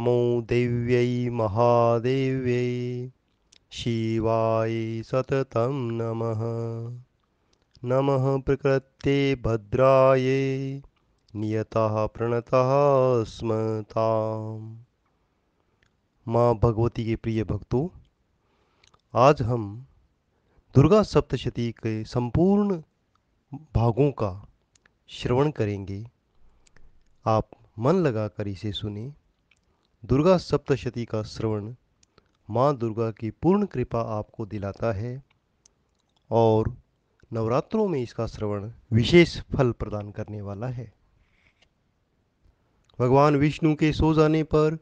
नमो दिव्य महादेव शिवाय सतत नम नम प्रकृते भद्राए नियता प्रणता स्मता माँ भगवती के प्रिय भक्तों आज हम दुर्गा सप्तशती के संपूर्ण भागों का श्रवण करेंगे आप मन लगाकर इसे सुने दुर्गा सप्तशती का श्रवण माँ दुर्गा की पूर्ण कृपा आपको दिलाता है और नवरात्रों में इसका श्रवण विशेष फल प्रदान करने वाला है भगवान विष्णु के सो जाने पर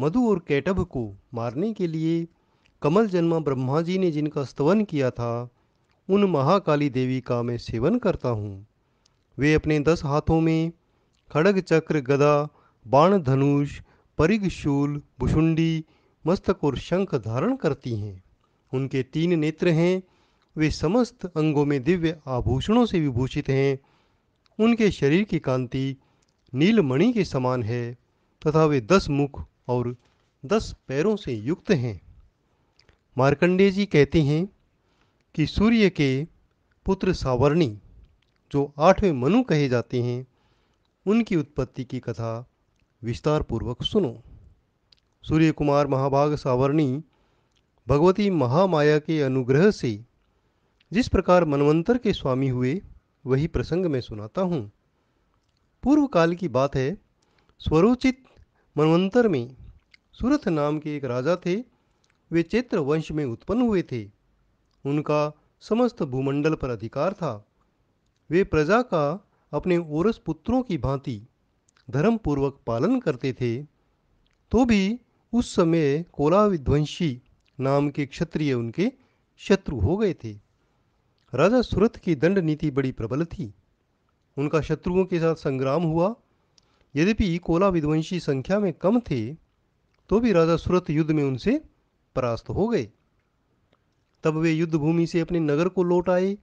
मधु और कैटभ को मारने के लिए कमल जन्मा ब्रह्मा जी ने जिनका स्तवन किया था उन महाकाली देवी का मैं सेवन करता हूँ वे अपने दस हाथों में खड़ग चक्र गदा बाण धनुष परिग शूल भुषुंडी मस्तक और शंख धारण करती हैं उनके तीन नेत्र हैं वे समस्त अंगों में दिव्य आभूषणों से विभूषित हैं उनके शरीर की कांति नीलमणि के समान है तथा वे दस मुख और दस पैरों से युक्त हैं मार्कंडेय जी कहते हैं कि सूर्य के पुत्र सावर्णी जो आठवें मनु कहे जाते हैं उनकी उत्पत्ति की कथा विस्तार पूर्वक सुनो सूर्य कुमार महाभाग सावरणी भगवती महामाया के अनुग्रह से जिस प्रकार मनवंतर के स्वामी हुए वही प्रसंग में सुनाता हूँ पूर्व काल की बात है स्वरोचित मनवंतर में सूरथ नाम के एक राजा थे वे चैत्र वंश में उत्पन्न हुए थे उनका समस्त भूमंडल पर अधिकार था वे प्रजा का अपने ओरस पुत्रों की भांति धर्मपूर्वक पालन करते थे तो भी उस समय कोला विध्वंसी नाम के क्षत्रिय उनके शत्रु हो गए थे राजा सुरत की दंड नीति बड़ी प्रबल थी उनका शत्रुओं के साथ संग्राम हुआ यद्यपि कोला विध्वंसी संख्या में कम थे तो भी राजा सुरत युद्ध में उनसे परास्त हो गए तब वे युद्ध भूमि से अपने नगर को लौट आए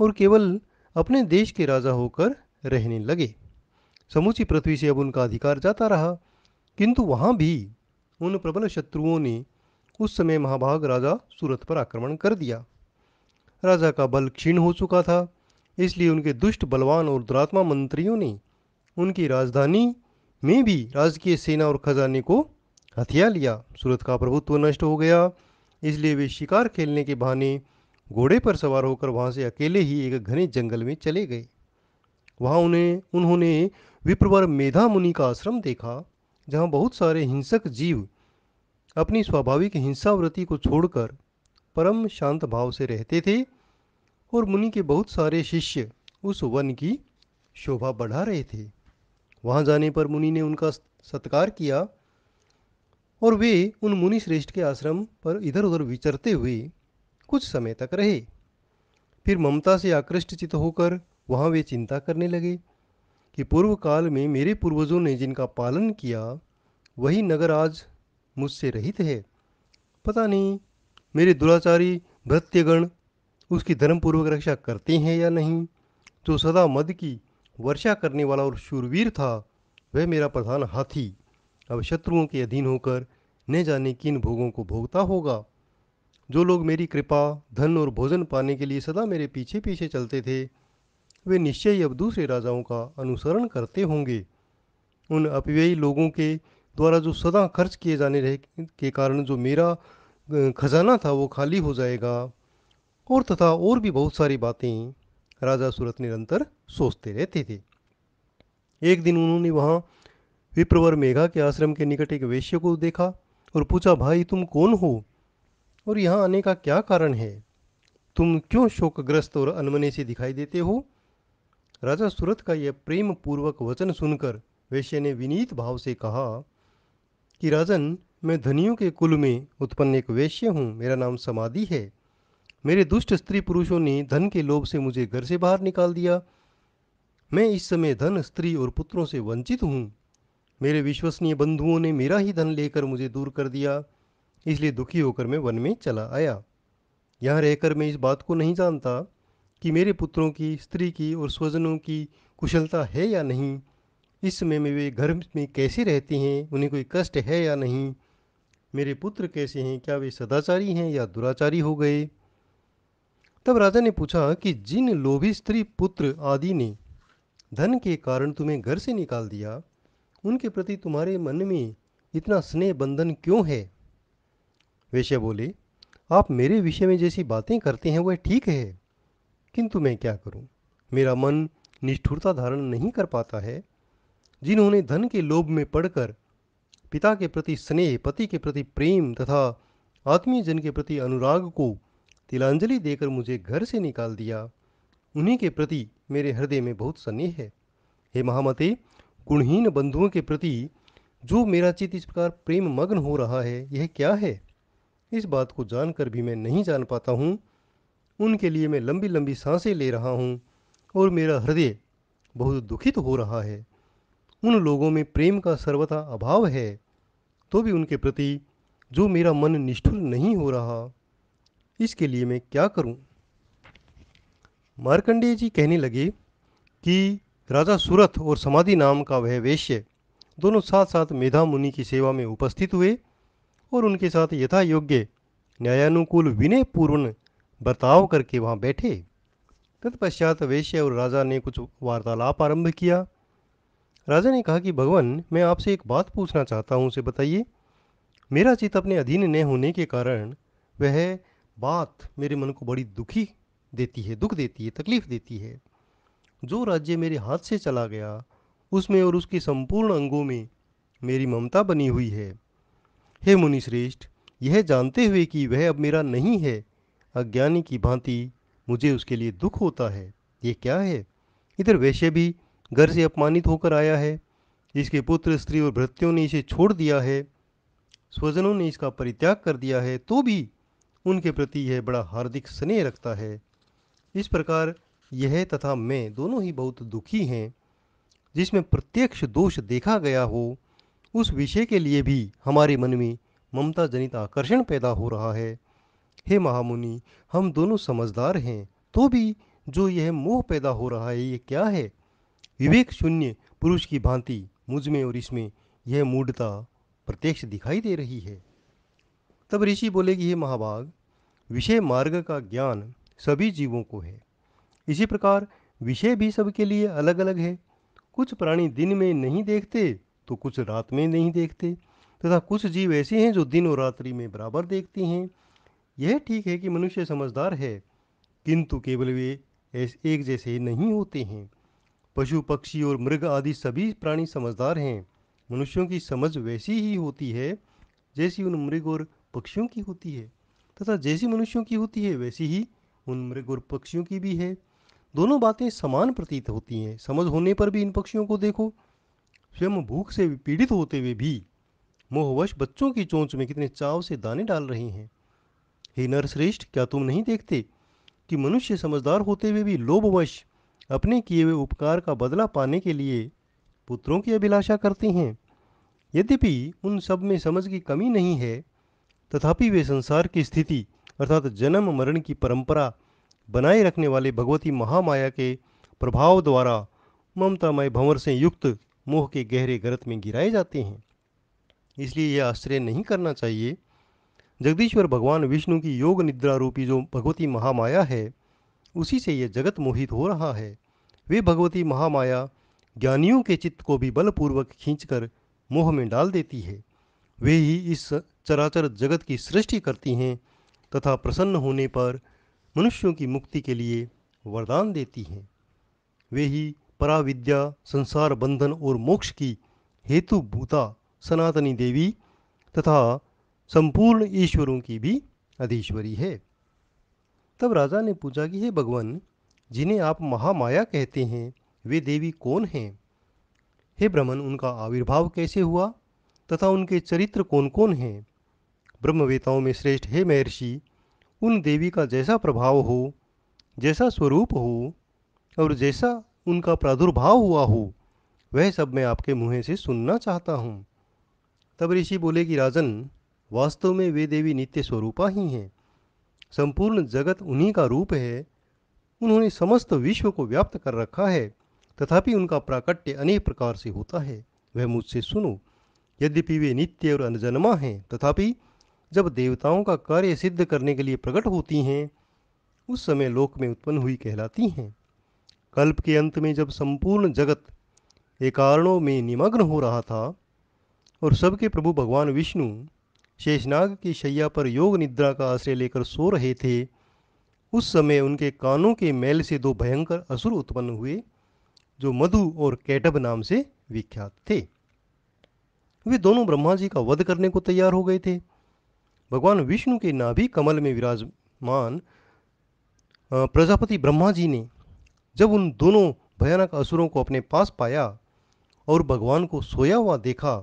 और केवल अपने देश के राजा होकर रहने लगे समूची पृथ्वी से अब उनका अधिकार जाता रहा किंतु वहाँ भी उन प्रबल शत्रुओं ने उस समय महाभाग राजा सूरत पर आक्रमण कर दिया राजा का बल क्षीण हो चुका था इसलिए उनके दुष्ट बलवान और दुरात्मा मंत्रियों ने उनकी राजधानी में भी राजकीय सेना और खजाने को हथिया लिया सूरत का प्रभुत्व नष्ट हो गया इसलिए वे शिकार खेलने के बहाने घोड़े पर सवार होकर वहाँ से अकेले ही एक घने जंगल में चले गए वहाँ उन्हें उन्होंने विप्रवर मेधा मुनि का आश्रम देखा जहाँ बहुत सारे हिंसक जीव अपनी स्वाभाविक हिंसावृत्ति को छोड़कर परम शांत भाव से रहते थे और मुनि के बहुत सारे शिष्य उस वन की शोभा बढ़ा रहे थे वहाँ जाने पर मुनि ने उनका सत्कार किया और वे उन मुनि श्रेष्ठ के आश्रम पर इधर उधर विचरते हुए कुछ समय तक रहे फिर ममता से आकृष्ट चित होकर वहाँ वे चिंता करने लगे कि पूर्व काल में मेरे पूर्वजों ने जिनका पालन किया वही नगर आज मुझसे रहित है पता नहीं मेरे दुराचारी भृत्यगण उसकी धर्मपूर्वक रक्षा करते हैं या नहीं जो सदा मद की वर्षा करने वाला और शूरवीर था वह मेरा प्रधान हाथी अब शत्रुओं के अधीन होकर न जाने किन भोगों को भोगता होगा जो लोग मेरी कृपा धन और भोजन पाने के लिए सदा मेरे पीछे पीछे चलते थे वे निश्चय अब दूसरे राजाओं का अनुसरण करते होंगे उन अपव्ययी लोगों के द्वारा जो सदा खर्च किए जाने रहे के कारण जो मेरा खजाना था वो खाली हो जाएगा और तथा और भी बहुत सारी बातें राजा सूरत निरंतर सोचते रहते थे एक दिन उन्होंने वहाँ विप्रवर मेघा के आश्रम के निकट एक वेश्य को देखा और पूछा भाई तुम कौन हो और यहाँ आने का क्या कारण है तुम क्यों शोकग्रस्त और अनमने से दिखाई देते हो राजा सूरत का यह प्रेम पूर्वक वचन सुनकर वैश्य ने विनीत भाव से कहा कि राजन मैं धनियों के कुल में उत्पन्न एक वैश्य हूँ मेरा नाम समाधि है मेरे दुष्ट स्त्री पुरुषों ने धन के लोभ से मुझे घर से बाहर निकाल दिया मैं इस समय धन स्त्री और पुत्रों से वंचित हूँ मेरे विश्वसनीय बंधुओं ने मेरा ही धन लेकर मुझे दूर कर दिया इसलिए दुखी होकर मैं वन में चला आया यहाँ रहकर मैं इस बात को नहीं जानता कि मेरे पुत्रों की स्त्री की और स्वजनों की कुशलता है या नहीं इस समय में वे घर में कैसे रहती हैं उन्हें कोई कष्ट है या नहीं मेरे पुत्र कैसे हैं क्या वे सदाचारी हैं या दुराचारी हो गए तब राजा ने पूछा कि जिन लोभी स्त्री पुत्र आदि ने धन के कारण तुम्हें घर से निकाल दिया उनके प्रति तुम्हारे मन में इतना स्नेह बंधन क्यों है वैश्य बोले आप मेरे विषय में जैसी बातें करते हैं वह ठीक है किंतु मैं क्या करूं? मेरा मन निष्ठुरता धारण नहीं कर पाता है जिन्होंने धन के लोभ में पड़कर पिता के प्रति स्नेह पति के प्रति प्रेम तथा आत्मीय जन के प्रति अनुराग को तिलांजलि देकर मुझे घर से निकाल दिया उन्हीं के प्रति मेरे हृदय में बहुत स्नेह है हे महामते गुणहीन बंधुओं के प्रति जो मेरा चित इस प्रकार प्रेम मग्न हो रहा है यह क्या है इस बात को जानकर भी मैं नहीं जान पाता हूँ उनके लिए मैं लंबी लंबी सांसें ले रहा हूँ और मेरा हृदय बहुत दुखित हो रहा है उन लोगों में प्रेम का सर्वथा अभाव है तो भी उनके प्रति जो मेरा मन निष्ठुर नहीं हो रहा इसके लिए मैं क्या करूं? मार्कंडेय जी कहने लगे कि राजा सूरत और समाधि नाम का वह वैश्य दोनों साथ साथ मेधा मुनि की सेवा में उपस्थित हुए और उनके साथ यथा योग्य न्यायानुकूल विनय पूर्ण बर्ताव करके वहाँ बैठे तत्पश्चात वैश्य और राजा ने कुछ वार्तालाप आरंभ किया राजा ने कहा कि भगवान मैं आपसे एक बात पूछना चाहता हूँ उसे बताइए मेरा चित्त अपने अधीन न होने के कारण वह बात मेरे मन को बड़ी दुखी देती है दुख देती है तकलीफ देती है जो राज्य मेरे हाथ से चला गया उसमें और उसके संपूर्ण अंगों में मेरी ममता बनी हुई है हे मुनिश्रेष्ठ यह जानते हुए कि वह अब मेरा नहीं है अज्ञानी की भांति मुझे उसके लिए दुख होता है ये क्या है इधर वैश्य भी घर से अपमानित होकर आया है इसके पुत्र स्त्री और भृत्यों ने इसे छोड़ दिया है स्वजनों ने इसका परित्याग कर दिया है तो भी उनके प्रति यह बड़ा हार्दिक स्नेह रखता है इस प्रकार यह तथा मैं दोनों ही बहुत दुखी हैं जिसमें प्रत्यक्ष दोष देखा गया हो उस विषय के लिए भी हमारे मन में ममता जनित आकर्षण पैदा हो रहा है हे महामुनि हम दोनों समझदार हैं तो भी जो यह मोह पैदा हो रहा है ये क्या है विवेक शून्य पुरुष की भांति मुझ में और इसमें यह मूढ़ता प्रत्यक्ष दिखाई दे रही है तब ऋषि बोले कि हे महाभाग विषय मार्ग का ज्ञान सभी जीवों को है इसी प्रकार विषय भी सबके लिए अलग अलग है कुछ प्राणी दिन में नहीं देखते तो कुछ रात में नहीं देखते तथा कुछ जीव ऐसे हैं जो दिन और रात्रि में बराबर देखते हैं यह ठीक है कि मनुष्य समझदार है किंतु केवल वे एक जैसे नहीं होते हैं पशु पक्षी और मृग आदि सभी प्राणी समझदार हैं मनुष्यों की समझ वैसी ही होती है जैसी उन मृग और पक्षियों की होती है तथा जैसी मनुष्यों की होती है वैसी ही उन मृग और पक्षियों की भी है दोनों बातें समान प्रतीत होती हैं समझ होने पर भी इन पक्षियों को देखो स्वयं भूख से पीड़ित होते हुए भी मोहवश बच्चों की चोंच में कितने चाव से दाने डाल रहे हैं हे नरश्रेष्ठ क्या तुम नहीं देखते कि मनुष्य समझदार होते हुए भी लोभवश अपने किए हुए उपकार का बदला पाने के लिए पुत्रों की अभिलाषा करते हैं यद्यपि उन सब में समझ की कमी नहीं है तथापि वे संसार की स्थिति अर्थात जन्म मरण की परंपरा बनाए रखने वाले भगवती महामाया के प्रभाव द्वारा ममतामय भंवर से युक्त मोह के गहरे गरत में गिराए जाते हैं इसलिए यह आश्चर्य नहीं करना चाहिए जगदीश्वर भगवान विष्णु की योग निद्रा रूपी जो भगवती महामाया है उसी से ये जगत मोहित हो रहा है वे भगवती महामाया ज्ञानियों के चित्त को भी बलपूर्वक खींचकर मोह में डाल देती है वे ही इस चराचर जगत की सृष्टि करती हैं तथा प्रसन्न होने पर मनुष्यों की मुक्ति के लिए वरदान देती हैं वे ही पराविद्या संसार बंधन और मोक्ष की हेतुभूता सनातनी देवी तथा संपूर्ण ईश्वरों की भी अधीश्वरी है तब राजा ने पूछा कि हे भगवान जिन्हें आप महामाया कहते हैं वे देवी कौन हैं हे ब्रह्मन उनका आविर्भाव कैसे हुआ तथा उनके चरित्र कौन कौन हैं ब्रह्मवेताओं में श्रेष्ठ हे महर्षि उन देवी का जैसा प्रभाव हो जैसा स्वरूप हो और जैसा उनका प्रादुर्भाव हुआ हो वह सब मैं आपके मुँह से सुनना चाहता हूँ तब ऋषि बोले कि राजन वास्तव में वे देवी नित्य स्वरूपा ही हैं संपूर्ण जगत उन्हीं का रूप है उन्होंने समस्त विश्व को व्याप्त कर रखा है तथापि उनका प्राकट्य अनेक प्रकार से होता है वह मुझसे सुनो यद्यपि वे नित्य और अनजन्मा हैं तथापि जब देवताओं का कार्य सिद्ध करने के लिए प्रकट होती हैं उस समय लोक में उत्पन्न हुई कहलाती हैं कल्प के अंत में जब संपूर्ण जगत एकारणों में निमग्न हो रहा था और सबके प्रभु भगवान विष्णु शेषनाग की शैया पर योग निद्रा का आश्रय लेकर सो रहे थे उस समय उनके कानों के मैल से दो भयंकर असुर उत्पन्न हुए जो मधु और कैटब नाम से विख्यात थे वे दोनों ब्रह्मा जी का वध करने को तैयार हो गए थे भगवान विष्णु के नाभि कमल में विराजमान प्रजापति ब्रह्मा जी ने जब उन दोनों भयानक असुरों को अपने पास पाया और भगवान को सोया हुआ देखा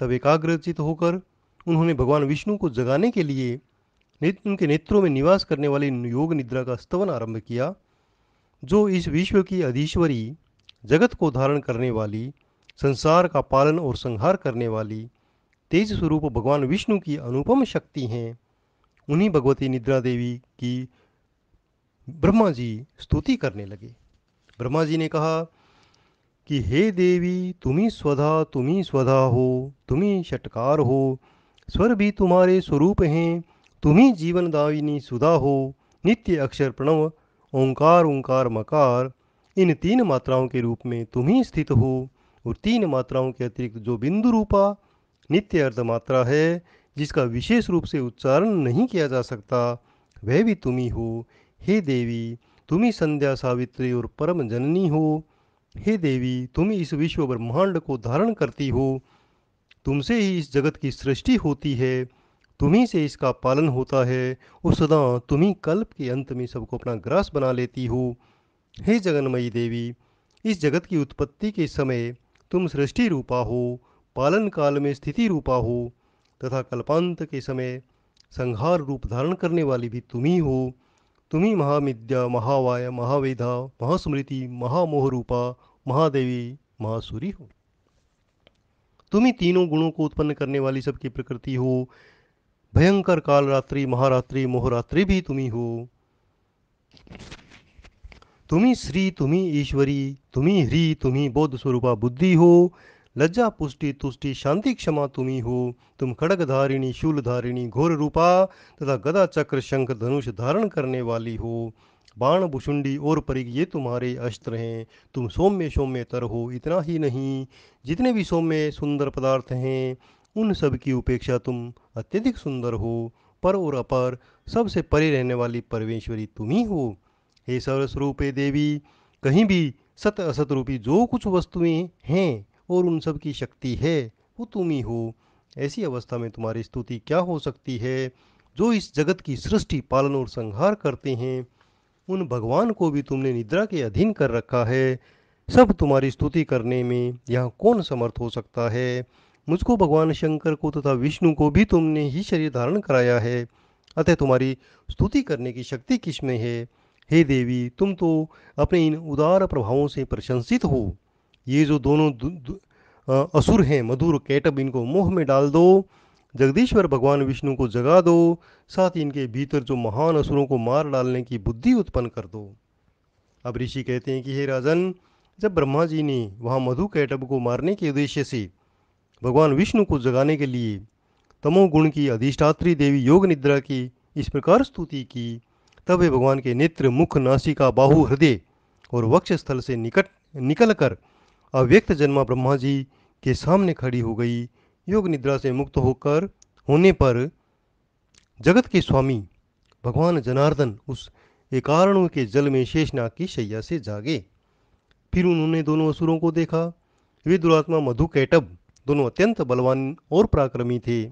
तब एकाग्रचित होकर उन्होंने भगवान विष्णु को जगाने के लिए उनके नेत्रों में निवास करने वाले योग निद्रा का स्तवन आरंभ किया जो इस विश्व की अधीश्वरी जगत को धारण करने वाली संसार का पालन और संहार करने वाली तेज स्वरूप भगवान विष्णु की अनुपम शक्ति हैं उन्हीं भगवती निद्रा देवी की ब्रह्मा जी स्तुति करने लगे ब्रह्मा जी ने कहा कि हे देवी तुम्ही स्वधा तुम्ही स्वधा हो तुम्ही षटकार हो स्वर भी तुम्हारे स्वरूप हैं तुम्ही जीवन दाविनी सुधा हो नित्य अक्षर प्रणव ओंकार ओंकार मकार इन तीन मात्राओं के रूप में तुम ही स्थित हो और तीन मात्राओं के अतिरिक्त जो बिंदु रूपा नित्य अर्ध मात्रा है जिसका विशेष रूप से उच्चारण नहीं किया जा सकता वह भी तुम ही हो हे देवी तुम ही संध्या सावित्री और परम जननी हो हे देवी तुम इस विश्व ब्रह्मांड को धारण करती हो तुमसे ही इस जगत की सृष्टि होती है तुम्ही से इसका पालन होता है और सदा तुम्ही कल्प के अंत में सबको अपना ग्रास बना लेती हो हे जगन्मयी देवी इस जगत की उत्पत्ति के समय तुम सृष्टि रूपा हो पालन काल में स्थिति रूपा हो तथा कल्पांत के समय संहार रूप धारण करने वाली भी तुम्ही हो तुम्ही महामिद्या महावाय महावेधा महास्मृति महामोह रूपा महादेवी महासूरी हो तुम ही तीनों गुणों को उत्पन्न करने वाली सबकी प्रकृति हो भयंकर कालरात्रि महारात्रि मोहरात्रि भी ही हो ही श्री ही ईश्वरी तुम्ही ह्री ही बौद्ध स्वरूपा बुद्धि हो लज्जा पुष्टि तुष्टि शांति क्षमा ही हो तुम खड़ग धारिणी शूल धारिणी घोर रूपा तथा गदा चक्र शंख धनुष धारण करने वाली हो बाण भुषुंडी और परिग ये तुम्हारे अस्त्र हैं तुम सौम्य सौम्य तर हो इतना ही नहीं जितने भी सौम्य सुंदर पदार्थ हैं उन सब की उपेक्षा तुम अत्यधिक सुंदर हो पर और अपर सबसे परे रहने वाली परमेश्वरी तुम ही हो हे रूपे देवी कहीं भी सत असत रूपी जो कुछ वस्तुएं हैं और उन सब की शक्ति है वो तुम ही हो ऐसी अवस्था में तुम्हारी स्तुति क्या हो सकती है जो इस जगत की सृष्टि पालन और संहार करते हैं उन भगवान को भी तुमने निद्रा के अधीन कर रखा है सब तुम्हारी स्तुति करने में यहाँ कौन समर्थ हो सकता है मुझको भगवान शंकर को तथा विष्णु को भी तुमने ही शरीर धारण कराया है अतः तुम्हारी स्तुति करने की शक्ति किस में है हे देवी तुम तो अपने इन उदार प्रभावों से प्रशंसित हो ये जो दोनों दु, दु, असुर हैं मधुर कैटब इनको मोह में डाल दो जगदीश्वर भगवान विष्णु को जगा दो साथ ही इनके भीतर जो महान असुरों को मार डालने की बुद्धि उत्पन्न कर दो अब ऋषि कहते हैं कि हे राजन जब ब्रह्मा जी ने वहाँ मधु कैटब को मारने के उद्देश्य से भगवान विष्णु को जगाने के लिए तमोगुण की अधिष्ठात्री देवी योग निद्रा की इस प्रकार स्तुति की तब वे भगवान के नेत्र मुख नासिका बाहु हृदय और वक्ष स्थल से निकट निकल कर अव्यक्त जन्मा ब्रह्मा जी के सामने खड़ी हो गई योग निद्रा से मुक्त होकर होने पर जगत के स्वामी भगवान जनार्दन उस एकारण के जल में शेषनाग की शैया से जागे फिर उन्होंने दोनों असुरों को देखा वे दुरात्मा मधु कैटब दोनों अत्यंत बलवान और पराक्रमी थे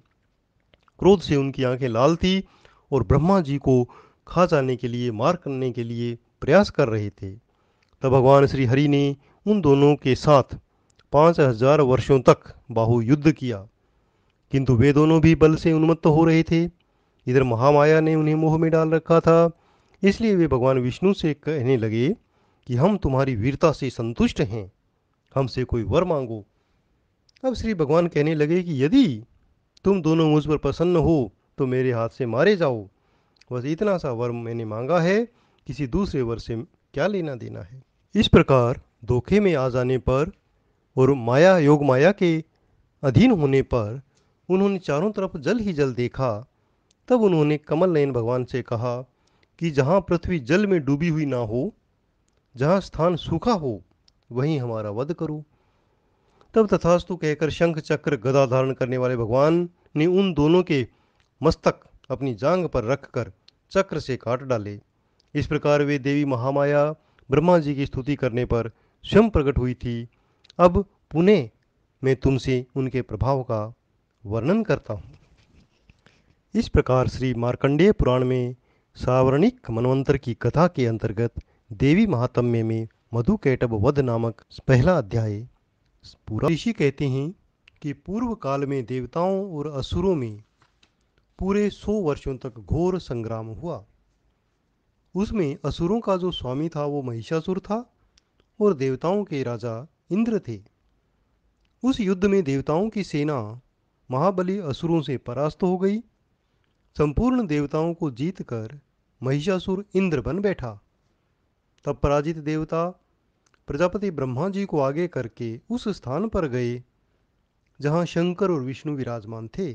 क्रोध से उनकी आंखें लाल थी और ब्रह्मा जी को खा जाने के लिए मार करने के लिए प्रयास कर रहे थे तब भगवान श्री हरि ने उन दोनों के साथ पाँच हजार वर्षों तक बाहु युद्ध किया किंतु वे दोनों भी बल से उन्मत्त हो रहे थे इधर महामाया ने उन्हें मोह में डाल रखा था इसलिए वे भगवान विष्णु से कहने लगे कि हम तुम्हारी वीरता से संतुष्ट हैं हमसे कोई वर मांगो अब श्री भगवान कहने लगे कि यदि तुम दोनों मुझ पर प्रसन्न हो तो मेरे हाथ से मारे जाओ बस इतना सा वर मैंने मांगा है किसी दूसरे वर से क्या लेना देना है इस प्रकार धोखे में आ जाने पर और माया योग माया के अधीन होने पर उन्होंने चारों तरफ जल ही जल देखा तब उन्होंने कमल नयन भगवान से कहा कि जहाँ पृथ्वी जल में डूबी हुई ना हो जहाँ स्थान सूखा हो वहीं हमारा वध करो तब तथास्तु कहकर शंख चक्र गदा धारण करने वाले भगवान ने उन दोनों के मस्तक अपनी जांग पर रखकर चक्र से काट डाले इस प्रकार वे देवी महामाया ब्रह्मा जी की स्तुति करने पर स्वयं प्रकट हुई थी अब पुणे में तुमसे उनके प्रभाव का वर्णन करता हूँ इस प्रकार श्री मार्कंडेय पुराण में सावरणिक मनवंतर की कथा के अंतर्गत देवी महात्म्य में मधु कैटब वध नामक पहला अध्याय पूरा ऋषि कहते हैं कि पूर्व काल में देवताओं और असुरों में पूरे सौ वर्षों तक घोर संग्राम हुआ उसमें असुरों का जो स्वामी था वो महिषासुर था और देवताओं के राजा इंद्र थे उस युद्ध में देवताओं की सेना महाबली असुरों से परास्त हो गई संपूर्ण देवताओं को जीतकर महिषासुर इंद्र बन बैठा तब पराजित देवता प्रजापति ब्रह्मा जी को आगे करके उस स्थान पर गए जहाँ शंकर और विष्णु विराजमान थे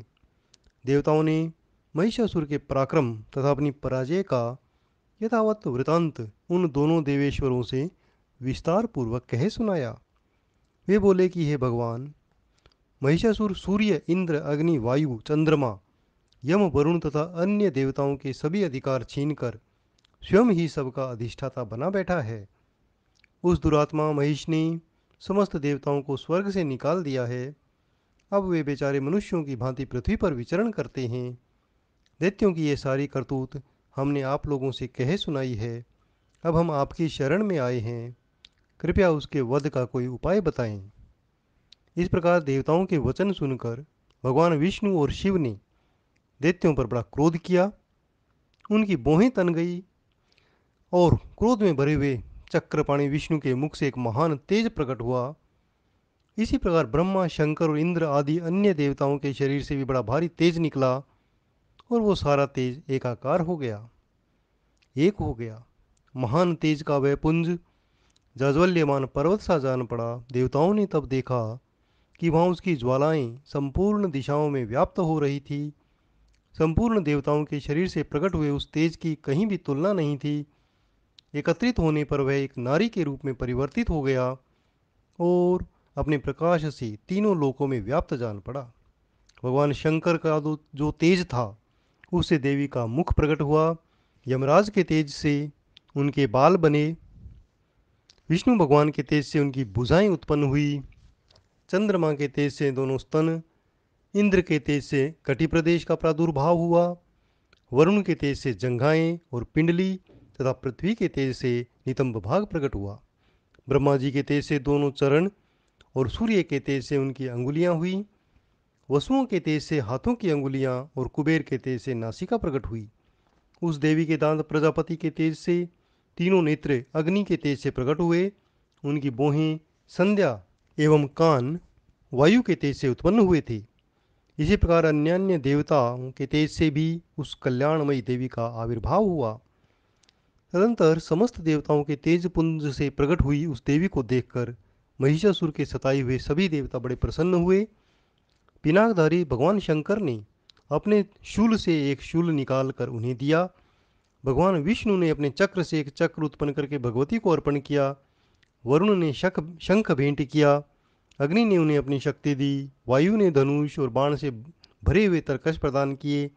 देवताओं ने महिषासुर के पराक्रम तथा अपनी पराजय का यथावत वृतांत उन दोनों देवेश्वरों से विस्तार पूर्वक कह सुनाया वे बोले कि हे भगवान महिषासुर सूर्य इंद्र अग्नि वायु चंद्रमा यम वरुण तथा अन्य देवताओं के सभी अधिकार छीनकर स्वयं ही सबका अधिष्ठाता बना बैठा है उस दुरात्मा महिष ने समस्त देवताओं को स्वर्ग से निकाल दिया है अब वे बेचारे मनुष्यों की भांति पृथ्वी पर विचरण करते हैं दैत्यों की ये सारी करतूत हमने आप लोगों से कह सुनाई है अब हम आपकी शरण में आए हैं कृपया उसके वध का कोई उपाय बताएं इस प्रकार देवताओं के वचन सुनकर भगवान विष्णु और शिव ने दैत्यों पर बड़ा क्रोध किया उनकी बोहें तन गई और क्रोध में भरे हुए चक्रपाणी विष्णु के मुख से एक महान तेज प्रकट हुआ इसी प्रकार ब्रह्मा शंकर और इंद्र आदि अन्य देवताओं के शरीर से भी बड़ा भारी तेज निकला और वो सारा तेज एकाकार हो गया एक हो गया महान तेज का वह पुंज जाज्वल्यमान पर्वत सा जान पड़ा देवताओं ने तब देखा कि वहाँ उसकी ज्वालाएं संपूर्ण दिशाओं में व्याप्त हो रही थी संपूर्ण देवताओं के शरीर से प्रकट हुए उस तेज की कहीं भी तुलना नहीं थी एकत्रित होने पर वह एक नारी के रूप में परिवर्तित हो गया और अपने प्रकाश से तीनों लोकों में व्याप्त जान पड़ा भगवान शंकर का जो तेज था उससे देवी का मुख प्रकट हुआ यमराज के तेज से उनके बाल बने विष्णु भगवान के तेज से उनकी भुजाएं उत्पन्न हुई चंद्रमा के तेज से दोनों स्तन इंद्र के तेज से कटी प्रदेश का प्रादुर्भाव हुआ वरुण के तेज से जंघाएं और पिंडली तथा पृथ्वी के तेज से नितंब भाग प्रकट हुआ ब्रह्मा जी के तेज से दोनों चरण और सूर्य के तेज से उनकी अंगुलियां हुई वसुओं के तेज से हाथों की अंगुलियां और कुबेर के तेज से नासिका प्रकट हुई उस देवी के दांत प्रजापति के तेज से तीनों नेत्र अग्नि के तेज से प्रकट हुए उनकी बोहें संध्या एवं कान वायु के तेज से उत्पन्न हुए थे इसी प्रकार अन्य अन्य देवताओं के तेज से भी उस कल्याणमयी देवी का आविर्भाव हुआ तदंतर समस्त देवताओं के तेज पुंज से प्रकट हुई उस देवी को देखकर महिषासुर के सताए हुए सभी देवता बड़े प्रसन्न हुए पिनाकधारी भगवान शंकर ने अपने शूल से एक शूल निकालकर उन्हें दिया भगवान विष्णु ने अपने चक्र से एक चक्र उत्पन्न करके भगवती को अर्पण किया वरुण ने शक शंख भेंट किया अग्नि ने उन्हें अपनी शक्ति दी वायु ने धनुष और बाण से भरे हुए तर्कश प्रदान किए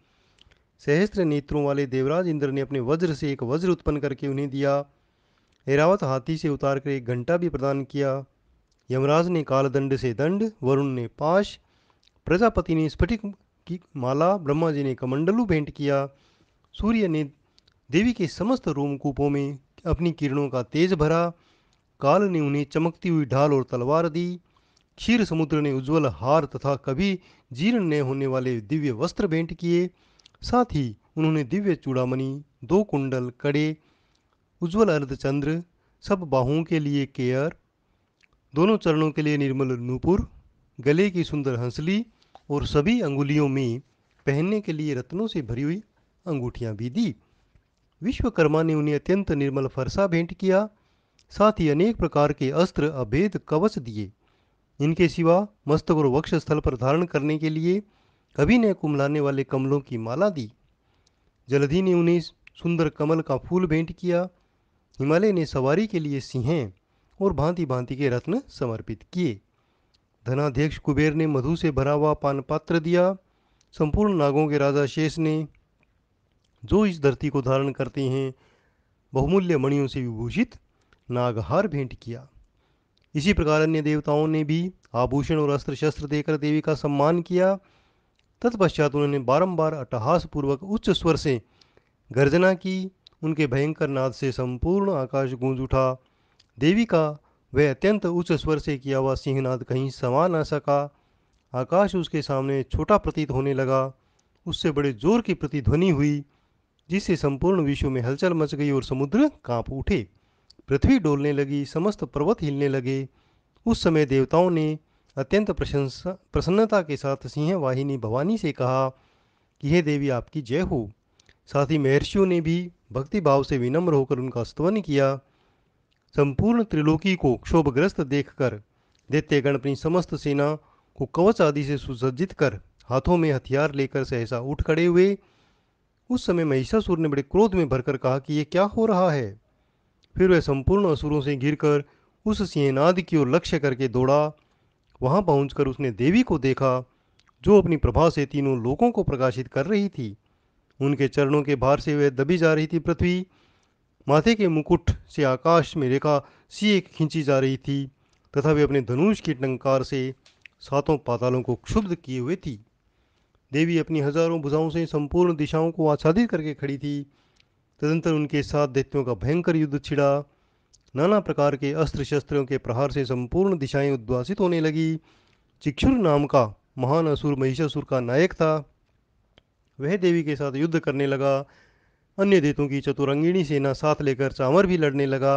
सहस्त्र नेत्रों वाले देवराज इंद्र ने अपने वज्र से एक वज्र उत्पन्न करके उन्हें दिया ऐरावत हाथी से उतार कर एक घंटा भी प्रदान किया यमराज ने कालदंड से दंड वरुण ने पाश प्रजापति ने स्फटिक की माला ब्रह्मा जी ने कमंडलू भेंट किया सूर्य ने देवी के समस्त रोमकूपों में अपनी किरणों का तेज भरा काल ने उन्हें चमकती हुई ढाल और तलवार दी क्षीर समुद्र ने उज्जवल हार तथा कभी जीर्ण न होने वाले दिव्य वस्त्र भेंट किए साथ ही उन्होंने दिव्य चूड़ामणि दो कुंडल कड़े उज्जवल अर्धचंद्र सब बाहुओं के लिए केयर दोनों चरणों के लिए निर्मल नूपुर गले की सुंदर हंसली और सभी अंगुलियों में पहनने के लिए रत्नों से भरी हुई अंगूठियाँ भी दी विश्वकर्मा ने उन्हें अत्यंत निर्मल फरसा भेंट किया साथ ही अनेक प्रकार के अस्त्र अभेद कवच दिए इनके सिवा मस्तक और वक्ष स्थल पर धारण करने के लिए अभिनय कुमलाने वाले कमलों की माला दी जलधि ने उन्हें सुंदर कमल का फूल भेंट किया हिमालय ने सवारी के लिए सिंहें और भांति भांति के रत्न समर्पित किए धनाध्यक्ष कुबेर ने मधु से भरा हुआ पान पात्र दिया संपूर्ण नागों के राजा शेष ने जो इस धरती को धारण करते हैं बहुमूल्य मणियों से विभूषित नागहार भेंट किया इसी प्रकार अन्य देवताओं ने भी आभूषण और अस्त्र शस्त्र देकर देवी का सम्मान किया तत्पश्चात उन्होंने बारंबार अट्टहास पूर्वक उच्च स्वर से गर्जना की उनके भयंकर नाद से संपूर्ण आकाश गूंज उठा देवी का वह अत्यंत उच्च स्वर से किया हुआ सिंहनाद कहीं समा ना सका आकाश उसके सामने छोटा प्रतीत होने लगा उससे बड़े जोर की प्रतिध्वनि हुई जिससे संपूर्ण विश्व में हलचल मच गई और समुद्र कांप उठे पृथ्वी डोलने लगी समस्त पर्वत हिलने लगे उस समय देवताओं ने अत्यंत प्रशंसा प्रसन्नता के साथ सिंह वाहिनी भवानी से कहा कि हे देवी आपकी जय हो साथ ही महर्षियों ने भी भक्तिभाव से विनम्र होकर उनका स्तवन किया संपूर्ण त्रिलोकी को क्षोभग्रस्त देखकर दैत्यगण अपनी समस्त सेना को कवच आदि से सुसज्जित कर हाथों में हथियार लेकर सहसा उठ खड़े हुए उस समय महिषासुर ने बड़े क्रोध में भरकर कहा कि यह क्या हो रहा है फिर वह संपूर्ण असुरों से घिरकर उस सिंहनाद की ओर लक्ष्य करके दौड़ा वहां पहुंचकर उसने देवी को देखा जो अपनी प्रभा से तीनों लोगों को प्रकाशित कर रही थी उनके चरणों के भार से वह दबी जा रही थी पृथ्वी माथे के मुकुट से आकाश में रेखा सी एक खींची जा रही थी तथा वे अपने धनुष की टंकार से सातों पातालों को क्षुब्ध किए हुए थी देवी अपनी हजारों भुजाओं से संपूर्ण दिशाओं को आच्छादित करके खड़ी थी तदंतर उनके साथ दैत्यों का भयंकर युद्ध छिड़ा नाना प्रकार के अस्त्र शस्त्रों के प्रहार से संपूर्ण दिशाएं उद्वासित होने लगी चिक्षुर नाम का महान असुर महिषासुर का नायक था वह देवी के साथ युद्ध करने लगा अन्य देतों की चतुरंगिणी सेना साथ लेकर चामर भी लड़ने लगा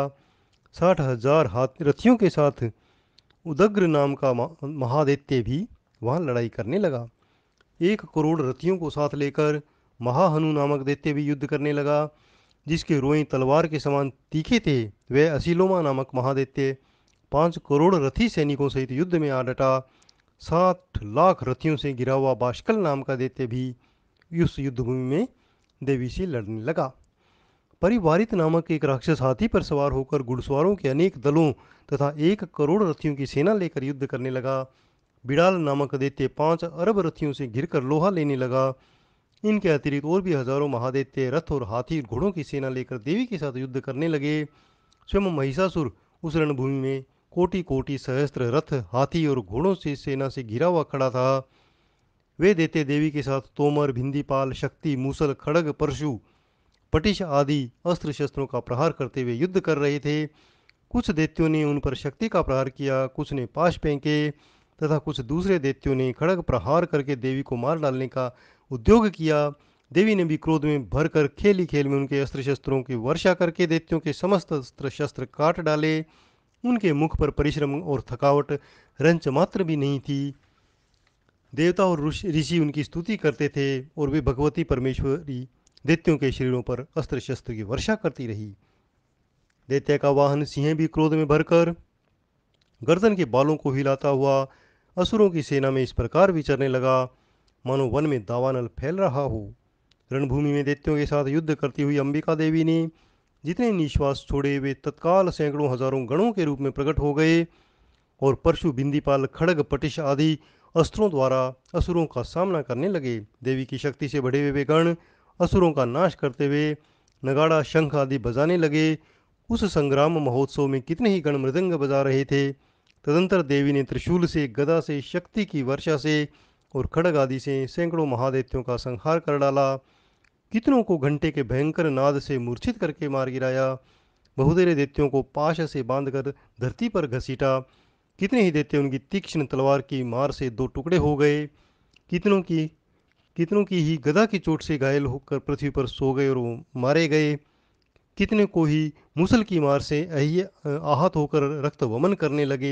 साठ हजार हाथ रथियों के साथ उदग्र नाम का महादेत्य भी वहाँ लड़ाई करने लगा एक करोड़ रथियों को साथ लेकर महाहनु नामक दैत्य भी युद्ध करने लगा जिसके रोई तलवार के समान तीखे थे वह असिलोमा नामक महादैत्य पाँच करोड़ रथी सैनिकों सहित युद्ध में आ डटा साठ लाख रथियों से गिरा हुआ बाष्कल नाम का दैत्य भी उस युद्धभूमि में देवी से लड़ने लगा परिवारित नामक एक राक्षस हाथी पर सवार होकर घुड़सवारों के अनेक दलों तथा एक करोड़ रथियों की सेना लेकर युद्ध करने लगा बिड़ाल नामक दैत्य पांच अरब रथियों से घिरकर लोहा लेने लगा इनके अतिरिक्त और भी हजारों महादैत्य रथ और हाथी घोड़ों की सेना लेकर देवी के साथ युद्ध करने लगे स्वयं महिषासुर उस रणभूमि में कोटि कोटि सहस्त्र रथ हाथी और घोड़ों से सेना से घिरा हुआ खड़ा था वे देते देवी के साथ तोमर भिंदीपाल शक्ति मूसल खड़ग परशु पटिश आदि अस्त्र शस्त्रों का प्रहार करते हुए युद्ध कर रहे थे कुछ देत्यों ने उन पर शक्ति का प्रहार किया कुछ ने पाश फेंके तथा कुछ दूसरे दैत्यों ने खड़ग प्रहार करके देवी को मार डालने का उद्योग किया देवी ने भी क्रोध में भरकर खेली खेल में उनके अस्त्र शस्त्रों की वर्षा करके दैत्यों के समस्त अस्त्र शस्त्र काट डाले उनके मुख पर परिश्रम और थकावट रंच मात्र भी नहीं थी देवता और ऋषि उनकी स्तुति करते थे और वे भगवती परमेश्वरी दैत्यों के शरीरों पर अस्त्र शस्त्र की वर्षा करती रही दैत्य का वाहन सिंह भी क्रोध में भरकर गर्दन के बालों को हिलाता हुआ असुरों की सेना में इस प्रकार विचरने लगा मानो वन में दावानल फैल रहा हो रणभूमि में दैत्यों के साथ युद्ध करती हुई अंबिका देवी ने जितने निश्वास छोड़े वे तत्काल सैकड़ों हजारों गणों के रूप में प्रकट हो गए और परशु बिंदीपाल खड़ग पटिश आदि अस्त्रों द्वारा असुरों का सामना करने लगे देवी की शक्ति से बढ़े हुए वे गण असुरों का नाश करते हुए नगाड़ा शंख आदि बजाने लगे उस संग्राम महोत्सव में कितने ही गण मृदंग बजा रहे थे तदंतर देवी ने त्रिशूल से गदा से शक्ति की वर्षा से और खड़ग आदि से सैकड़ों महादैत्यों का संहार कर डाला कितनों को घंटे के भयंकर नाद से मूर्छित करके मार गिराया बहुतेरे दैत्यों को पाश से बांधकर धरती पर घसीटा कितने ही देवते उनकी तीक्ष्ण तलवार की मार से दो टुकड़े हो गए कितनों की कितनों की ही गदा की चोट से घायल होकर पृथ्वी पर सो गए और वो मारे गए कितने को ही मुसल की मार से अहिय आहत होकर रक्त वमन करने लगे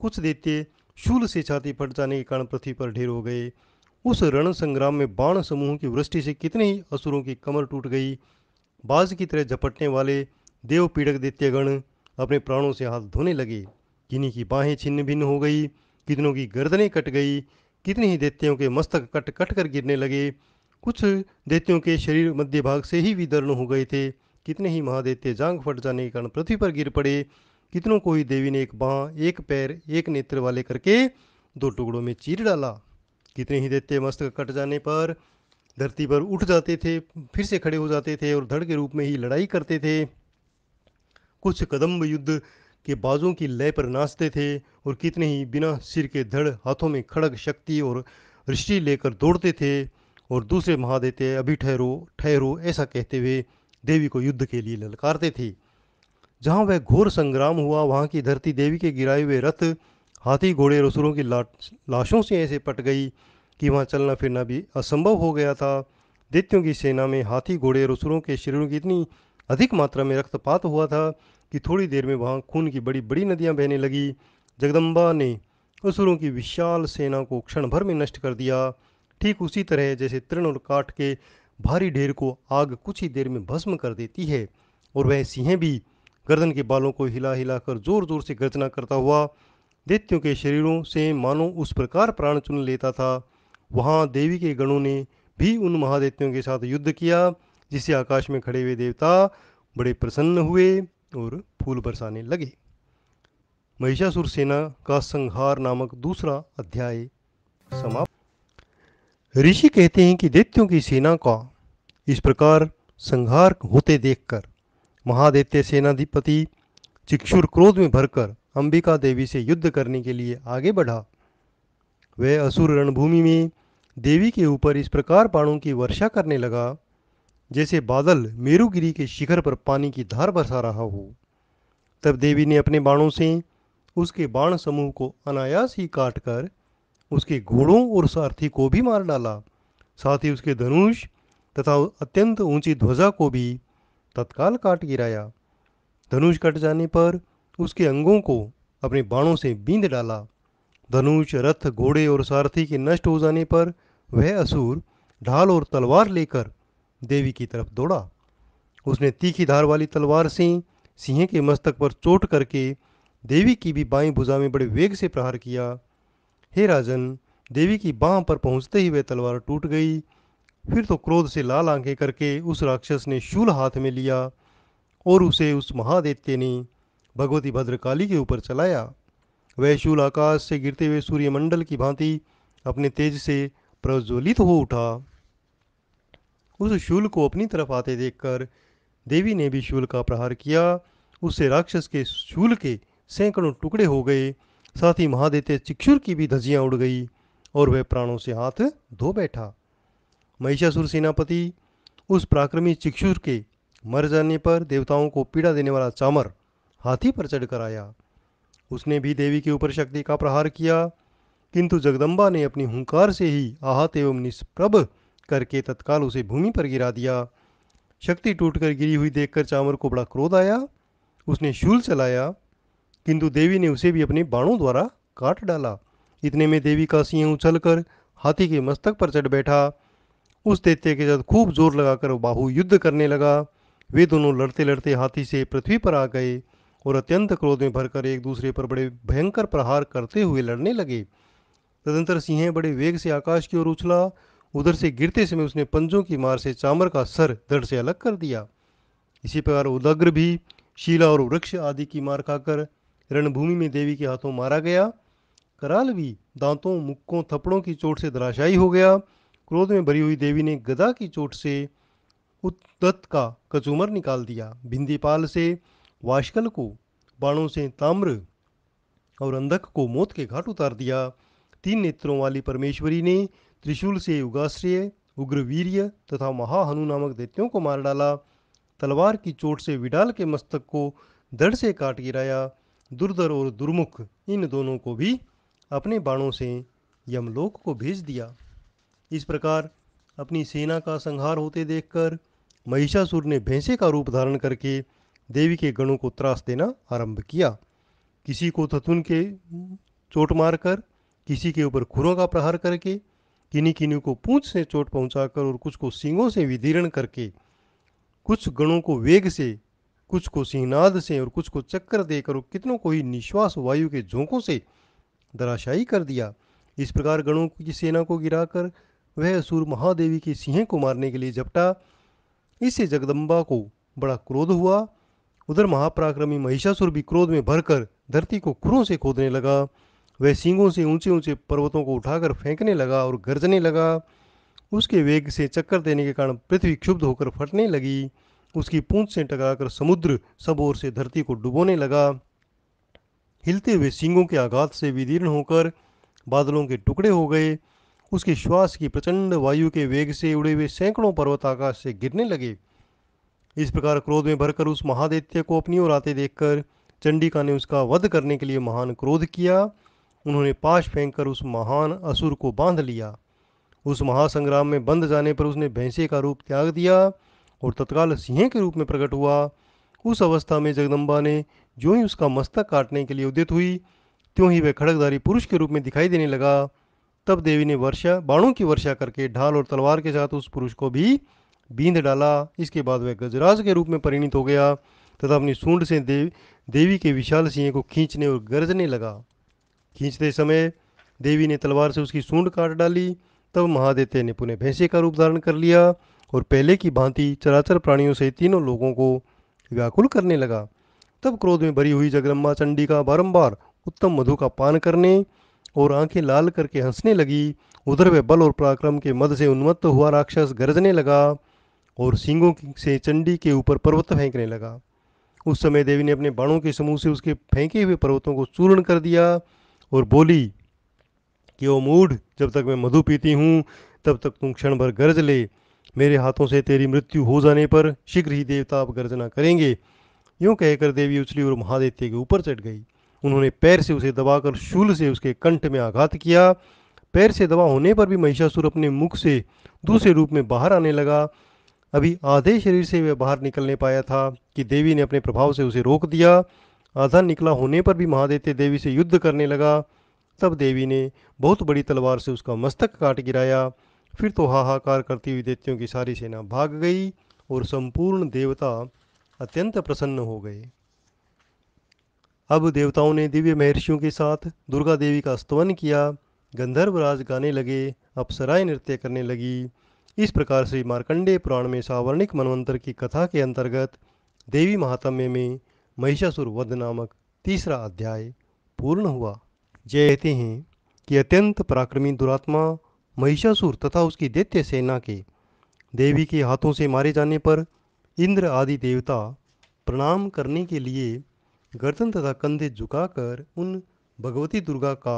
कुछ देते शूल से छाती फट जाने के कारण पृथ्वी पर ढेर हो गए उस रण संग्राम में बाण समूह की वृष्टि से कितने ही असुरों की कमर टूट गई बाज की तरह झपटने वाले देव पीड़क दैत्यगण अपने प्राणों से हाथ धोने लगे किन्हीं की बाहें छिन्न भिन्न हो गई कितनों की गर्दनें कट गई कितने ही दैत्यों के मस्तक कट कट कर गिरने लगे कुछ दैत्यों के शरीर मध्य भाग से ही विदर्ण हो गए थे कितने ही महादेत्य जांग फट जाने के कारण पृथ्वी पर गिर पड़े कितनों को ही देवी ने एक बाह एक पैर एक नेत्र वाले करके दो टुकड़ों में चीर डाला कितने ही देते मस्तक कट जाने पर धरती पर उठ जाते थे फिर से खड़े हो जाते थे और धड़ के रूप में ही लड़ाई करते थे कुछ कदम्ब युद्ध के बाजों की लय पर नाचते थे और कितने ही बिना सिर के धड़ हाथों में खड़ग शक्ति और ऋषि लेकर दौड़ते थे और दूसरे महादेते अभी ठहरो ठहरो ऐसा कहते हुए देवी को युद्ध के लिए ललकारते थे जहाँ वह घोर संग्राम हुआ वहाँ की धरती देवी के गिराए हुए रथ हाथी घोड़े रसुरों की लाशों से ऐसे पट गई कि वहाँ चलना फिरना भी असंभव हो गया था दैत्यों की सेना में हाथी घोड़े रसुरों के शरीरों की इतनी अधिक मात्रा में रक्तपात हुआ था कि थोड़ी देर में वहाँ खून की बड़ी बड़ी नदियाँ बहने लगी जगदम्बा ने असुरों की विशाल सेना को क्षण भर में नष्ट कर दिया ठीक उसी तरह जैसे तृण और काट के भारी ढेर को आग कुछ ही देर में भस्म कर देती है और वह सिंह भी गर्दन के बालों को हिला हिलाकर जोर जोर से गर्जना करता हुआ दैत्यों के शरीरों से मानो उस प्रकार प्राण चुन लेता था वहाँ देवी के गणों ने भी उन महादैत्यों के साथ युद्ध किया जिसे आकाश में खड़े हुए देवता बड़े प्रसन्न हुए और फूल बरसाने लगे महिषासुर सेना का संहार नामक दूसरा अध्याय समाप्त ऋषि कहते हैं कि दैत्यों की सेना का इस प्रकार संहार होते देखकर महादैत्य सेनाधिपति चिक्षुर क्रोध में भरकर अंबिका देवी से युद्ध करने के लिए आगे बढ़ा वह असुर रणभूमि में देवी के ऊपर इस प्रकार बाणों की वर्षा करने लगा जैसे बादल मेरुगिरी के शिखर पर पानी की धार बरसा रहा हो तब देवी ने अपने बाणों से उसके बाण समूह को अनायास ही काटकर उसके घोड़ों और सारथी को भी मार डाला साथ ही उसके धनुष तथा अत्यंत ऊंची ध्वजा को भी तत्काल काट गिराया धनुष कट जाने पर उसके अंगों को अपने बाणों से बींद डाला धनुष रथ घोड़े और सारथी के नष्ट हो जाने पर वह असुर ढाल और तलवार लेकर देवी की तरफ दौड़ा उसने तीखी धार वाली तलवार से सिंह के मस्तक पर चोट करके देवी की भी बाई भुजा में बड़े वेग से प्रहार किया हे राजन देवी की बाह पर पहुंचते ही वह तलवार टूट गई फिर तो क्रोध से लाल आंखें करके उस राक्षस ने शूल हाथ में लिया और उसे उस महादैत्य ने भगवती भद्रकाली के ऊपर चलाया वह शूल आकाश से गिरते हुए सूर्यमंडल की भांति अपने तेज से प्रज्वलित हो उठा उस शूल को अपनी तरफ आते देखकर देवी ने भी शूल का प्रहार किया उससे राक्षस के शूल के सैकड़ों टुकड़े हो गए साथ ही महादेते चिक्षुर की भी धजियां उड़ गई और वह प्राणों से हाथ धो बैठा महिषासुर सेनापति उस पराक्रमी चिक्षुर के मर जाने पर देवताओं को पीड़ा देने वाला चामर हाथी पर चढ़कर आया उसने भी देवी के ऊपर शक्ति का प्रहार किया किंतु जगदम्बा ने अपनी हुंकार से ही आहत एवं निष्प्रभ करके तत्काल उसे भूमि पर गिरा दिया शक्ति टूटकर गिरी हुई देखकर चामर को बड़ा क्रोध आया उसने शूल चलाया किंतु देवी ने उसे भी अपने बाणों द्वारा काट डाला इतने में देवी का सिंह उछल हाथी के मस्तक पर चढ़ बैठा उस दैत्य के साथ खूब जोर लगाकर बाहु युद्ध करने लगा वे दोनों लड़ते लड़ते हाथी से पृथ्वी पर आ गए और अत्यंत क्रोध में भरकर एक दूसरे पर बड़े भयंकर प्रहार करते हुए लड़ने लगे तदंतर सिंह बड़े वेग से आकाश की ओर उछला उधर से गिरते समय उसने पंजों की मार से चामर का सर धड़ से अलग कर दिया इसी प्रकार उदग्र भी शीला और वृक्ष आदि की मार खाकर रणभूमि में देवी के हाथों मारा गया कराल भी दांतों मुक्कों थप्पड़ों की चोट से धराशायी हो गया क्रोध में भरी हुई देवी ने गदा की चोट से उद्दत्त का कचूमर निकाल दिया भिंदीपाल से वाशकल को बाणों से ताम्र और अंधक को मौत के घाट उतार दिया तीन नेत्रों वाली परमेश्वरी ने त्रिशूल से उगाश्रय उग्रवीर्य तथा महाहनु नामक दैत्यों को मार डाला तलवार की चोट से विडाल के मस्तक को दड़ से काट गिराया दुर्धर और दुर्मुख इन दोनों को भी अपने बाणों से यमलोक को भेज दिया इस प्रकार अपनी सेना का संहार होते देखकर महिषासुर ने भैंसे का रूप धारण करके देवी के गणों को त्रास देना आरंभ किया किसी को थथुन के चोट मारकर किसी के ऊपर खुरों का प्रहार करके किन्हीं किन्हीं को पूंछ से चोट पहुंचाकर और कुछ को सींगों से विदीर्ण करके कुछ गणों को वेग से कुछ को सिंहनाद से और कुछ को चक्कर देकर और कितनों को ही निश्वास वायु के झोंकों से धराशायी कर दिया इस प्रकार गणों की सेना को गिराकर वह असुर महादेवी के सिंह को मारने के लिए झपटा इससे जगदम्बा को बड़ा क्रोध हुआ उधर महापराक्रमी महिषासुर भी क्रोध में भरकर धरती को खुरों से खोदने लगा वह सिंगों से ऊंचे ऊंचे पर्वतों को उठाकर फेंकने लगा और गरजने लगा उसके वेग से चक्कर देने के कारण पृथ्वी क्षुब्ध होकर फटने लगी उसकी पूंछ से टकराकर समुद्र सब ओर से धरती को डुबोने लगा हिलते हुए सिंगों के आघात से विदीर्ण होकर बादलों के टुकड़े हो गए उसके श्वास की प्रचंड वायु के वेग से उड़े हुए सैकड़ों पर्वत आकाश से गिरने लगे इस प्रकार क्रोध में भरकर उस महादेत्य को अपनी ओर आते देखकर चंडिका ने उसका वध करने के लिए महान क्रोध किया उन्होंने पाश फेंक कर उस महान असुर को बांध लिया उस महासंग्राम में बंध जाने पर उसने भैंसे का रूप त्याग दिया और तत्काल सिंह के रूप में प्रकट हुआ उस अवस्था में जगदम्बा ने जो ही उसका मस्तक काटने के लिए उद्यत हुई त्यों ही वह खड़कधारी पुरुष के रूप में दिखाई देने लगा तब देवी ने वर्षा बाणों की वर्षा करके ढाल और तलवार के साथ उस पुरुष को भी बींद डाला इसके बाद वह गजराज के रूप में परिणित हो गया तथा अपनी सूंड से देव देवी के विशाल सिंह को खींचने और गरजने लगा खींचते समय देवी ने तलवार से उसकी सूंड काट डाली तब महादेते ने पुनः भैंसे का रूप धारण कर लिया और पहले की भांति चराचर प्राणियों से तीनों लोगों को व्याकुल करने लगा तब क्रोध में भरी हुई जगदम्बा चंडी का बारम्बार उत्तम मधु का पान करने और आंखें लाल करके हंसने लगी उधर वे बल और पराक्रम के मद से उन्मत्त हुआ राक्षस गरजने लगा और सिंगों से चंडी के ऊपर पर्वत फेंकने लगा उस समय देवी ने अपने बाणों के समूह से उसके फेंके हुए पर्वतों को चूर्ण कर दिया और बोली कि ओ मूढ़ जब तक मैं मधु पीती हूँ तब तक तुम क्षण भर गरज ले मेरे हाथों से तेरी मृत्यु हो जाने पर शीघ्र ही देवता आप गर्जना करेंगे यूं कहकर देवी उछली और महादेत्य के ऊपर चढ़ गई उन्होंने पैर से उसे दबाकर शूल से उसके कंठ में आघात किया पैर से दबा होने पर भी महिषासुर अपने मुख से दूसरे रूप में बाहर आने लगा अभी आधे शरीर से वह बाहर निकलने पाया था कि देवी ने अपने प्रभाव से उसे रोक दिया आधा निकला होने पर भी महादेत्य देवी से युद्ध करने लगा तब देवी ने बहुत बड़ी तलवार से उसका मस्तक काट गिराया फिर तो हाहाकार करती हुई दैत्यों की सारी सेना भाग गई और संपूर्ण देवता अत्यंत प्रसन्न हो गए अब देवताओं ने दिव्य महर्षियों के साथ दुर्गा देवी का स्तवन किया गंधर्वराज गाने लगे अप्सराएं नृत्य करने लगी इस प्रकार श्री मार्कंडे पुराण में सावर्णिक मनवंतर की कथा के अंतर्गत देवी महात्म्य में महिषासुर वध नामक तीसरा अध्याय पूर्ण हुआ जय कहते हैं कि अत्यंत पराक्रमी दुरात्मा महिषासुर तथा उसकी दैत्य सेना के देवी के हाथों से मारे जाने पर इंद्र आदि देवता प्रणाम करने के लिए गर्दन तथा कंधे झुकाकर उन भगवती दुर्गा का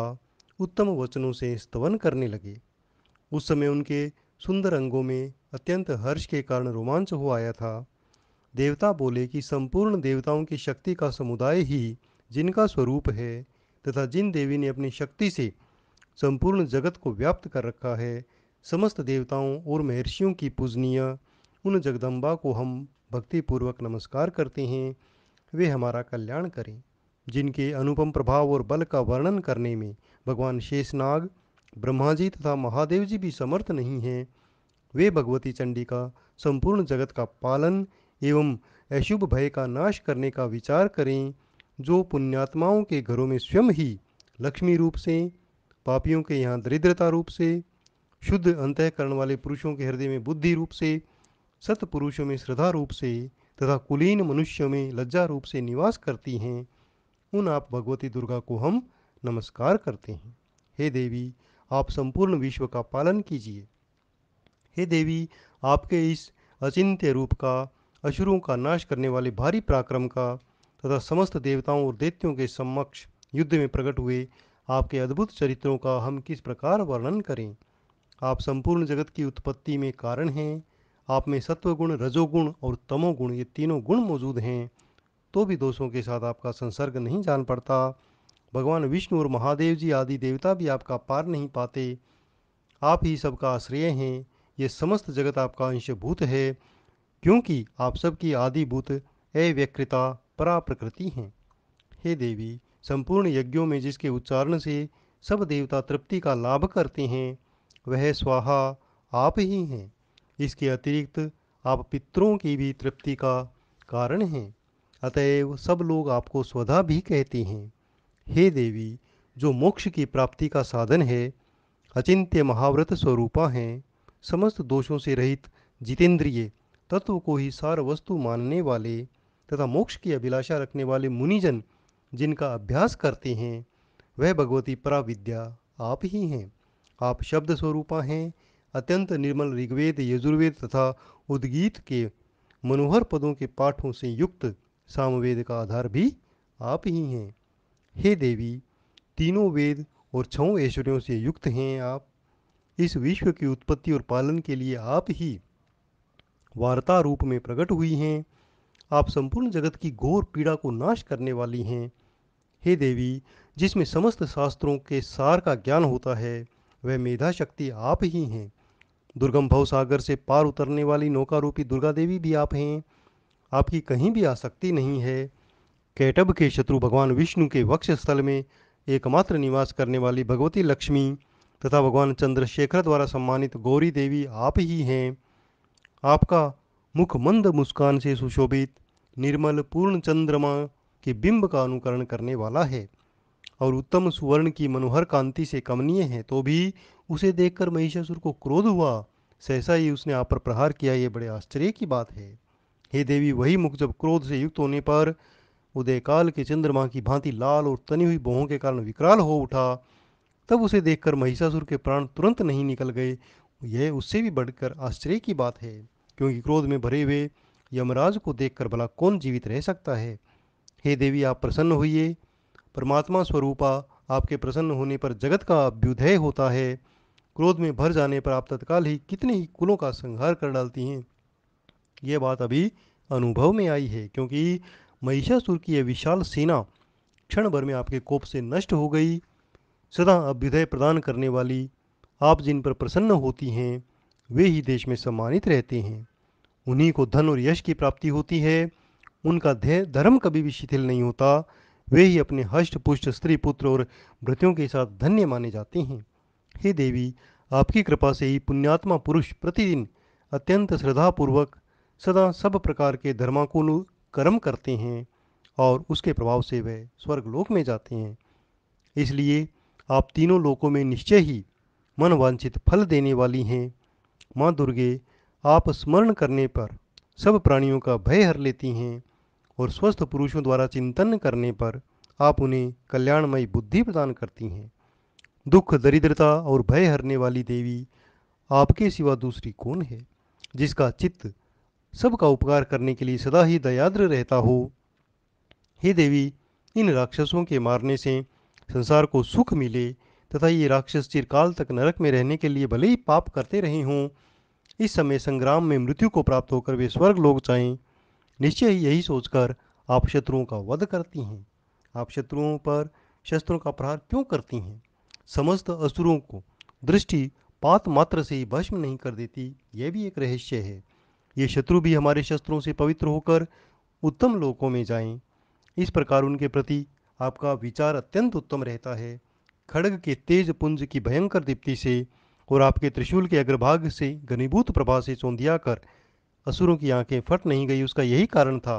उत्तम वचनों से स्तवन करने लगे उस समय उनके सुंदर अंगों में अत्यंत हर्ष के कारण रोमांच हो आया था देवता बोले कि संपूर्ण देवताओं की शक्ति का समुदाय ही जिनका स्वरूप है तथा जिन देवी ने अपनी शक्ति से संपूर्ण जगत को व्याप्त कर रखा है समस्त देवताओं और महर्षियों की पूजनीय उन जगदम्बा को हम भक्तिपूर्वक नमस्कार करते हैं वे हमारा कल्याण करें जिनके अनुपम प्रभाव और बल का वर्णन करने में भगवान शेषनाग ब्रह्मा जी तथा महादेव जी भी समर्थ नहीं हैं वे भगवती चंडी का संपूर्ण जगत का पालन एवं अशुभ भय का नाश करने का विचार करें जो पुण्यात्माओं के घरों में स्वयं ही लक्ष्मी रूप से पापियों के यहाँ दरिद्रता रूप से शुद्ध अंतकरण वाले पुरुषों के हृदय में बुद्धि रूप से सत्पुरुषों में श्रद्धा रूप से तथा कुलीन मनुष्यों में लज्जा रूप से निवास करती हैं उन आप भगवती दुर्गा को हम नमस्कार करते हैं हे देवी आप संपूर्ण विश्व का पालन कीजिए हे देवी आपके इस अचिंत्य रूप का अशुरों का नाश करने वाले भारी पराक्रम का तथा समस्त देवताओं और देत्यों के समक्ष युद्ध में प्रकट हुए आपके अद्भुत चरित्रों का हम किस प्रकार वर्णन करें आप संपूर्ण जगत की उत्पत्ति में कारण हैं आप में सत्वगुण रजोगुण और तमोगुण ये तीनों गुण मौजूद हैं तो भी दोषों के साथ आपका संसर्ग नहीं जान पड़ता भगवान विष्णु और महादेव जी आदि देवता भी आपका पार नहीं पाते आप ही सबका आश्रय हैं ये समस्त जगत आपका अंशभूत है क्योंकि आप सबकी आदिभूत अव्यक्रता परा प्रकृति हैं हे देवी संपूर्ण यज्ञों में जिसके उच्चारण से सब देवता तृप्ति का लाभ करते हैं वह स्वाहा आप ही हैं इसके अतिरिक्त आप पितरों की भी तृप्ति का कारण हैं अतएव सब लोग आपको स्वधा भी कहते हैं हे देवी जो मोक्ष की प्राप्ति का साधन है अचिंत्य महाव्रत स्वरूपा हैं समस्त दोषों से रहित जितेंद्रिय तत्व को ही सार वस्तु मानने वाले तथा मोक्ष की अभिलाषा रखने वाले मुनिजन जिनका अभ्यास करते हैं वह भगवती पराविद्या आप ही हैं आप शब्द स्वरूपा हैं अत्यंत निर्मल ऋग्वेद यजुर्वेद तथा उद्गीत के मनोहर पदों के पाठों से युक्त सामवेद का आधार भी आप ही हैं हे देवी तीनों वेद और छह ऐश्वर्यों से युक्त हैं आप इस विश्व की उत्पत्ति और पालन के लिए आप ही वार्ता रूप में प्रकट हुई हैं आप संपूर्ण जगत की घोर पीड़ा को नाश करने वाली हैं हे देवी जिसमें समस्त शास्त्रों के सार का ज्ञान होता है वह मेधा शक्ति आप ही हैं दुर्गम भव सागर से पार उतरने वाली नौका रूपी दुर्गा देवी भी आप हैं आपकी कहीं भी आसक्ति नहीं है कैटब के शत्रु भगवान विष्णु के वक्ष स्थल में एकमात्र निवास करने वाली भगवती लक्ष्मी तथा भगवान चंद्रशेखर द्वारा सम्मानित गौरी देवी आप ही हैं आपका मुख मंद मुस्कान से सुशोभित निर्मल पूर्ण चंद्रमा के बिंब का अनुकरण करने वाला है और उत्तम सुवर्ण की मनोहर कांति से कमनीय है तो भी उसे देखकर महिषासुर को क्रोध हुआ सहसा ही उसने आप पर प्रहार किया ये बड़े आश्चर्य की बात है हे देवी वही मुख जब क्रोध से युक्त होने पर उदयकाल के चंद्रमा की भांति लाल और तनी हुई बोहों के कारण विकराल हो उठा तब उसे देखकर महिषासुर के प्राण तुरंत नहीं निकल गए यह उससे भी बढ़कर आश्चर्य की बात है क्योंकि क्रोध में भरे हुए यमराज को देखकर भला कौन जीवित रह सकता है हे देवी आप प्रसन्न होइए परमात्मा स्वरूपा आपके प्रसन्न होने पर जगत का अभ्युदय होता है क्रोध में भर जाने पर आप तत्काल ही कितने ही कुलों का संहार कर डालती हैं यह बात अभी अनुभव में आई है क्योंकि महिषासुर की यह विशाल सेना क्षण भर में आपके कोप से नष्ट हो गई सदा अभ्युदय प्रदान करने वाली आप जिन पर प्रसन्न होती हैं वे ही देश में सम्मानित रहते हैं उन्हीं को धन और यश की प्राप्ति होती है उनका ध्येय धर्म कभी भी शिथिल नहीं होता वे ही अपने हष्ट पुष्ट स्त्री पुत्र और व्रतियों के साथ धन्य माने जाते हैं हे देवी आपकी कृपा से ही पुण्यात्मा पुरुष प्रतिदिन अत्यंत श्रद्धापूर्वक सदा सब प्रकार के धर्माकुल कर्म करते हैं और उसके प्रभाव से वह स्वर्ग लोक में जाते हैं इसलिए आप तीनों लोकों में निश्चय ही मनवांछित फल देने वाली हैं माँ दुर्गे आप स्मरण करने पर सब प्राणियों का भय हर लेती हैं और स्वस्थ पुरुषों द्वारा चिंतन करने पर आप उन्हें कल्याणमयी बुद्धि प्रदान करती हैं दुख दरिद्रता और भय हरने वाली देवी आपके सिवा दूसरी कौन है जिसका चित्त सबका उपकार करने के लिए सदा ही दयाद्र रहता हो हे देवी इन राक्षसों के मारने से संसार को सुख मिले तथा ये राक्षस चिरकाल तक नरक में रहने के लिए भले ही पाप करते रहे हों इस समय संग्राम में मृत्यु को प्राप्त होकर वे स्वर्ग लोग चाहें निश्चय ही यही सोचकर आप शत्रुओं का वध करती हैं आप शत्रुओं पर शस्त्रों का प्रहार क्यों करती हैं समस्त असुरों को दृष्टि पात मात्र से ही भस्म नहीं कर देती यह भी एक रहस्य है ये शत्रु भी हमारे शस्त्रों से पवित्र होकर उत्तम लोकों में जाएं इस प्रकार उनके प्रति आपका विचार अत्यंत उत्तम रहता है खड़ग के तेज पुंज की भयंकर दीप्ति से और आपके त्रिशूल के अग्रभाग से घनीभूत प्रभा से चौंधिया कर असुरों की आंखें फट नहीं गई उसका यही कारण था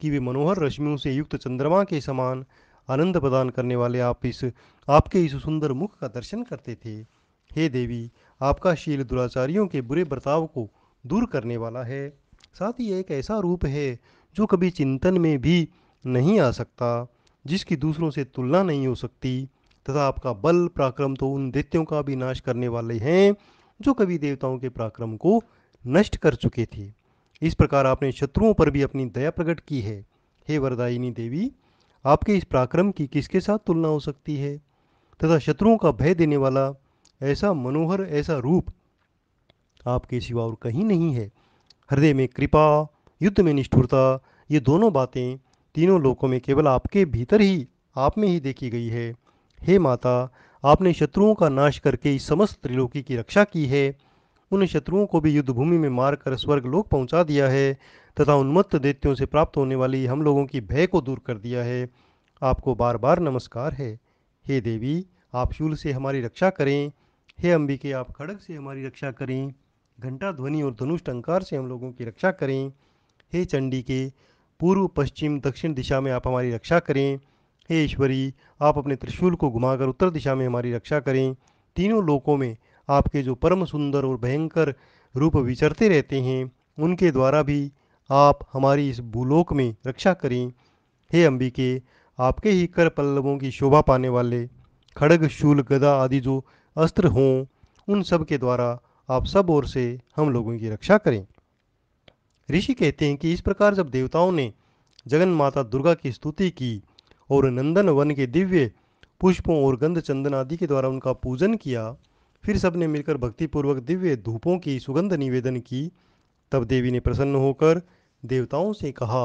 कि वे मनोहर रश्मियों से युक्त चंद्रमा के समान आनंद प्रदान करने वाले आप इस आपके इस सुंदर मुख का दर्शन करते थे हे देवी आपका शील दुराचारियों के बुरे बर्ताव को दूर करने वाला है साथ ही एक ऐसा रूप है जो कभी चिंतन में भी नहीं आ सकता जिसकी दूसरों से तुलना नहीं हो सकती तथा आपका बल पराक्रम तो उन दैत्यों का भी नाश करने वाले हैं जो कभी देवताओं के पराक्रम को नष्ट कर चुके थे इस प्रकार आपने शत्रुओं पर भी अपनी दया प्रकट की है हे वरदायिनी देवी आपके इस पराक्रम की किसके साथ तुलना हो सकती है तथा शत्रुओं का भय देने वाला ऐसा मनोहर ऐसा रूप आपके सिवा और कहीं नहीं है हृदय में कृपा युद्ध में निष्ठुरता ये दोनों बातें तीनों लोकों में केवल आपके भीतर ही आप में ही देखी गई है हे माता आपने शत्रुओं का नाश करके इस समस्त त्रिलोकी की रक्षा की है उन शत्रुओं को भी युद्धभूमि में मारकर स्वर्ग लोक पहुंचा दिया है तथा उन्मत्त देत्यों से प्राप्त होने वाली हम लोगों की भय को दूर कर दिया है आपको बार बार नमस्कार है हे देवी आप शूल से हमारी रक्षा करें हे अंबिके आप खड़ग से हमारी रक्षा करें घंटा ध्वनि और धनुष टंकार से हम लोगों की रक्षा करें हे चंडी के पूर्व पश्चिम दक्षिण दिशा में आप हमारी रक्षा करें हे ईश्वरी आप अपने त्रिशूल को घुमाकर उत्तर दिशा में हमारी रक्षा करें तीनों लोकों में आपके जो परम सुंदर और भयंकर रूप विचरते रहते हैं उनके द्वारा भी आप हमारी इस भूलोक में रक्षा करें हे अंबिके आपके ही कर पल्लवों की शोभा पाने वाले खड़ग शूल गदा आदि जो अस्त्र हों उन सब के द्वारा आप सब ओर से हम लोगों की रक्षा करें ऋषि कहते हैं कि इस प्रकार जब देवताओं ने जगन माता दुर्गा की स्तुति की और नंदन वन के दिव्य पुष्पों और गंध चंदन आदि के द्वारा उनका पूजन किया फिर सबने मिलकर भक्तिपूर्वक दिव्य धूपों की सुगंध निवेदन की तब देवी ने प्रसन्न होकर देवताओं से कहा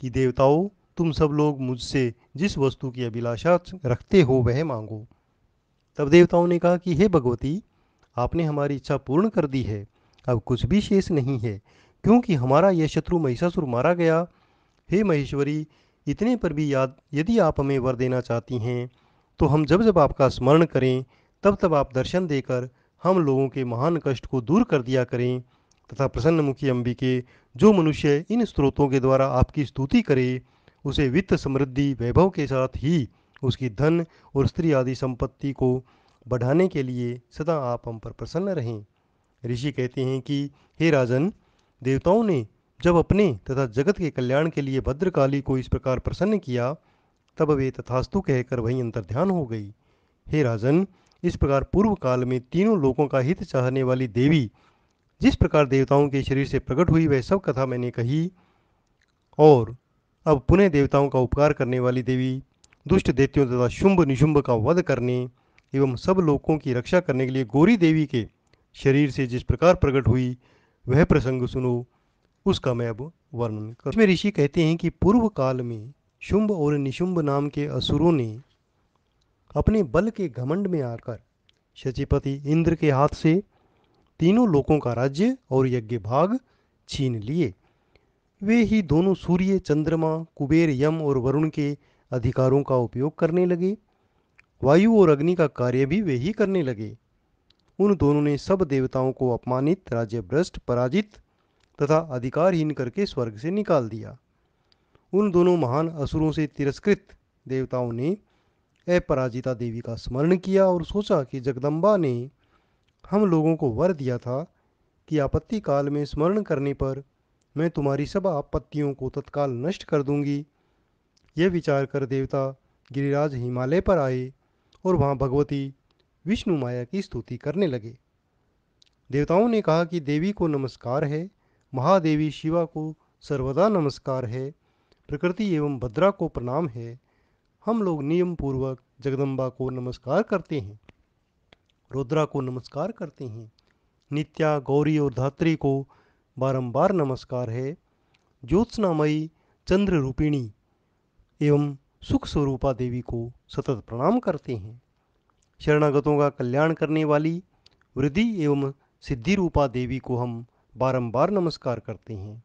कि देवताओं तुम सब लोग मुझसे जिस वस्तु की अभिलाषा रखते हो वह मांगो तब देवताओं ने कहा कि हे भगवती आपने हमारी इच्छा पूर्ण कर दी है अब कुछ भी शेष नहीं है क्योंकि हमारा यह शत्रु महिषासुर मारा गया हे महेश्वरी इतने पर भी याद यदि आप हमें वर देना चाहती हैं तो हम जब जब आपका स्मरण करें तब तब आप दर्शन देकर हम लोगों के महान कष्ट को दूर कर दिया करें तथा प्रसन्नमुखी अम्बिके जो मनुष्य इन स्रोतों के द्वारा आपकी स्तुति करे उसे वित्त समृद्धि वैभव के साथ ही उसकी धन और स्त्री आदि संपत्ति को बढ़ाने के लिए सदा आप हम पर प्रसन्न रहें ऋषि कहते हैं कि हे राजन देवताओं ने जब अपने तथा जगत के कल्याण के लिए भद्रकाली को इस प्रकार प्रसन्न किया तब वे तथास्तु कहकर वहीं अंतर्ध्यान हो गई हे राजन इस प्रकार पूर्व काल में तीनों लोगों का हित चाहने वाली देवी जिस प्रकार देवताओं के शरीर से प्रकट हुई वह सब कथा मैंने कही और अब पुनः देवताओं का उपकार करने वाली देवी दुष्ट देवतियों तथा शुंभ निशुंभ का वध करने एवं सब लोगों की रक्षा करने के लिए गौरी देवी के शरीर से जिस प्रकार प्रकट हुई वह प्रसंग सुनो उसका मैं अब वर्णन कर इसमें ऋषि कहते हैं कि पूर्व काल में शुंभ और निशुंभ नाम के असुरों ने अपने बल के घमंड में आकर शचिपति इंद्र के हाथ से तीनों लोकों का राज्य और यज्ञ भाग छीन लिए वे ही दोनों सूर्य चंद्रमा कुबेर यम और वरुण के अधिकारों का उपयोग करने लगे वायु और अग्नि का कार्य भी वे ही करने लगे उन दोनों ने सब देवताओं को अपमानित राज्य भ्रष्ट पराजित तथा अधिकारहीन करके स्वर्ग से निकाल दिया उन दोनों महान असुरों से तिरस्कृत देवताओं ने अपराजिता देवी का स्मरण किया और सोचा कि जगदम्बा ने हम लोगों को वर दिया था कि आपत्ति काल में स्मरण करने पर मैं तुम्हारी सब आपत्तियों को तत्काल नष्ट कर दूंगी यह विचार कर देवता गिरिराज हिमालय पर आए और वहाँ भगवती विष्णु माया की स्तुति करने लगे देवताओं ने कहा कि देवी को नमस्कार है महादेवी शिवा को सर्वदा नमस्कार है प्रकृति एवं भद्रा को प्रणाम है हम लोग नियम पूर्वक जगदम्बा को नमस्कार करते हैं रुद्रा को नमस्कार करते हैं नित्या गौरी और धात्री को बारंबार नमस्कार है ज्योत्सनामयी चंद्र रूपिणी एवं सुख स्वरूपा देवी को सतत प्रणाम करते हैं शरणागतों का कल्याण करने वाली वृद्धि एवं सिद्धि रूपा देवी को हम बारंबार नमस्कार करते हैं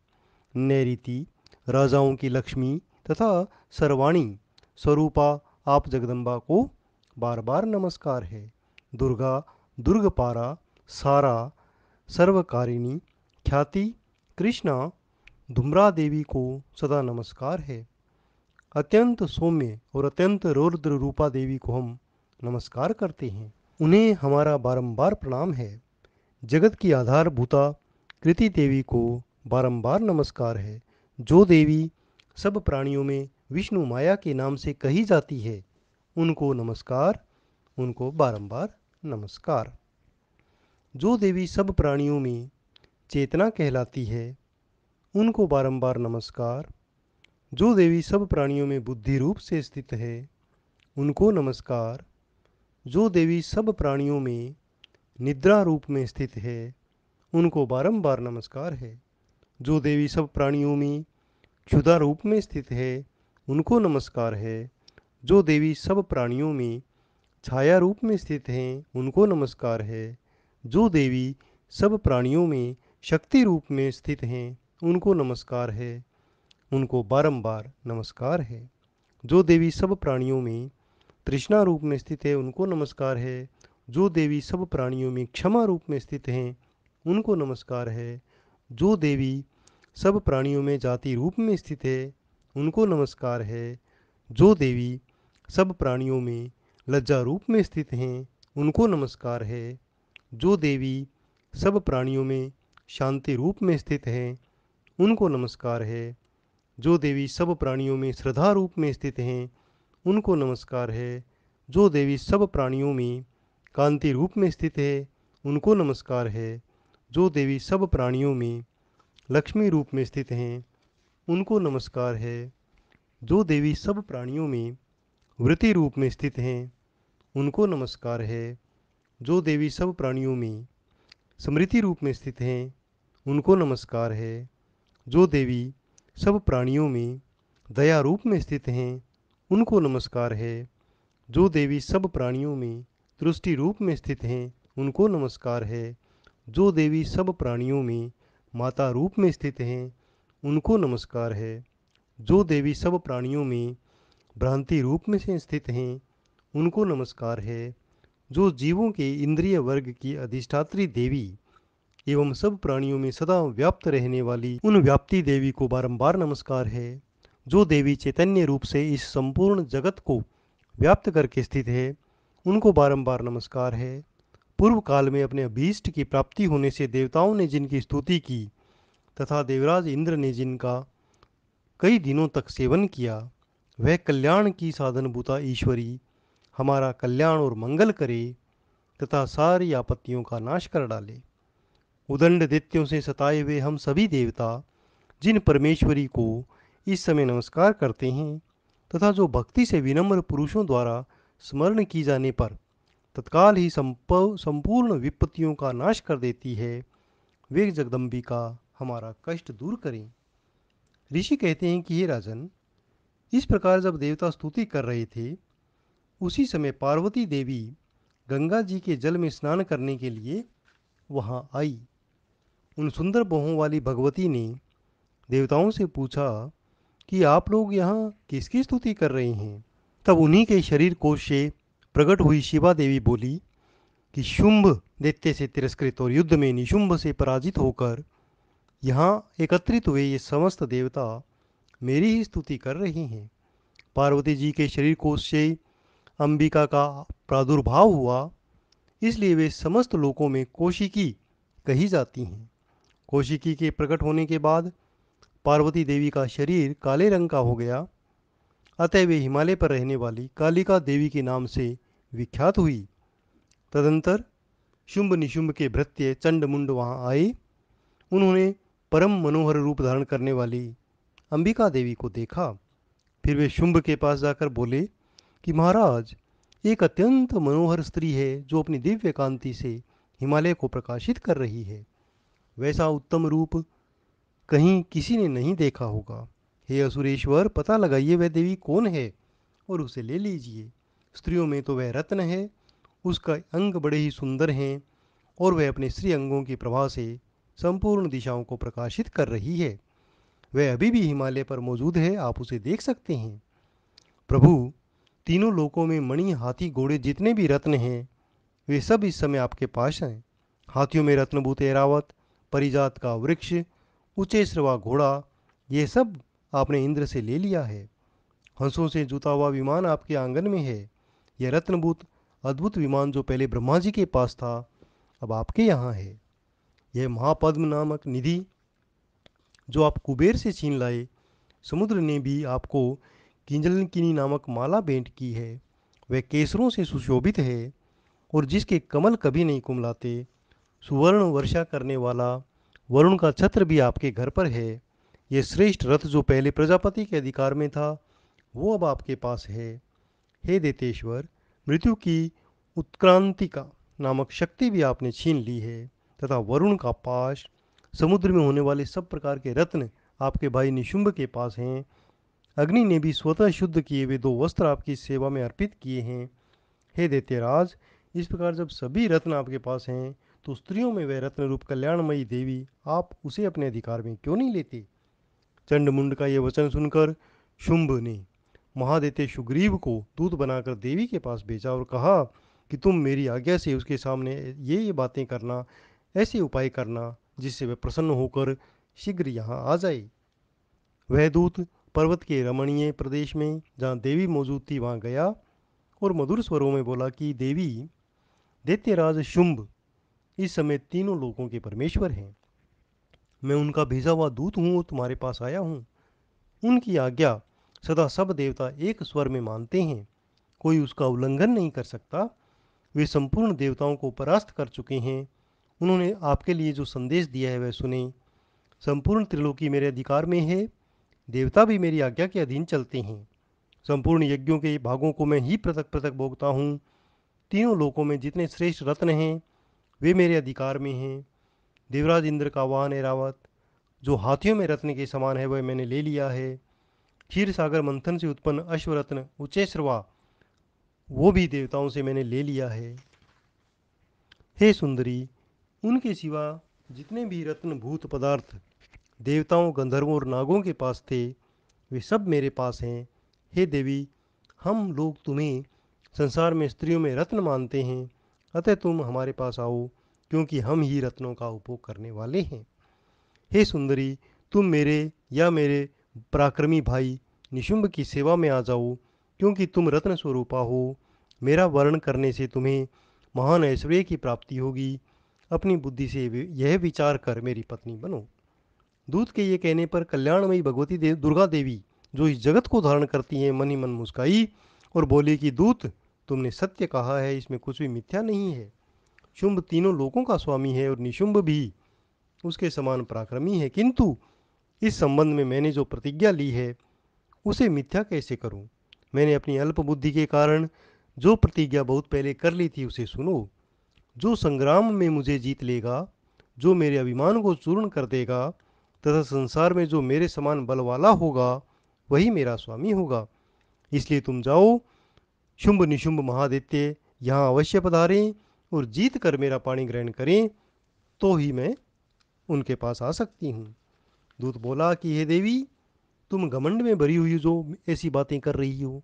नैरीति राजाओं की लक्ष्मी तथा सर्वाणी स्वरूपा आप जगदम्बा को बार बार नमस्कार है दुर्गा दुर्गपारा सारा सर्वकारिणी ख्याति कृष्णा धुमरा देवी को सदा नमस्कार है अत्यंत सौम्य और अत्यंत रौद्र रूपा देवी को हम नमस्कार करते हैं उन्हें हमारा बारंबार प्रणाम है जगत की आधारभूता कृति देवी को बारंबार नमस्कार है जो देवी सब प्राणियों में विष्णु माया के नाम से कही जाती है उनको नमस्कार उनको बारंबार नमस्कार जो देवी सब प्राणियों में चेतना कहलाती है उनको बारंबार नमस्कार जो देवी सब प्राणियों में बुद्धि रूप से स्थित है उनको नमस्कार जो देवी सब प्राणियों में निद्रा रूप में स्थित है उनको बारंबार नमस्कार है जो देवी सब प्राणियों में क्षुदा रूप में स्थित है उनको नमस्कार है जो देवी सब प्राणियों में छाया रूप में स्थित हैं उनको नमस्कार है जो देवी सब प्राणियों में शक्ति रूप में स्थित हैं उनको नमस्कार है उनको बारंबार नमस्कार है जो देवी सब प्राणियों में तृष्णा रूप में स्थित है उनको नमस्कार है जो देवी सब प्राणियों में क्षमा रूप में स्थित हैं उनको नमस्कार है जो देवी सब प्राणियों में जाति रूप में स्थित है उनको नमस्कार है जो देवी सब प्राणियों में लज्जा रूप में स्थित हैं उनको नमस्कार है जो देवी सब प्राणियों में शांति रूप में स्थित हैं उनको नमस्कार है जो देवी सब प्राणियों में श्रद्धा रूप में स्थित हैं उनको नमस्कार है जो देवी सब प्राणियों में कांति रूप में स्थित है उनको नमस्कार है जो देवी सब प्राणियों में लक्ष्मी रूप में स्थित हैं उनको नमस्कार है जो देवी सब प्राणियों में वृत्ति रूप में स्थित हैं उनको नमस्कार है जो देवी सब प्राणियों में स्मृति रूप में स्थित हैं उनको नमस्कार है जो देवी सब प्राणियों में दया रूप में स्थित हैं उनको नमस्कार है जो देवी सब प्राणियों में दृष्टि रूप में स्थित हैं उनको नमस्कार है जो देवी सब प्राणियों में माता रूप में स्थित हैं उनको नमस्कार है जो देवी सब प्राणियों में भ्रांति रूप में से स्थित हैं उनको नमस्कार है जो जीवों के इंद्रिय वर्ग की अधिष्ठात्री देवी एवं सब प्राणियों में सदा व्याप्त रहने वाली उन व्याप्ति देवी को बारंबार नमस्कार है जो देवी चैतन्य रूप से इस संपूर्ण जगत को व्याप्त करके स्थित है उनको बारंबार नमस्कार है पूर्व काल में अपने अभीष्ट की प्राप्ति होने से देवताओं ने जिनकी स्तुति की तथा देवराज इंद्र ने जिनका कई दिनों तक सेवन किया वह कल्याण की साधनभूता ईश्वरी हमारा कल्याण और मंगल करे तथा सारी आपत्तियों का नाश कर डाले उदंड दित्यों से सताए हुए हम सभी देवता जिन परमेश्वरी को इस समय नमस्कार करते हैं तथा जो भक्ति से विनम्र पुरुषों द्वारा स्मरण की जाने पर तत्काल ही संपूर्ण विपत्तियों का नाश कर देती है वे जगदम्बिका हमारा कष्ट दूर करें ऋषि कहते हैं कि हे राजन इस प्रकार जब देवता स्तुति कर रहे थे उसी समय पार्वती देवी गंगा जी के जल में स्नान करने के लिए वहाँ आई उन सुंदर बहों वाली भगवती ने देवताओं से पूछा कि आप लोग यहाँ किसकी स्तुति कर रहे हैं तब उन्हीं के शरीर को से प्रकट हुई शिवा देवी बोली कि शुंभ दैत्य से तिरस्कृत और युद्ध में निशुंभ से पराजित होकर यहाँ एकत्रित हुए ये समस्त देवता मेरी ही स्तुति कर रही हैं पार्वती जी के शरीर को से अंबिका का प्रादुर्भाव हुआ इसलिए वे समस्त लोकों में कोशिकी कही जाती हैं कोशिकी के प्रकट होने के बाद पार्वती देवी का शरीर काले रंग का हो गया अतः वे हिमालय पर रहने वाली कालिका देवी के नाम से विख्यात हुई तदंतर शुंभ निशुंभ के भृत्य चंड मुंड वहाँ आए उन्होंने परम मनोहर रूप धारण करने वाली अंबिका देवी को देखा फिर वे शुंभ के पास जाकर बोले कि महाराज एक अत्यंत मनोहर स्त्री है जो अपनी दिव्य कांति से हिमालय को प्रकाशित कर रही है वैसा उत्तम रूप कहीं किसी ने नहीं देखा होगा हे असुरेश्वर पता लगाइए वह देवी कौन है और उसे ले लीजिए स्त्रियों में तो वह रत्न है उसका अंग बड़े ही सुंदर हैं और वह अपने स्त्री अंगों के प्रभाव से संपूर्ण दिशाओं को प्रकाशित कर रही है वह अभी भी हिमालय पर मौजूद है आप उसे देख सकते हैं प्रभु तीनों लोकों में मणि हाथी घोड़े जितने भी रत्न हैं वे सब इस समय आपके पास हैं हाथियों में रत्नभूत एरावत परिजात का वृक्ष ऊँचे श्रवा घोड़ा ये सब आपने इंद्र से ले लिया है हंसों से जुता हुआ विमान आपके आंगन में है यह रत्नभूत अद्भुत विमान जो पहले ब्रह्मा जी के पास था अब आपके यहाँ है यह महापद्म नामक निधि जो आप कुबेर से छीन लाए समुद्र ने भी आपको किंजलकिनी नामक माला भेंट की है वह केसरों से सुशोभित है और जिसके कमल कभी नहीं कुमलाते सुवर्ण वर्षा करने वाला वरुण का छत्र भी आपके घर पर है यह श्रेष्ठ रथ जो पहले प्रजापति के अधिकार में था वो अब आपके पास है हे देतेश्वर मृत्यु की उत्क्रांति का नामक शक्ति भी आपने छीन ली है तथा वरुण का पाश समुद्र में होने वाले सब प्रकार के रत्न आपके भाई निशुंभ के पास हैं अग्नि ने भी स्वतः शुद्ध किए हुए दो वस्त्र आपकी सेवा में अर्पित किए हैं हे दैत्यराज इस प्रकार जब सभी रत्न आपके पास हैं तो स्त्रियों में वह रत्न रूप कल्याणमयी देवी आप उसे अपने अधिकार में क्यों नहीं लेते चंडमुंड का यह वचन सुनकर शुंभ ने महादेते सुग्रीव को दूत बनाकर देवी के पास भेजा और कहा कि तुम मेरी आज्ञा से उसके सामने ये ये बातें करना ऐसे उपाय करना जिससे वह प्रसन्न होकर शीघ्र यहाँ आ जाए वह दूत पर्वत के रमणीय प्रदेश में जहाँ देवी मौजूद थी वहाँ गया और मधुर स्वरों में बोला कि देवी दैत्यराज शुंभ इस समय तीनों लोगों के परमेश्वर हैं मैं उनका भेजा हुआ दूत हूँ और तुम्हारे पास आया हूँ उनकी आज्ञा सदा सब देवता एक स्वर में मानते हैं कोई उसका उल्लंघन नहीं कर सकता वे संपूर्ण देवताओं को परास्त कर चुके हैं उन्होंने आपके लिए जो संदेश दिया है वह सुने संपूर्ण त्रिलोकी मेरे अधिकार में है देवता भी मेरी आज्ञा के अधीन चलते हैं संपूर्ण यज्ञों के भागों को मैं ही पृथक पृथक भोगता हूँ तीनों लोकों में जितने श्रेष्ठ रत्न हैं वे मेरे अधिकार में हैं देवराज इंद्र का वाहन एरावत जो हाथियों में रत्न के समान है वह मैंने ले लिया है क्षीर सागर मंथन से उत्पन्न अश्वरत्न उच्चेश्वरवा वो भी देवताओं से मैंने ले लिया है हे सुंदरी उनके सिवा जितने भी रत्न भूत पदार्थ देवताओं गंधर्वों और नागों के पास थे वे सब मेरे पास हैं हे देवी हम लोग तुम्हें संसार में स्त्रियों में रत्न मानते हैं अतः तुम हमारे पास आओ क्योंकि हम ही रत्नों का उपयोग करने वाले हैं हे सुंदरी तुम मेरे या मेरे पराक्रमी भाई निशुंब की सेवा में आ जाओ क्योंकि तुम रत्न स्वरूपा हो मेरा वर्ण करने से तुम्हें महान ऐश्वर्य की प्राप्ति होगी अपनी बुद्धि से यह विचार कर मेरी पत्नी बनो दूध के ये कहने पर कल्याणमयी भगवती देव दुर्गा देवी जो इस जगत को धारण करती हैं मनी मन मुस्काई और बोली कि दूत तुमने सत्य कहा है इसमें कुछ भी मिथ्या नहीं है शुंभ तीनों लोकों का स्वामी है और निशुंभ भी उसके समान पराक्रमी है किंतु इस संबंध में मैंने जो प्रतिज्ञा ली है उसे मिथ्या कैसे करूं? मैंने अपनी अल्प बुद्धि के कारण जो प्रतिज्ञा बहुत पहले कर ली थी उसे सुनो जो संग्राम में मुझे जीत लेगा जो मेरे अभिमान को चूर्ण कर देगा तथा संसार में जो मेरे समान बल वाला होगा वही मेरा स्वामी होगा इसलिए तुम जाओ शुंभ निशुंभ महादित्य यहाँ अवश्य पधारें और जीत कर मेरा पाणी ग्रहण करें तो ही मैं उनके पास आ सकती हूँ दूत बोला कि हे देवी तुम घमंड में भरी हुई जो ऐसी बातें कर रही हो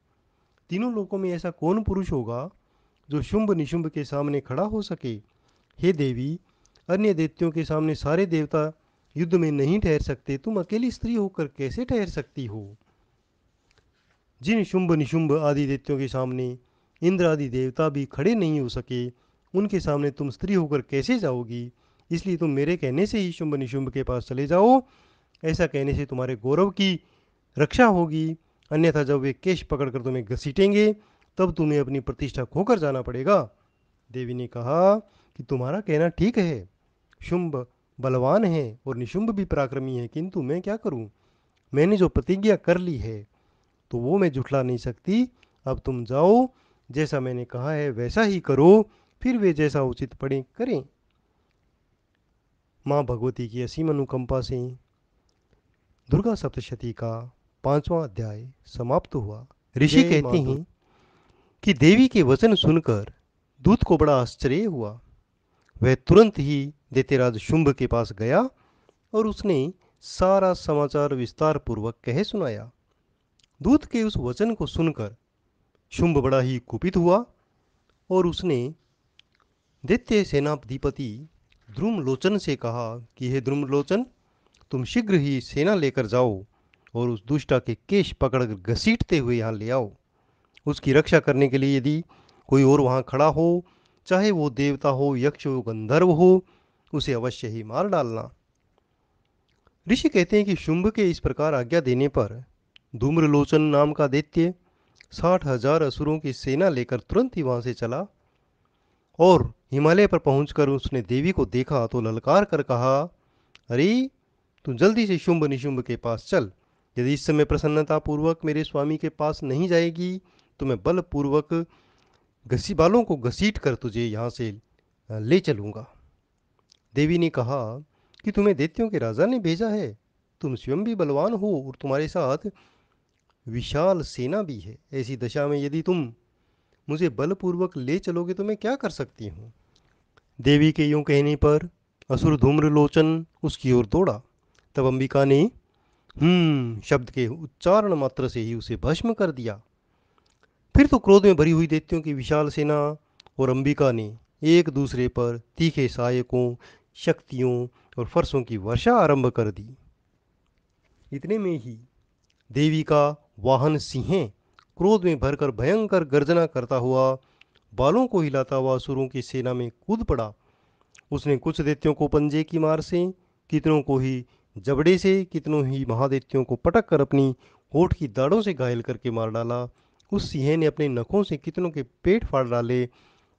तीनों लोकों में ऐसा कौन पुरुष होगा जो शुंभ निशुंभ के सामने खड़ा हो सके हे देवी अन्य देवतियों के सामने सारे देवता युद्ध में नहीं ठहर सकते तुम अकेली स्त्री होकर कैसे ठहर सकती हो जिन शुंभ निशुंभ आदि देवतियों के सामने इंद्र आदि देवता भी खड़े नहीं हो सके उनके सामने तुम स्त्री होकर कैसे जाओगी इसलिए तुम मेरे कहने से ही शुंभ निशुंभ के पास चले जाओ ऐसा कहने से तुम्हारे गौरव की रक्षा होगी अन्यथा जब वे केश पकड़कर तुम्हें घसीटेंगे तब तुम्हें अपनी प्रतिष्ठा खोकर जाना पड़ेगा देवी ने कहा कि तुम्हारा कहना ठीक है शुंभ बलवान है और निशुंभ भी पराक्रमी है किंतु मैं क्या करूं मैंने जो प्रतिज्ञा कर ली है तो वो मैं जुटला नहीं सकती अब तुम जाओ जैसा मैंने कहा है वैसा ही करो फिर वे जैसा उचित पड़े करें माँ भगवती की असीम अनुकंपा से दुर्गा सप्तशती का पांचवा अध्याय समाप्त हुआ ऋषि कहते हैं कि देवी के वचन सुनकर दूत को बड़ा आश्चर्य हुआ वह तुरंत ही देतेराज शुंभ के पास गया और उसने सारा समाचार विस्तार पूर्वक कह सुनाया दूत के उस वचन को सुनकर शुंभ बड़ा ही कुपित हुआ और उसने दैत्य सेनाधिपति ध्रुमलोचन से कहा कि हे ध्रुमलोचन तुम शीघ्र ही सेना लेकर जाओ और उस दुष्टा के केश पकड़ घसीटते हुए यहाँ ले आओ उसकी रक्षा करने के लिए यदि कोई और वहाँ खड़ा हो चाहे वो देवता हो यक्ष हो गंधर्व हो उसे अवश्य ही मार डालना ऋषि कहते हैं कि शुंभ के इस प्रकार आज्ञा देने पर धूम्रलोचन नाम का दैत्य साठ हजार असुरों की सेना लेकर तुरंत ही वहां से चला और हिमालय पर पहुंचकर उसने देवी को देखा तो ललकार कर कहा अरे तू जल्दी से शुंभ निशुंभ के पास चल यदि इस समय प्रसन्नतापूर्वक मेरे स्वामी के पास नहीं जाएगी तुम्हें बलपूर्वक घसी बालों को घसीट कर तुझे यहाँ से ले चलूँगा देवी ने कहा कि तुम्हें देत्यों के राजा ने भेजा है तुम स्वयं भी बलवान हो और तुम्हारे साथ विशाल सेना भी है ऐसी दशा में यदि तुम मुझे बलपूर्वक ले चलोगे तो मैं क्या कर सकती हूँ देवी के यूं कहने पर असुर धूम्र लोचन उसकी ओर दौड़ा तब अंबिका ने हम्म शब्द के उच्चारण मात्र से ही उसे भस्म कर दिया फिर तो क्रोध में भरी हुई देवतियों की विशाल सेना और अंबिका ने एक दूसरे पर तीखे सहायकों शक्तियों और फर्शों की वर्षा आरंभ कर दी इतने में ही देवी का वाहन सिंह क्रोध में भरकर भयंकर गर्जना करता हुआ बालों को हिलाता हुआ सुरों की सेना में कूद पड़ा उसने कुछ देतियों को पंजे की मार से कितनों को ही जबड़े से कितनों ही महादेवतियों को पटक कर अपनी होठ की दाड़ों से घायल करके मार डाला उस सिंह ने अपने नखों से कितनों के पेट फाड़ डाले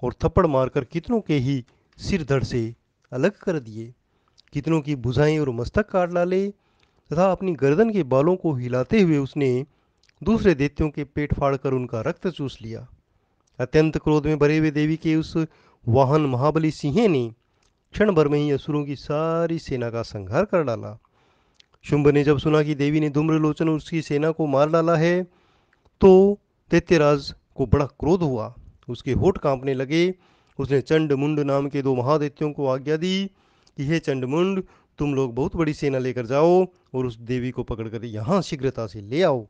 और थप्पड़ मारकर कितनों के ही सिर धड़ से अलग कर दिए कितनों की भुजाएं और मस्तक काट डाले तथा अपनी गर्दन के बालों को हिलाते हुए उसने दूसरे देवतियों के पेट फाड़कर उनका रक्त चूस लिया अत्यंत क्रोध में भरे हुए देवी के उस वाहन महाबली सिंह ने क्षण भर में ही असुरों की सारी सेना का संहार कर डाला शुंभ ने जब सुना कि देवी ने धूम्रलोचन उसकी सेना को मार डाला है तो दैत्यराज को बड़ा क्रोध हुआ उसके होठ कांपने लगे उसने चंडमुंड नाम के दो महादैत्यों को आज्ञा दी कि हे चंडमुंड तुम लोग बहुत बड़ी सेना लेकर जाओ और उस देवी को पकड़कर यहाँ शीघ्रता से ले आओ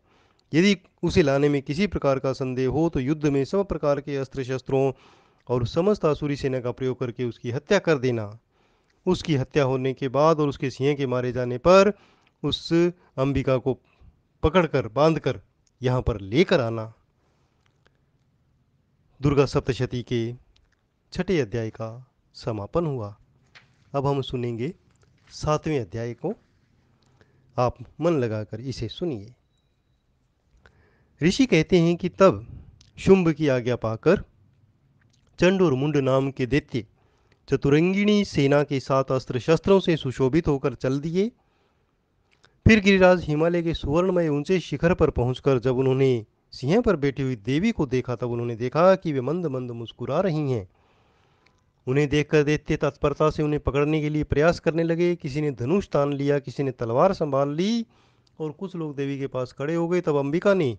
यदि उसे लाने में किसी प्रकार का संदेह हो तो युद्ध में सब प्रकार के अस्त्र शस्त्रों और समस्त आसुरी सेना का प्रयोग करके उसकी हत्या कर देना उसकी हत्या होने के बाद और उसके सिंह के मारे जाने पर उस अंबिका को पकड़कर बांधकर यहाँ पर लेकर आना दुर्गा सप्तशती के छठे अध्याय का समापन हुआ अब हम सुनेंगे सातवें अध्याय को आप मन लगाकर इसे सुनिए ऋषि कहते हैं कि तब शुंभ की आज्ञा पाकर चंड और मुंड नाम के दैत्य चतुरंगिणी सेना के साथ अस्त्र शस्त्रों से सुशोभित होकर चल दिए फिर गिरिराज हिमालय के सुवर्णमय ऊंचे शिखर पर पहुंचकर जब उन्होंने सिंह पर बैठी हुई देवी को देखा तब उन्होंने देखा कि वे मंद मंद मुस्कुरा रही हैं उन्हें देखकर देखते तत्परता से उन्हें पकड़ने के लिए प्रयास करने लगे किसी ने धनुष तान लिया किसी ने तलवार संभाल ली और कुछ लोग देवी के पास खड़े हो गए तब अंबिका ने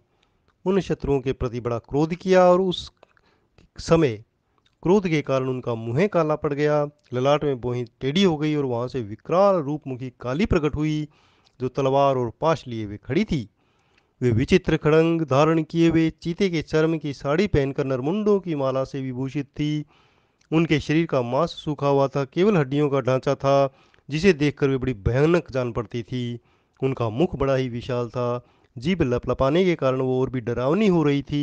उन शत्रुओं के प्रति बड़ा क्रोध किया और उस समय क्रोध के कारण उनका मुँह काला पड़ गया ललाट में बोहें टेढ़ी हो गई और वहाँ से विकराल रूपमुखी काली प्रकट हुई जो तलवार और पाश लिए हुए खड़ी थी वे विचित्र खड़ंग धारण किए हुए चीते के चर्म की साड़ी पहनकर नरमुंडों की माला से विभूषित थी उनके शरीर का मांस सूखा हुआ था केवल हड्डियों का ढांचा था जिसे देखकर वे बड़ी भयानक जान पड़ती थी उनका मुख बड़ा ही विशाल था जीभ लपलपाने के कारण वो और भी डरावनी हो रही थी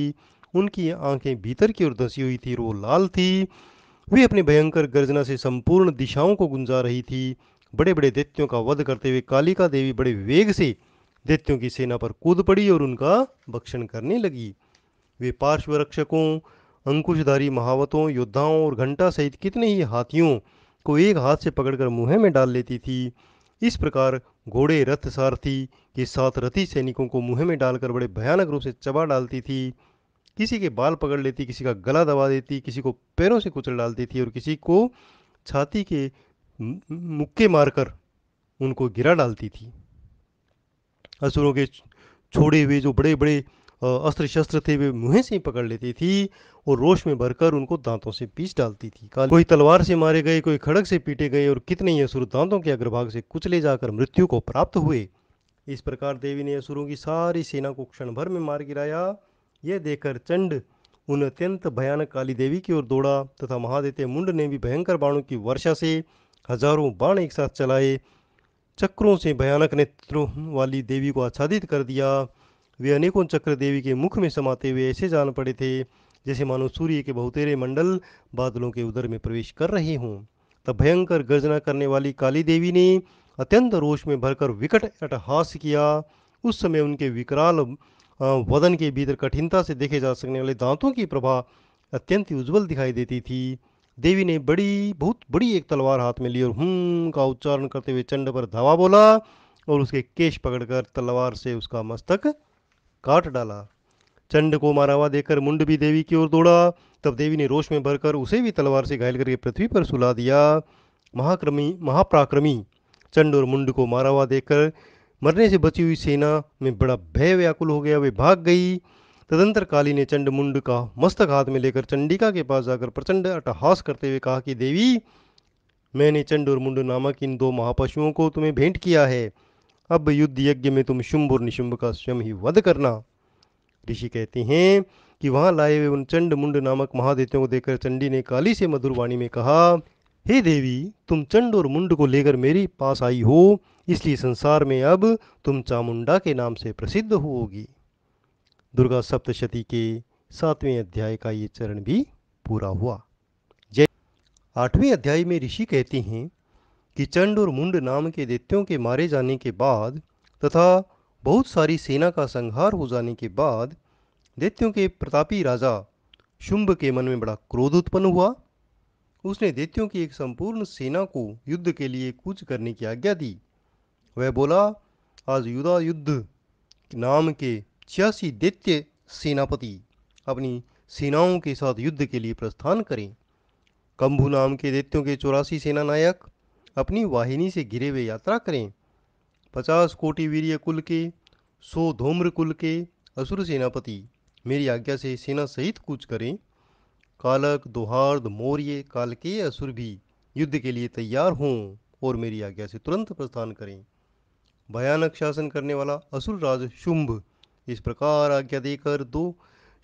उनकी आंखें भीतर की ओर धंसी हुई थी और वो लाल थी वे अपने भयंकर गर्जना से संपूर्ण दिशाओं को गुंजा रही थी बड़े बड़े दैत्यों का वध करते हुए कालिका देवी बड़े वेग से दैत्यों की सेना पर कूद पड़ी और उनका भक्षण करने लगी वे पार्श्व रक्षकों अंकुशधारी महावतों योद्धाओं और घंटा सहित कितने ही हाथियों को एक हाथ से पकड़कर मुँह में डाल लेती थी इस प्रकार घोड़े रथ सारथी के साथ रथी सैनिकों को मुँह में डालकर बड़े भयानक रूप से चबा डालती थी किसी के बाल पकड़ लेती किसी का गला दबा देती किसी को पैरों से कुचल डालती थी और किसी को छाती के मुक्के मारकर उनको गिरा डालती थी असुरों के छोड़े हुए जो बड़े बड़े अस्त्र शस्त्र थे वे मुँह से ही पकड़ लेती थी और रोश में भरकर उनको दांतों से पीस डालती थी कोई तलवार से मारे गए कोई खड़क से पीटे गए और कितने ही असुर दांतों के अग्रभाग से कुचले जाकर मृत्यु को प्राप्त हुए इस प्रकार देवी ने असुरों की सारी सेना को क्षण भर में मार गिराया यह देखकर चंड उन अत्यंत भयानक काली देवी की ओर दौड़ा तथा महादेव मुंड ने भी भयंकर बाणों की वर्षा से हजारों बाण एक साथ चलाए चक्रों से भयानक नेत्रों वाली देवी को आच्छादित कर दिया वे अनेकों चक्र देवी के मुख में समाते हुए ऐसे जान पड़े थे जैसे मानो सूर्य के बहुतेरे मंडल बादलों के उदर में प्रवेश कर रहे हों तब भयंकर गर्जना करने वाली काली देवी ने अत्यंत रोष में भरकर विकट अटहास किया उस समय उनके विकराल वदन के भीतर कठिनता से देखे जा सकने वाले दांतों की प्रभा अत्यंत उज्जवल दिखाई देती थी देवी ने बड़ी बहुत बड़ी एक तलवार हाथ में ली और हूं हम्म का उच्चारण करते हुए चंड पर धावा बोला और उसके केश पकड़कर तलवार से उसका मस्तक काट डाला चंड को मारा हुआ देखकर मुंड भी देवी की ओर दौड़ा तब देवी ने रोष में भरकर उसे भी तलवार से घायल करके पृथ्वी पर सुला दिया महाक्रमी महापराक्रमी चंड और मुंड को मारा हुआ देखकर मरने से बची हुई सेना में बड़ा भय व्याकुल हो गया वे भाग गई तदंतर काली ने चंड मुंड का मस्तक हाथ में लेकर चंडिका के पास जाकर प्रचंड अटहास करते हुए कहा कि देवी मैंने चंड और मुंड नामक इन दो महापशुओं को तुम्हें भेंट किया है अब युद्ध यज्ञ में तुम शुंभ और निशुंभ का स्वयं ही वध करना ऋषि कहते हैं कि वहां लाए हुए उन चंड मुंड नामक महादेवताओं को देखकर चंडी ने काली से मधुर वाणी में कहा हे देवी तुम चंड और मुंड को लेकर मेरे पास आई हो इसलिए संसार में अब तुम चामुंडा के नाम से प्रसिद्ध होगी दुर्गा सप्तशती के सातवें अध्याय का ये चरण भी पूरा हुआ जय आठवें अध्याय में ऋषि कहते हैं कि चंड और मुंड नाम के दैत्यों के मारे जाने के बाद तथा बहुत सारी सेना का संहार हो जाने के बाद दैत्यों के प्रतापी राजा शुंभ के मन में बड़ा क्रोध उत्पन्न हुआ उसने दैत्यों की एक संपूर्ण सेना को युद्ध के लिए कूच करने की आज्ञा दी वह बोला आज युदा युद्ध नाम के छियासी दैत्य सेनापति अपनी सेनाओं के साथ युद्ध के लिए प्रस्थान करें कंभु नाम के दैत्यों के चौरासी सेना नायक अपनी वाहिनी से घिरे हुए यात्रा करें पचास कोटि वीर्य कुल के सौ धूम्र कुल के असुर सेनापति मेरी आज्ञा से सेना सहित कूच करें कालक दोहार्द मौर्य काल के असुर भी युद्ध के लिए तैयार हों और मेरी आज्ञा से तुरंत प्रस्थान करें भयानक शासन करने वाला असुर राज शुंभ इस प्रकार आज्ञा देकर दो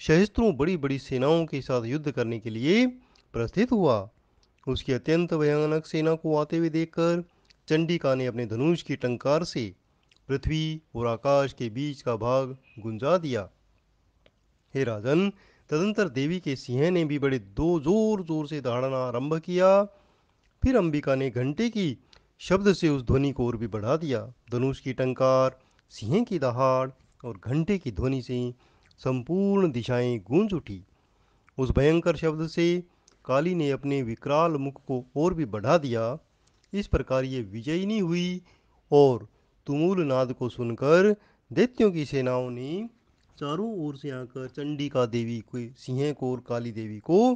सहस्त्रों बड़ी बड़ी सेनाओं के साथ युद्ध करने के लिए प्रस्थित हुआ उसकी अत्यंत भयानक सेना को आते हुए देखकर चंडिका ने अपने धनुष की टंकार से पृथ्वी और आकाश के बीच का भाग गुंजा दिया हे राजन तदंतर देवी के सिंह ने भी बड़े दो जोर जोर से दहाड़ना आरंभ किया फिर अंबिका ने घंटे की शब्द से उस ध्वनि को और भी बढ़ा दिया धनुष की टंकार सिंह की दहाड़ और घंटे की ध्वनि से संपूर्ण दिशाएं गूंज उठी उस भयंकर शब्द से काली ने अपने विकराल मुख को और भी बढ़ा दिया इस प्रकार ये विजयिनी हुई और तुमूल नाद को सुनकर दैत्यों की सेनाओं ने चारों ओर से आकर चंडिका देवी को सिंह को और काली देवी को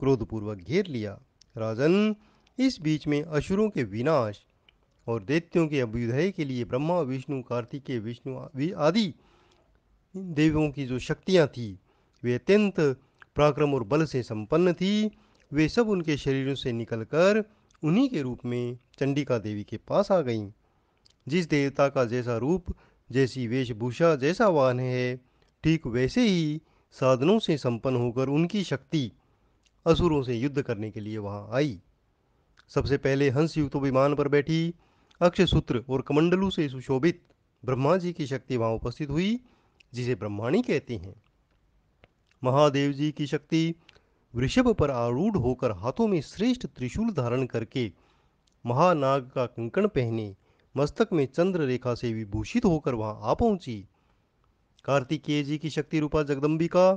क्रोधपूर्वक घेर लिया राजन इस बीच में असुरों के विनाश और देवत्यों के अभ्युदय के लिए ब्रह्मा विष्णु कार्तिकेय विष्णु आदि देवों की जो शक्तियाँ थी वे अत्यंत पराक्रम और बल से संपन्न थी वे सब उनके शरीरों से निकलकर उन्हीं के रूप में चंडिका देवी के पास आ गईं जिस देवता का जैसा रूप जैसी वेशभूषा जैसा वाहन है ठीक वैसे ही साधनों से संपन्न होकर उनकी शक्ति असुरों से युद्ध करने के लिए वहाँ आई सबसे पहले हंस युक्त विमान पर बैठी अक्षय सूत्र और कमंडलू से सुशोभित ब्रह्मा जी की शक्ति वहां उपस्थित हुई जिसे ब्रह्माणी कहते हैं महादेव जी की शक्ति वृषभ पर आरूढ़ होकर हाथों में श्रेष्ठ त्रिशूल धारण करके महानाग का कंकण पहने मस्तक में चंद्र रेखा से विभूषित होकर वहां आ पहुंची कार्तिकेय जी की शक्ति रूपा जगदम्बिका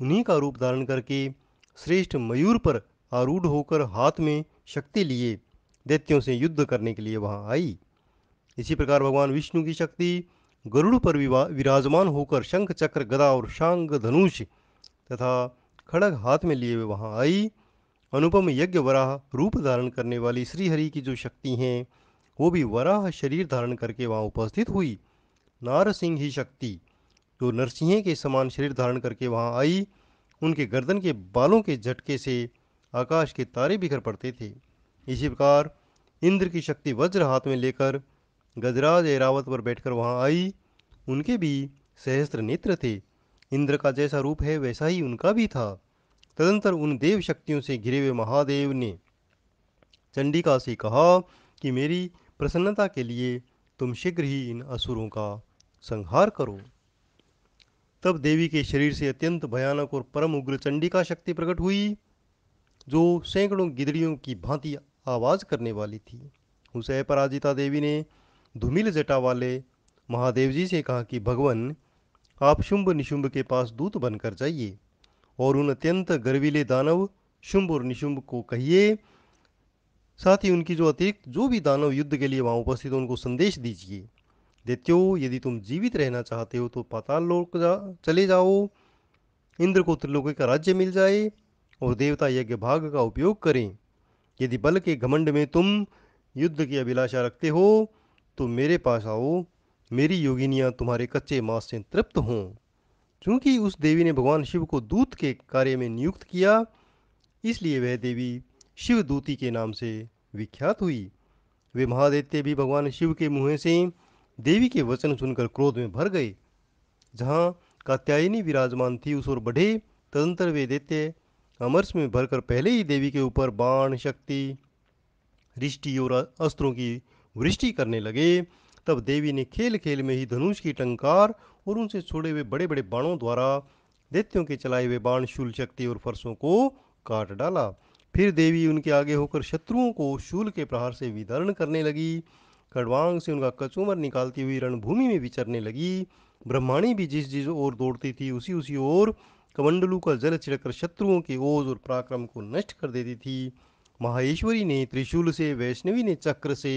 उन्हीं का रूप धारण करके श्रेष्ठ मयूर पर आरूढ़ होकर हाथ में शक्ति लिए दैत्यों से युद्ध करने के लिए वहां आई इसी प्रकार भगवान विष्णु की शक्ति गरुड़ पर विराजमान होकर शंख चक्र गदा और शांग धनुष तथा खड़ग हाथ में लिए हुए वहाँ आई अनुपम यज्ञ वराह रूप धारण करने वाली श्रीहरि की जो शक्ति हैं वो भी वराह शरीर धारण करके वहाँ उपस्थित हुई नारसिंह ही शक्ति जो नरसिंह के समान शरीर धारण करके वहाँ आई उनके गर्दन के बालों के झटके से आकाश के तारे बिखर पड़ते थे इसी प्रकार इंद्र की शक्ति वज्र हाथ में लेकर गजराज एरावत पर बैठकर वहां आई उनके भी सहस्त्र नेत्र थे इंद्र का जैसा रूप है वैसा ही उनका भी था तदंतर उन देव शक्तियों से घिरे हुए महादेव ने चंडिका से कहा कि मेरी प्रसन्नता के लिए तुम शीघ्र ही इन असुरों का संहार करो तब देवी के शरीर से अत्यंत भयानक और परम उग्र चंडिका शक्ति प्रकट हुई जो सैकड़ों गिदड़ियों की भांति आवाज़ करने वाली थी उसे अपराजिता देवी ने धूमिल जटा वाले महादेव जी से कहा कि भगवान आप शुंभ निशुंभ के पास दूत बनकर जाइए और उन अत्यंत गर्वीले दानव शुंभ और निशुंभ को कहिए साथ ही उनकी जो अतिरिक्त जो भी दानव युद्ध के लिए वहाँ उपस्थित उनको संदेश दीजिए देत्यो यदि तुम जीवित रहना चाहते हो तो पाताल लोक जा चले जाओ इंद्र को त्रिलोकी का राज्य मिल जाए और देवता यज्ञ भाग का उपयोग करें यदि बल के घमंड में तुम युद्ध की अभिलाषा रखते हो तो मेरे पास आओ मेरी योगिनियाँ तुम्हारे कच्चे मांस से तृप्त हों क्योंकि उस देवी ने भगवान शिव को दूत के कार्य में नियुक्त किया इसलिए वह देवी शिव दूती के नाम से विख्यात हुई वे महादेत्य भी भगवान शिव के मुँह से देवी के वचन सुनकर क्रोध में भर गए जहाँ कात्यायनी विराजमान थी उस ओर बढ़े तदंतर वे देते अमरस में भरकर पहले ही देवी के ऊपर बाण शक्ति रिष्टि और अस्त्रों की वृष्टि करने लगे तब देवी ने खेल खेल में ही धनुष की टंकार और उनसे छोड़े हुए बड़े बड़े बाणों द्वारा दैत्यों के चलाए हुए बाण शूल शक्ति और फरसों को काट डाला फिर देवी उनके आगे होकर शत्रुओं को शूल के प्रहार से विदर्ण करने लगी कड़वांग से उनका कचूमर निकालती हुई रणभूमि में विचरने लगी ब्रह्माणी भी जिस जिस ओर दौड़ती थी उसी उसी ओर कमंडलू का जल छिड़कर शत्रुओं के ओज और पराक्रम को नष्ट कर देती थी महेश्वरी ने त्रिशूल से वैष्णवी ने चक्र से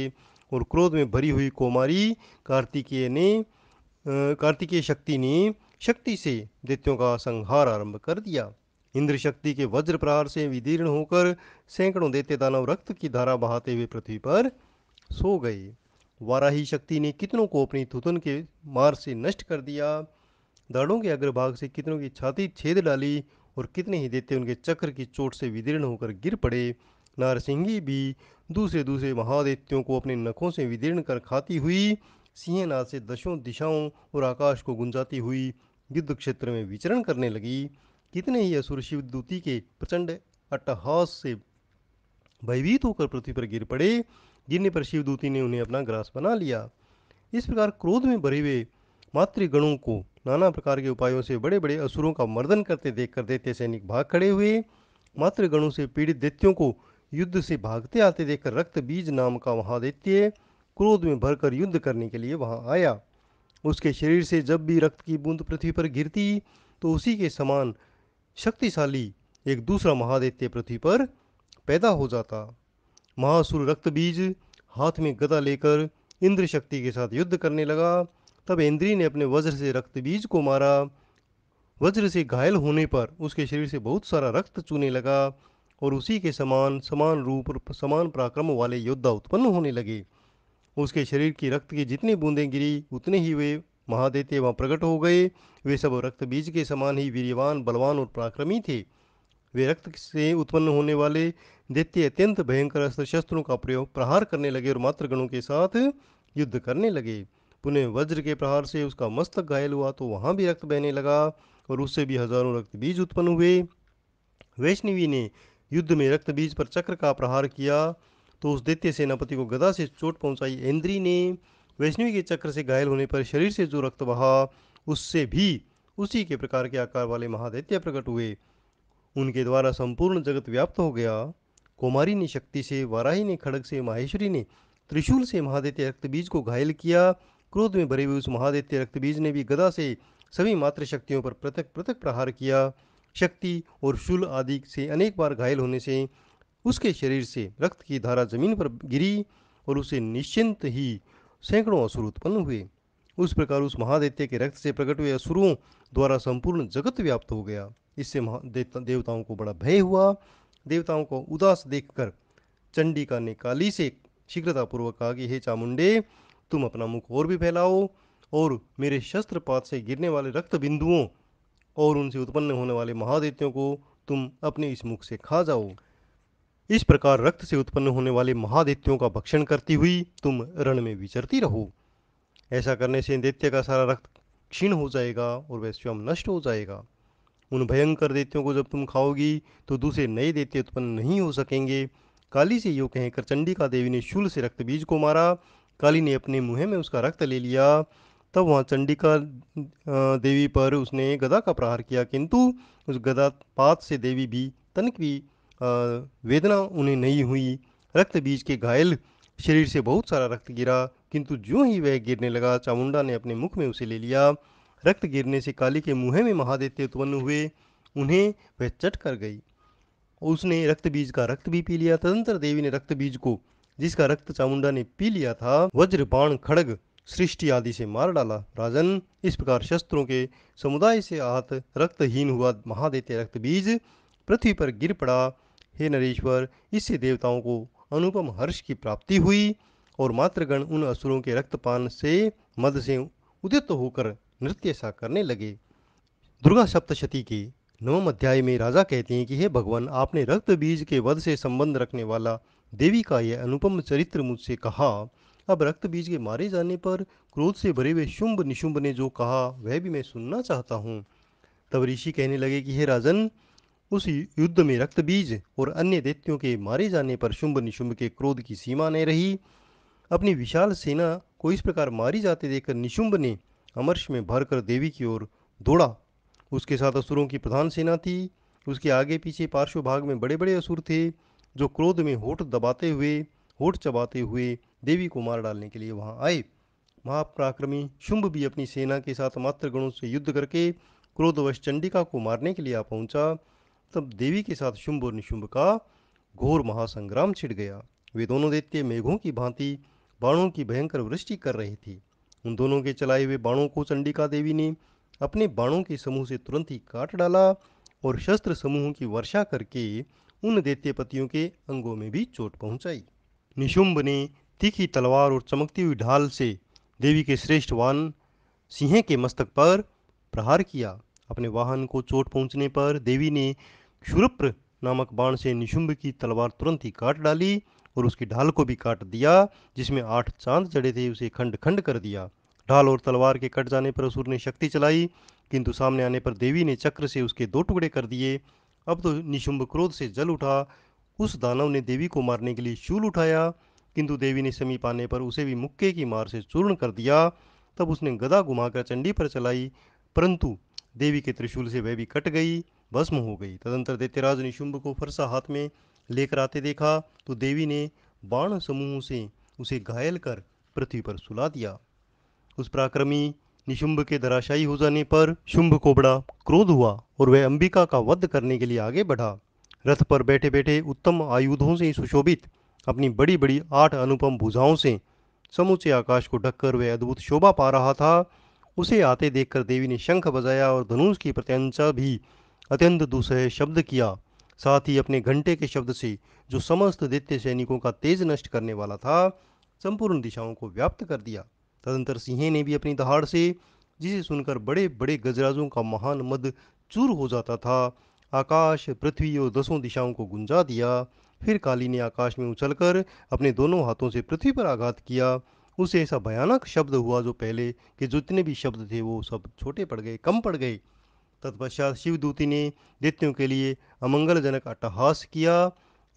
और क्रोध में भरी हुई कुमारी कार्तिकेय ने कार्तिकेय शक्ति ने शक्ति से दैत्यों का संहार आरंभ कर दिया इंद्र शक्ति के वज्र प्रहार से विदीर्ण होकर सैकड़ों देते दानव रक्त की धारा बहाते हुए पृथ्वी पर सो गए वाराही शक्ति ने कितनों को अपनी थुतन के मार से नष्ट कर दिया दाड़ों के अग्रभाग से कितनों की छाती छेद डाली और कितने ही देते उनके चक्र की चोट से विदीर्ण होकर गिर पड़े नारसिंगी भी दूसरे दूसरे महादेत्यों को अपने नखों से विदीर्ण कर खाती हुई सिंहनाथ से दशों दिशाओं और आकाश को गुंजाती हुई युद्ध क्षेत्र में विचरण करने लगी कितने ही असुर शिवदूती के प्रचंड अट्टहास से भयभीत होकर पृथ्वी पर गिर पड़े जिन्हें पर शिवदूती ने उन्हें अपना ग्रास बना लिया इस प्रकार क्रोध में भरे हुए मातृगणों को नाना प्रकार के उपायों से बड़े बड़े असुरों का मर्दन करते देखकर दैत्य सैनिक भाग खड़े हुए मातृगणों से पीड़ित दैत्यों को युद्ध से भागते आते देखकर रक्त बीज नाम का दैत्य क्रोध में भरकर युद्ध करने के लिए वहाँ आया उसके शरीर से जब भी रक्त की बूंद पृथ्वी पर गिरती तो उसी के समान शक्तिशाली एक दूसरा महादैत्य पृथ्वी पर पैदा हो जाता महासुर रक्त बीज हाथ में गदा लेकर इंद्र शक्ति के साथ युद्ध करने लगा तब इंद्री ने अपने वज्र से रक्त बीज को मारा वज्र से घायल होने पर उसके शरीर से बहुत सारा रक्त चूने लगा और उसी के समान समान रूप समान पराक्रम वाले योद्धा उत्पन्न होने लगे उसके शरीर की रक्त की जितनी बूंदें गिरी उतने ही वे महादेते वहाँ प्रकट हो गए वे सब रक्त बीज के समान ही वीरवान बलवान और पराक्रमी थे वे रक्त से उत्पन्न होने वाले दैत्य अत्यंत भयंकर अस्त्र शस्त्रों का प्रयोग प्रहार करने लगे और मातृगणों के साथ युद्ध करने लगे पुनः वज्र के प्रहार से उसका मस्तक घायल हुआ तो वहाँ भी रक्त बहने लगा और उससे भी हजारों रक्त बीज उत्पन्न हुए वैष्णवी ने युद्ध में रक्त बीज पर चक्र का प्रहार किया तो उस दैत्य सेनापति को गदा से चोट पहुंचाई इंद्री ने वैष्णवी के चक्र से घायल होने पर शरीर से जो रक्त बहा उससे भी उसी के प्रकार के आकार वाले महादैत्य प्रकट हुए उनके द्वारा संपूर्ण जगत व्याप्त हो गया कुमारी ने शक्ति से वाराही ने खड़ग से माहेश्वरी ने त्रिशूल से महादैत्य रक्त बीज को घायल किया क्रोध में भरे हुए उस रक्त रक्तबीज ने भी गदा से सभी मात्र शक्तियों पर पृथक पृथक प्रहार किया शक्ति और शूल आदि से अनेक बार घायल होने से उसके शरीर से रक्त की धारा जमीन पर गिरी और उसे निश्चिंत ही सैकड़ों असुर उत्पन्न हुए उस प्रकार उस महादैत्य के रक्त से प्रकट हुए असुरों द्वारा संपूर्ण जगत व्याप्त हो गया इससे देवताओं को बड़ा भय हुआ देवताओं को उदास देखकर चंडिका ने काली से शीघ्रतापूर्वक कहा कि हे चामुंडे तुम अपना मुख और भी फैलाओ और मेरे शस्त्रपात से गिरने वाले रक्त बिंदुओं और उनसे उत्पन्न होने वाले महादेत्यों को तुम अपने इस मुख से खा जाओ इस प्रकार रक्त से उत्पन्न होने वाले महादेत्यों का भक्षण करती हुई तुम रण में विचरती रहो ऐसा करने से दैत्य का सारा रक्त क्षीण हो जाएगा और वह स्वयं नष्ट हो जाएगा उन भयंकर देत्यों को जब तुम खाओगी तो दूसरे नए देत्य उत्पन्न नहीं हो सकेंगे काली से यो कहकर चंडिका देवी ने शूल से रक्त बीज को मारा काली ने अपने मुँह में उसका रक्त ले लिया तब वहाँ चंडिका देवी पर उसने गदा का प्रहार किया किंतु उस गदा पात से देवी भी तनिक भी वेदना उन्हें नहीं हुई रक्त बीज के घायल शरीर से बहुत सारा रक्त गिरा किंतु जो ही वह गिरने लगा चामुंडा ने अपने मुख में उसे ले लिया रक्त गिरने से काली के मुँह में महादेव उत्पन्न हुए उन्हें वह चट कर गई उसने रक्त बीज का रक्त भी पी लिया तदंतर देवी ने रक्त बीज को जिसका रक्त चामुंडा ने पी लिया था वज्रपाण खड़ग सृष्टि आदि से मार डाला राजन इस प्रकार शस्त्रों के समुदाय से आहत रक्तहीन हुआ महादेत्य रक्त बीज पृथ्वी पर गिर पड़ा हे नरेश्वर इससे देवताओं को अनुपम हर्ष की प्राप्ति हुई और मातृगण उन असुरों के रक्तपान से मद से उदित होकर नृत्य सा करने लगे दुर्गा सप्तशती के नवम अध्याय में राजा कहते हैं कि हे भगवान आपने रक्त बीज के वध से संबंध रखने वाला देवी का यह अनुपम चरित्र मुझसे कहा अब रक्त बीज के मारे जाने पर क्रोध से भरे हुए शुंभ निशुंभ ने जो कहा वह भी मैं सुनना चाहता हूँ तब ऋषि कहने लगे कि हे राजन उस युद्ध में रक्त बीज और अन्य दैत्यों के मारे जाने पर शुंभ निशुंभ के क्रोध की सीमा नहीं रही अपनी विशाल सेना को इस प्रकार मारी जाते देखकर निशुंभ ने अमर्श में भर देवी की ओर दौड़ा उसके साथ असुरों की प्रधान सेना थी उसके आगे पीछे पार्श्व भाग में बड़े बड़े असुर थे जो क्रोध में होठ दबाते हुए होठ चबाते हुए देवी को मार डालने के लिए वहां आए महापराक्रमी शुंभ भी अपनी सेना के साथ मात्र गणों से युद्ध करके क्रोधवश चंडिका को मारने के लिए आ पहुंचा तब देवी के साथ शुंभ और निशुंभ का घोर महासंग्राम छिड़ गया वे दोनों दैत्य मेघों की भांति बाणों की भयंकर वृष्टि कर रही थी उन दोनों के चलाए हुए बाणों को चंडिका देवी ने अपने बाणों के समूह से तुरंत ही काट डाला और शस्त्र समूहों की वर्षा करके उन पतियों के अंगों में भी चोट पहुंचाई निशुंभ ने तीखी तलवार और चमकती हुई ढाल से देवी के श्रेष्ठ वाहन सिंह के मस्तक पर प्रहार किया अपने वाहन को चोट पहुंचने पर देवी ने क्षुरप्र नामक बाण से निशुंभ की तलवार तुरंत ही काट डाली और उसकी ढाल को भी काट दिया जिसमें आठ चांद जड़े थे उसे खंड खंड कर दिया ढाल और तलवार के कट जाने पर असुर ने शक्ति चलाई किंतु सामने आने पर देवी ने चक्र से उसके दो टुकड़े कर दिए अब तो निशुंभ क्रोध से जल उठा उस दानव ने देवी को मारने के लिए शूल उठाया किंतु देवी ने समीप आने पर उसे भी मुक्के की मार से चूर्ण कर दिया तब उसने गदा घुमाकर चंडी पर चलाई परंतु देवी के त्रिशूल से वह भी कट गई भस्म हो गई तदंतर दैत्यराज निशुंभ को फरसा हाथ में लेकर आते देखा तो देवी ने बाण समूह से उसे घायल कर पृथ्वी पर सुला दिया उस पराक्रमी निशुंभ के धराशायी हो जाने पर शुंभ को बड़ा क्रोध हुआ और वह अंबिका का वध करने के लिए आगे बढ़ा रथ पर बैठे बैठे उत्तम आयुधों से सुशोभित अपनी बड़ी बड़ी आठ अनुपम भुजाओं से समूचे आकाश को ढककर वह अद्भुत शोभा पा रहा था उसे आते देखकर देवी ने शंख बजाया और धनुष की प्रत्यंचा भी अत्यंत दुसह शब्द किया साथ ही अपने घंटे के शब्द से जो समस्त दैत्य सैनिकों का तेज नष्ट करने वाला था संपूर्ण दिशाओं को व्याप्त कर दिया तदंतर सिंह ने भी अपनी दहाड़ से जिसे सुनकर बड़े बड़े गजराजों का महान मद चूर हो जाता था आकाश पृथ्वी और दसों दिशाओं को गुंजा दिया फिर काली ने आकाश में उछलकर अपने दोनों हाथों से पृथ्वी पर आघात किया उसे ऐसा भयानक शब्द हुआ जो पहले के जितने भी शब्द थे वो सब छोटे पड़ गए कम पड़ गए तत्पश्चात शिवदूती ने दैत्यों के लिए अमंगलजनक अट्टहास किया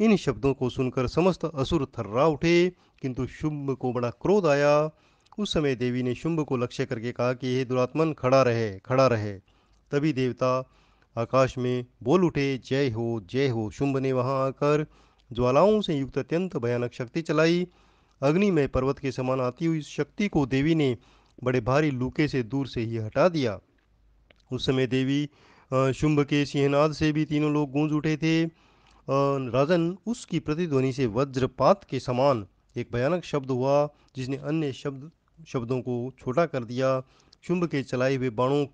इन शब्दों को सुनकर समस्त असुर थर्रा उठे किंतु शुभ को बड़ा क्रोध आया उस समय देवी ने शुंभ को लक्ष्य करके कहा कि हे दुरात्मन खड़ा रहे खड़ा रहे तभी देवता आकाश में बोल उठे जय हो जय हो शुंभ ने वहां आकर ज्वालाओं से युक्त अत्यंत भयानक शक्ति चलाई अग्नि में पर्वत के समान आती हुई शक्ति को देवी ने बड़े भारी लूके से दूर से ही हटा दिया उस समय देवी शुंभ के सिंहनाद से भी तीनों लोग गूंज उठे थे राजन उसकी प्रतिध्वनि से वज्रपात के समान एक भयानक शब्द हुआ जिसने अन्य शब्द शब्दों को छोटा कर दिया शुंभ के चलाए हुए बाणों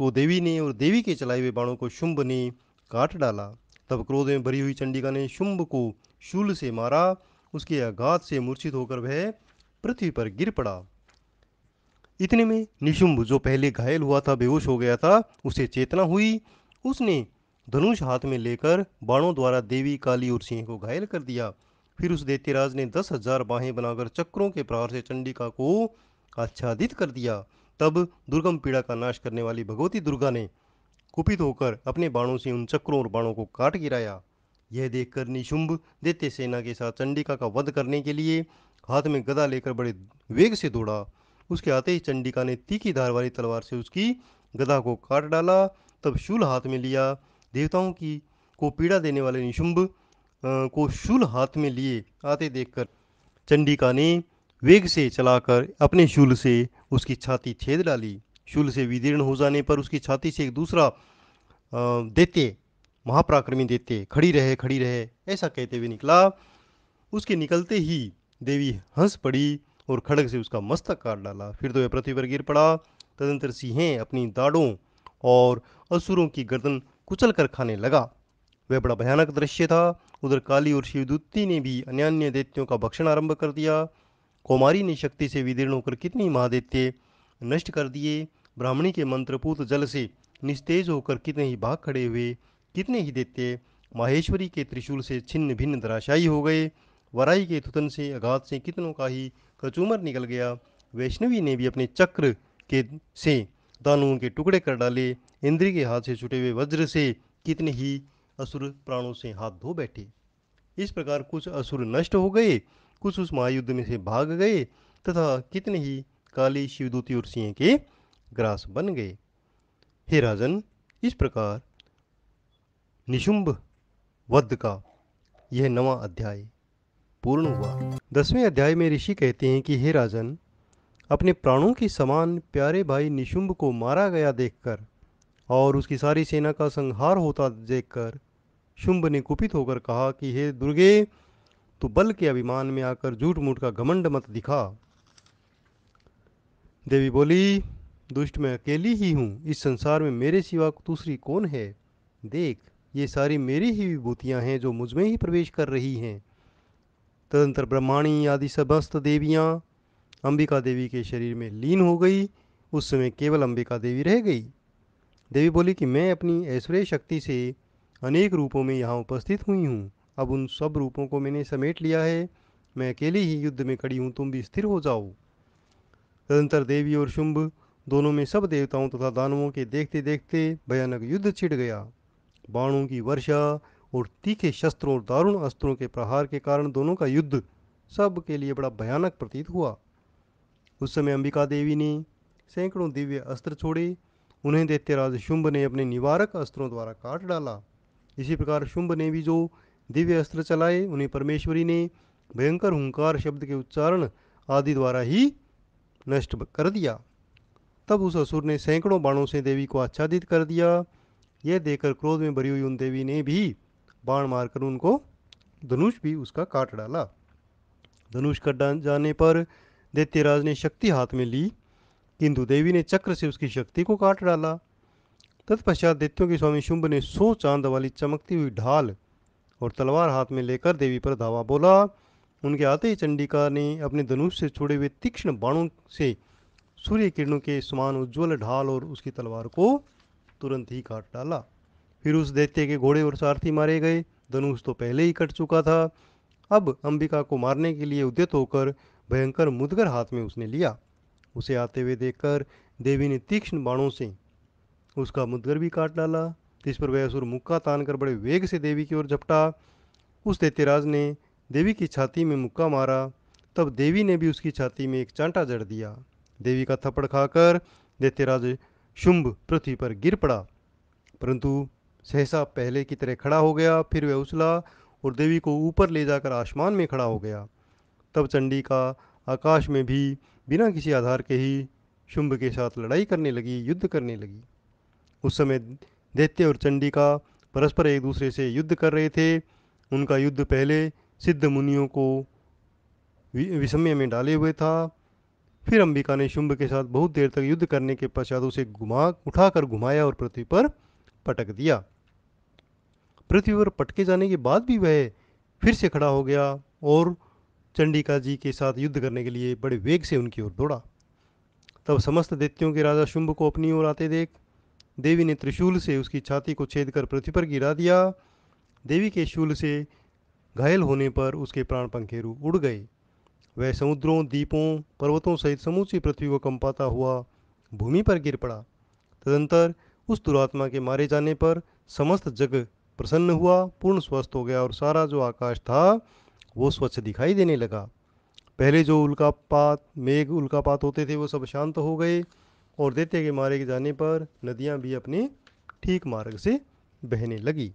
वो देवी ने और देवी के चलाए हुए बाणों को शुंभ ने काट डाला तब क्रोध में भरी हुई चंडिका ने शुंभ को शूल से मारा उसके आघात से मूर्छित होकर वह पृथ्वी पर गिर पड़ा इतने में निशुंभ जो पहले घायल हुआ था बेहोश हो गया था उसे चेतना हुई उसने धनुष हाथ में लेकर बाणों द्वारा देवी काली और सिंह को घायल कर दिया फिर उस दैत्यराज ने दस हजार बाहें बनाकर चक्रों के प्रहार से चंडिका को आच्छादित कर दिया तब दुर्गम पीड़ा का नाश करने वाली भगवती दुर्गा ने कुपित होकर अपने बाणों से उन चक्रों और बाणों को काट गिराया यह देखकर निशुंभ दैत्य सेना के साथ चंडिका का वध करने के लिए हाथ में गदा लेकर बड़े वेग से दौड़ा उसके आते ही चंडिका ने तीखी धार वाली तलवार से उसकी गदा को काट डाला तब शूल हाथ में लिया देवताओं की को पीड़ा देने वाले निशुंभ को शूल हाथ में लिए आते देखकर चंडिका ने वेग से चलाकर अपने शूल से उसकी छाती छेद डाली शूल से विदीर्ण हो जाने पर उसकी छाती से एक दूसरा देते महापराक्रमी देते खड़ी रहे खड़ी रहे ऐसा कहते हुए निकला उसके निकलते ही देवी हंस पड़ी और खड़ग से उसका मस्तक काट डाला फिर तो वह पृथ्वी पर गिर पड़ा तदंतर सिंहें अपनी दाड़ों और असुरों की गर्दन कुचल कर खाने लगा वह बड़ा भयानक दृश्य था उधर काली और शिवदूती ने भी अन्य अन्य दैत्यों का भक्षण आरंभ कर दिया कुमारी ने शक्ति से विदीर्ण होकर कितनी महादैत्य नष्ट कर दिए ब्राह्मणी के मंत्रपूत जल से निस्तेज होकर कितने ही भाग खड़े हुए कितने ही दैत्य माहेश्वरी के त्रिशूल से छिन्न भिन्न धराशायी हो गए वराई के थुतन से अघात से कितनों का ही कचूमर निकल गया वैष्णवी ने भी अपने चक्र के से दानुओं के टुकड़े कर डाले इंद्री के हाथ से छुटे हुए वज्र से कितने ही असुर प्राणों से हाथ धो बैठे इस प्रकार कुछ असुर नष्ट हो गए कुछ उस महायुद्ध में से भाग गए तथा कितने ही काली शिवदूती और सिंह के ग्रास बन गए हे राजन इस प्रकार निशुंभ वध का यह नवा अध्याय पूर्ण हुआ दसवें अध्याय में ऋषि कहते हैं कि हे राजन अपने प्राणों के समान प्यारे भाई निशुंभ को मारा गया देखकर और उसकी सारी सेना का संहार होता देखकर शुंभ ने कुपित होकर कहा कि हे दुर्गे तू बल के अभिमान में आकर झूठ मूठ का घमंड मत दिखा देवी बोली दुष्ट मैं अकेली ही हूँ इस संसार में मेरे सिवा दूसरी कौन है देख ये सारी मेरी ही विभूतियाँ हैं जो मुझमें ही प्रवेश कर रही हैं तदंतर ब्रह्माणी आदि समस्त देवियाँ अंबिका देवी के शरीर में लीन हो गई उस समय केवल अंबिका देवी रह गई देवी बोली कि मैं अपनी ऐश्वर्य शक्ति से अनेक रूपों में यहाँ उपस्थित हुई हूँ अब उन सब रूपों को मैंने समेट लिया है मैं अकेली ही युद्ध में खड़ी हूँ तुम भी स्थिर हो जाओ तदंतर देवी और शुंभ दोनों में सब देवताओं तथा दानवों के देखते देखते भयानक युद्ध छिड़ गया बाणों की वर्षा और तीखे शस्त्रों और दारुण अस्त्रों के प्रहार के कारण दोनों का युद्ध सब के लिए बड़ा भयानक प्रतीत हुआ उस समय अंबिका देवी ने सैकड़ों दिव्य अस्त्र छोड़े उन्हें देते राज शुंभ ने अपने निवारक अस्त्रों द्वारा काट डाला इसी प्रकार शुंभ ने भी जो दिव्य अस्त्र चलाए उन्हें परमेश्वरी ने भयंकर हुंकार शब्द के उच्चारण आदि द्वारा ही नष्ट कर दिया तब उस असुर ने सैकड़ों बाणों से देवी को आच्छादित कर दिया यह देखकर क्रोध में भरी हुई उन देवी ने भी बाण मारकर उनको धनुष भी उसका काट डाला धनुष कट जाने पर दैत्यराज ने शक्ति हाथ में ली किंतु देवी ने चक्र से उसकी शक्ति को काट डाला तत्पश्चात दैत्यों के स्वामी शुंभ ने सो चांद वाली चमकती हुई ढाल और तलवार हाथ में लेकर देवी पर धावा बोला उनके आते ही चंडिका ने अपने धनुष से छोड़े हुए तीक्ष्ण बाणों से सूर्य किरणों के समान उज्ज्वल ढाल और उसकी तलवार को तुरंत ही काट डाला फिर उस दैत्य के घोड़े और सारथी मारे गए धनुष तो पहले ही कट चुका था अब अंबिका को मारने के लिए उद्यत होकर भयंकर मुदगर हाथ में उसने लिया उसे आते हुए देखकर देवी ने तीक्ष्ण बाणों से उसका मुदगर भी काट डाला इस पर वह असुर मुक्का तान कर बड़े वेग से देवी की ओर झपटा उस दैत्यराज ने देवी की छाती में मुक्का मारा तब देवी ने भी उसकी छाती में एक चांटा जड़ दिया देवी का थप्पड़ खाकर दैत्यराज शुंभ पृथ्वी पर गिर पड़ा परंतु सहसा पहले की तरह खड़ा हो गया फिर वह उछला और देवी को ऊपर ले जाकर आसमान में खड़ा हो गया तब चंडी का आकाश में भी बिना किसी आधार के ही शुंभ के साथ लड़ाई करने लगी युद्ध करने लगी उस समय दैत्य और चंडिका परस्पर एक दूसरे से युद्ध कर रहे थे उनका युद्ध पहले सिद्ध मुनियों को विषम्य में डाले हुए था फिर अंबिका ने शुंभ के साथ बहुत देर तक युद्ध करने के पश्चात उसे घुमा उठाकर घुमाया और पृथ्वी पर पटक दिया पृथ्वी पर पटके जाने के बाद भी वह फिर से खड़ा हो गया और चंडिका जी के साथ युद्ध करने के लिए बड़े वेग से उनकी ओर दौड़ा तब समस्त दैत्यों के राजा शुंभ को अपनी ओर आते देख देवी ने त्रिशूल से उसकी छाती को छेद कर पृथ्वी पर गिरा दिया देवी के शूल से घायल होने पर उसके प्राण पंखेरु उड़ गए वह समुद्रों दीपों पर्वतों सहित समूची पृथ्वी को कंपाता हुआ भूमि पर गिर पड़ा तदंतर उस दुरात्मा के मारे जाने पर समस्त जग प्रसन्न हुआ पूर्ण स्वस्थ हो गया और सारा जो आकाश था वो स्वच्छ दिखाई देने लगा पहले जो उल्कापात मेघ उल्कापात होते थे वो सब शांत हो गए और देते के मारे के जाने पर नदियाँ भी अपने ठीक मार्ग से बहने लगी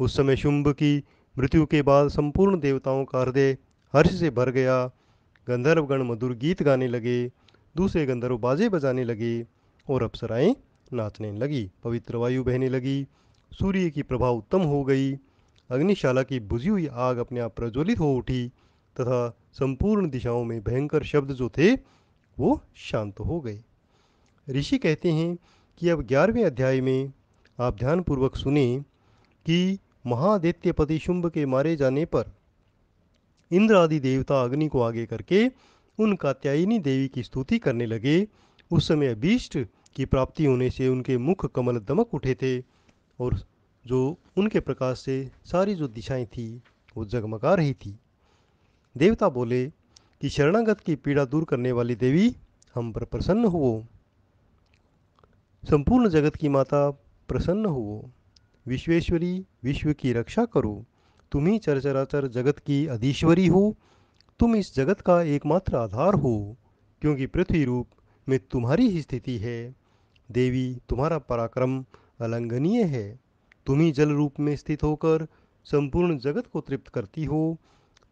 उस समय शुंभ की मृत्यु के बाद संपूर्ण देवताओं का हृदय हर्ष से भर गया गंधर्वगण मधुर गीत गाने लगे दूसरे गंधर्व बाजे बजाने लगे और अप्सराएं नाचने लगी पवित्र वायु बहने लगी सूर्य की प्रभाव उत्तम हो गई अग्निशाला की बुझी हुई आग अपने आप प्रज्वलित हो उठी तथा संपूर्ण दिशाओं में भयंकर शब्द जो थे वो शांत हो गए ऋषि कहते हैं कि अब ग्यारहवें अध्याय में आप ध्यानपूर्वक सुने कि महादित्य पति शुंभ के मारे जाने पर इंद्र आदि देवता अग्नि को आगे करके उन कात्यायनी देवी की स्तुति करने लगे उस समय अभीष्ट की प्राप्ति होने से उनके मुख कमल दमक उठे थे और जो उनके प्रकाश से सारी जो दिशाएं थी वो जगमगा रही थी देवता बोले कि शरणागत की पीड़ा दूर करने वाली देवी हम पर प्रसन्न हुओ संपूर्ण जगत की माता प्रसन्न हो विश्वेश्वरी विश्व की रक्षा करो तुम ही चरचराचर जगत की अधीश्वरी हो तुम इस जगत का एकमात्र आधार हो क्योंकि पृथ्वी रूप में तुम्हारी ही स्थिति है देवी तुम्हारा पराक्रम अलंघनीय है तुम ही जल रूप में स्थित होकर संपूर्ण जगत को तृप्त करती हो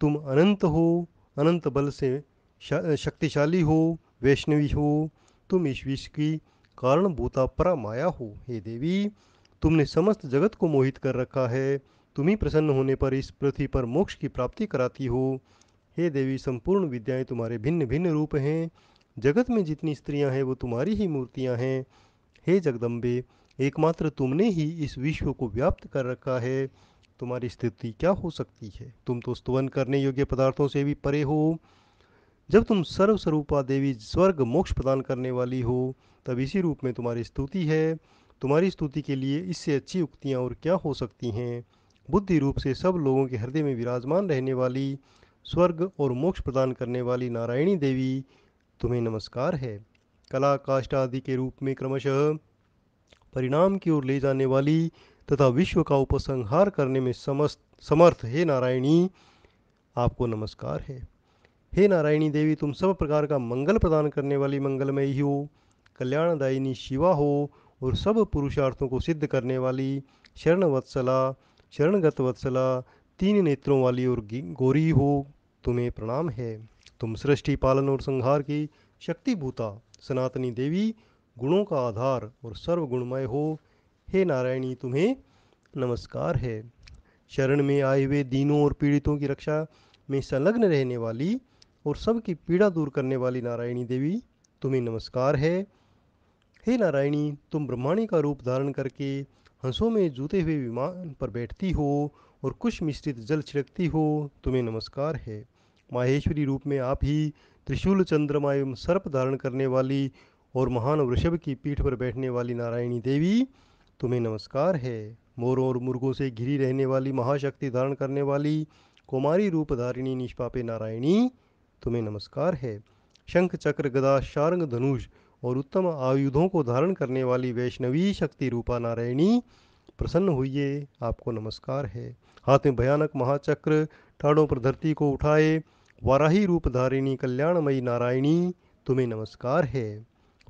तुम अनंत हो अनंत बल से शक्तिशाली हो वैष्णवी हो तुम इस विश्व की भूता परा माया हो हे देवी तुमने समस्त जगत को मोहित कर रखा है तुम ही प्रसन्न होने पर इस पृथ्वी पर मोक्ष की प्राप्ति कराती हो हे देवी संपूर्ण विद्याएं तुम्हारे भिन्न भिन्न रूप हैं जगत में जितनी स्त्रियां हैं वो तुम्हारी ही मूर्तियां हैं हे जगदम्बे एकमात्र तुमने ही इस विश्व को व्याप्त कर रखा है तुम्हारी स्थिति क्या हो सकती है तुम तो स्तवन करने योग्य पदार्थों से भी परे हो जब तुम सर्वस्वरूपा देवी स्वर्ग मोक्ष प्रदान करने वाली हो तब इसी रूप में तुम्हारी स्तुति है तुम्हारी स्तुति के लिए इससे अच्छी उक्तियाँ और क्या हो सकती हैं बुद्धि रूप से सब लोगों के हृदय में विराजमान रहने वाली स्वर्ग और मोक्ष प्रदान करने वाली नारायणी देवी तुम्हें नमस्कार है कला काष्ट आदि के रूप में क्रमशः परिणाम की ओर ले जाने वाली तथा विश्व का उपसंहार करने में समस्त समर्थ हे नारायणी आपको नमस्कार है हे नारायणी देवी तुम सब प्रकार का मंगल प्रदान करने वाली मंगलमयी हो कल्याणदायिनी शिवा हो और सब पुरुषार्थों को सिद्ध करने वाली शरण वत्सला शरणगत वत्सला तीन नेत्रों वाली और गौरी हो तुम्हें प्रणाम है तुम सृष्टि पालन और संहार की शक्ति भूता सनातनी देवी गुणों का आधार और सर्वगुणमय हो हे नारायणी तुम्हें नमस्कार है शरण में आए हुए दीनों और पीड़ितों की रक्षा में संलग्न रहने वाली और सबकी पीड़ा दूर करने वाली नारायणी देवी तुम्हें नमस्कार है हे नारायणी तुम ब्रह्माणी का रूप धारण करके हंसों में जूते हुए विमान पर बैठती हो और कुछ मिश्रित जल छिड़कती हो तुम्हें नमस्कार है माहेश्वरी रूप में आप ही त्रिशूल चंद्रमा एवं सर्प धारण करने वाली और महान वृषभ की पीठ पर बैठने वाली नारायणी देवी तुम्हें नमस्कार है मोरों और मुर्गों से घिरी रहने वाली महाशक्ति धारण करने वाली कुमारी रूप धारिणी निष्पापे नारायणी तुम्हें नमस्कार है शंख चक्र गदा शारंग धनुष और उत्तम आयुधों को धारण करने वाली वैष्णवी शक्ति रूपा नारायणी प्रसन्न हुई आपको नमस्कार है हाथ में भयानक महाचक्र ठाड़ों पर धरती को उठाए वाराही रूप धारिणी कल्याणमयी नारायणी तुम्हें नमस्कार है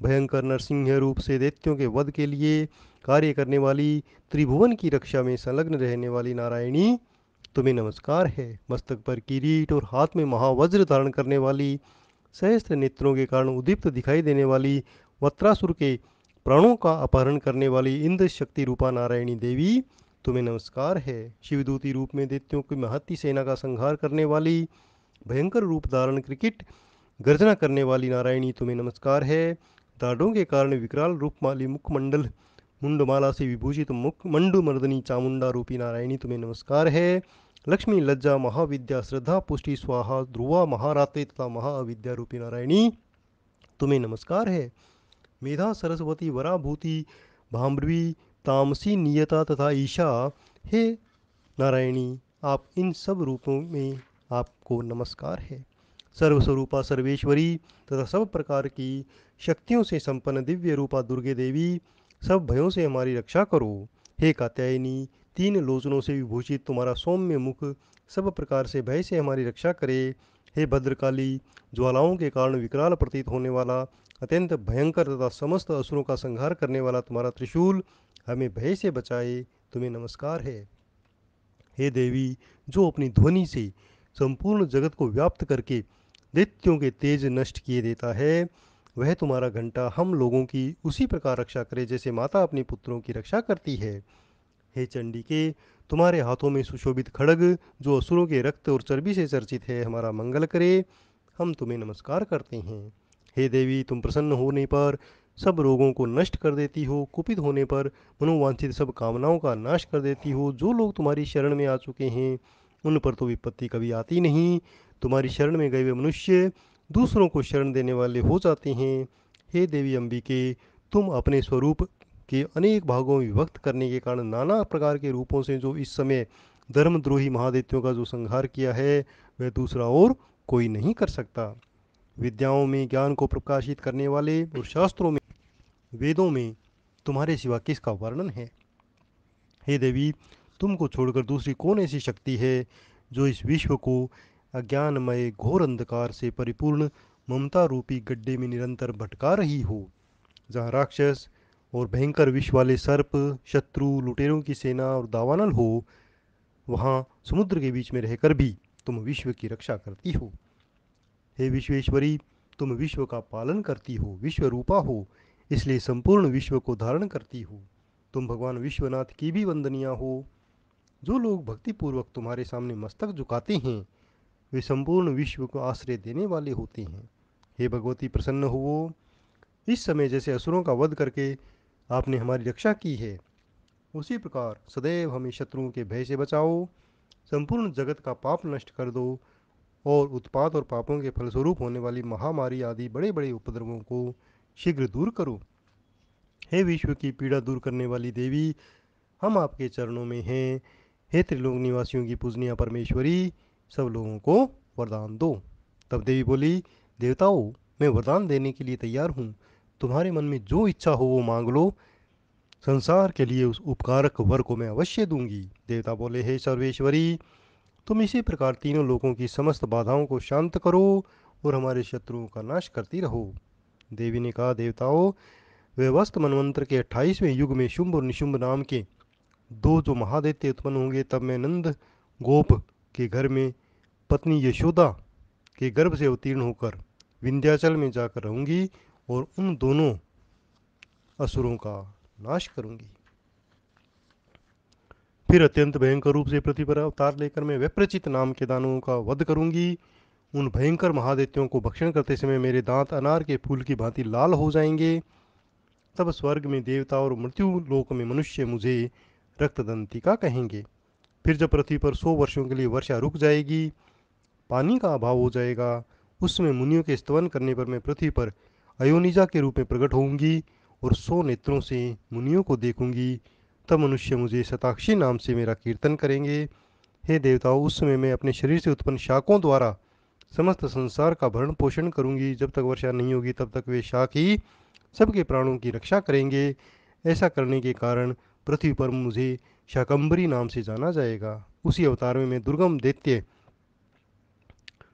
भयंकर नरसिंह रूप से दैत्यों के वध के लिए कार्य करने वाली त्रिभुवन की रक्षा में संलग्न रहने वाली नारायणी तुम्हें नमस्कार है मस्तक पर किरीट और हाथ में महावज्र धारण करने वाली सहस्त्र नेत्रों के कारण उदीप्त दिखाई देने वाली वत्रासुर के प्राणों का अपहरण करने वाली इंद्र शक्ति रूपा नारायणी देवी तुम्हें नमस्कार है शिवदूती रूप में देत्यों की महत्ती सेना का संहार करने वाली भयंकर रूप धारण क्रिकेट गर्जना करने वाली नारायणी तुम्हें नमस्कार है दाढ़ों के कारण विकराल रूप वाली मुखमंडल मुंडमाला से विभूषित मुख मंडू मर्दनी चामुंडा रूपी नारायणी तुम्हें नमस्कार है लक्ष्मी लज्जा महाविद्या श्रद्धा पुष्टि स्वाहा ध्रुवा महारात्रि तथा महाअविद्या रूपी नारायणी तुम्हें नमस्कार है मेधा सरस्वती वराभूति भाम्रवी तामसी नियता तथा ईशा हे नारायणी आप इन सब रूपों में आपको नमस्कार है सर्वस्वरूपा सर्वेश्वरी तथा सब प्रकार की शक्तियों से संपन्न दिव्य रूपा दुर्गे देवी सब भयों से हमारी रक्षा करो हे कात्यायनी तीन लोचनों से विभूषित तुम्हारा सौम्य मुख सब प्रकार से भय से हमारी रक्षा करे हे भद्रकाली ज्वालाओं के कारण विकराल प्रतीत होने वाला अत्यंत भयंकर तथा समस्त असुरों का संहार करने वाला तुम्हारा त्रिशूल हमें भय से बचाए तुम्हें नमस्कार है हे देवी जो अपनी ध्वनि से संपूर्ण जगत को व्याप्त करके दैत्यों के तेज नष्ट किए देता है वह तुम्हारा घंटा हम लोगों की उसी प्रकार रक्षा करे जैसे माता अपने पुत्रों की रक्षा करती है हे चंडी के तुम्हारे हाथों में सुशोभित खड़ग जो असुरों के रक्त और चर्बी से चर्चित है हमारा मंगल करे हम तुम्हें नमस्कार करते हैं हे देवी तुम प्रसन्न होने पर सब रोगों को नष्ट कर देती हो कुपित होने पर मनोवांछित सब कामनाओं का नाश कर देती हो जो लोग तुम्हारी शरण में आ चुके हैं उन पर तो विपत्ति कभी आती नहीं तुम्हारी शरण में गए हुए मनुष्य दूसरों को शरण देने वाले हो जाते हैं हे देवी अंबिके तुम अपने स्वरूप के अनेक भागों में विभक्त करने के कारण नाना प्रकार के रूपों से जो इस समय धर्मद्रोही महादेत्यों का जो संहार किया है वह दूसरा और कोई नहीं कर सकता विद्याओं में ज्ञान को प्रकाशित करने वाले और शास्त्रों में वेदों में तुम्हारे सिवा किसका वर्णन है हे देवी तुमको छोड़कर दूसरी कौन ऐसी शक्ति है जो इस विश्व को अज्ञानमय घोर अंधकार से परिपूर्ण ममता रूपी गड्ढे में निरंतर भटका रही हो जहाँ राक्षस और भयंकर विष वाले सर्प शत्रु लुटेरों की सेना और दावानल हो वहाँ समुद्र के बीच में रहकर भी तुम विश्व की रक्षा करती हो हे विश्वेश्वरी तुम विश्व का पालन करती हो विश्व रूपा हो इसलिए संपूर्ण विश्व को धारण करती हो तुम भगवान विश्वनाथ की भी वंदनिया हो जो लोग भक्तिपूर्वक तुम्हारे सामने मस्तक झुकाते हैं वे संपूर्ण विश्व को आश्रय देने वाले होते हैं हे भगवती प्रसन्न हो इस समय जैसे असुरों का वध करके आपने हमारी रक्षा की है उसी प्रकार सदैव हमें शत्रुओं के भय से बचाओ संपूर्ण जगत का पाप नष्ट कर दो और उत्पाद और पापों के फलस्वरूप होने वाली महामारी आदि बड़े बड़े उपद्रवों को शीघ्र दूर करो हे विश्व की पीड़ा दूर करने वाली देवी हम आपके चरणों में हैं हे त्रिलोक निवासियों की पूजनिया परमेश्वरी सब लोगों को वरदान दो तब देवी बोली देवताओं मैं वरदान देने के लिए तैयार हूँ तुम्हारे मन में जो इच्छा हो वो मांग लो संसार के लिए उस उपकारक वर को मैं अवश्य दूंगी देवता बोले हे सर्वेश्वरी तुम इसी प्रकार तीनों लोगों की समस्त बाधाओं को शांत करो और हमारे शत्रुओं का नाश करती रहो देवी ने कहा देवताओं व्यवस्थ मनवंत्र के अट्ठाईसवें युग में शुंभ और निशुंभ नाम के दो जो महादेव उत्पन्न होंगे तब मैं नंद गोप के घर में पत्नी यशोदा के गर्भ से अवतीर्ण होकर विंध्याचल में जाकर रहूंगी और उन दोनों असुरों का नाश करूंगी फिर अत्यंत भयंकर रूप से पृथ्वी पर अवतार लेकर मैं व्यप्रचित नाम के दानवों का वध करूंगी उन भयंकर महादेत्यों को भक्षण करते समय मेरे दांत अनार के फूल की भांति लाल हो जाएंगे तब स्वर्ग में देवता और मृत्यु लोक में मनुष्य मुझे रक्तदंती का कहेंगे फिर जब पृथ्वी पर सौ वर्षों के लिए वर्षा रुक जाएगी पानी का अभाव हो जाएगा उसमें मुनियों के स्तवन करने पर मैं पृथ्वी पर अयोनिजा के रूप में प्रकट होंगी और सौ नेत्रों से मुनियों को देखूंगी तब मनुष्य मुझे शताक्षी नाम से मेरा कीर्तन करेंगे हे देवताओं उस समय मैं अपने शरीर से उत्पन्न शाखों द्वारा समस्त संसार का भरण पोषण करूंगी जब तक वर्षा नहीं होगी तब तक वे शाख ही सबके प्राणों की रक्षा करेंगे ऐसा करने के कारण पृथ्वी पर मुझे शाकंबरी नाम से जाना जाएगा उसी अवतार में मैं दुर्गम दैत्य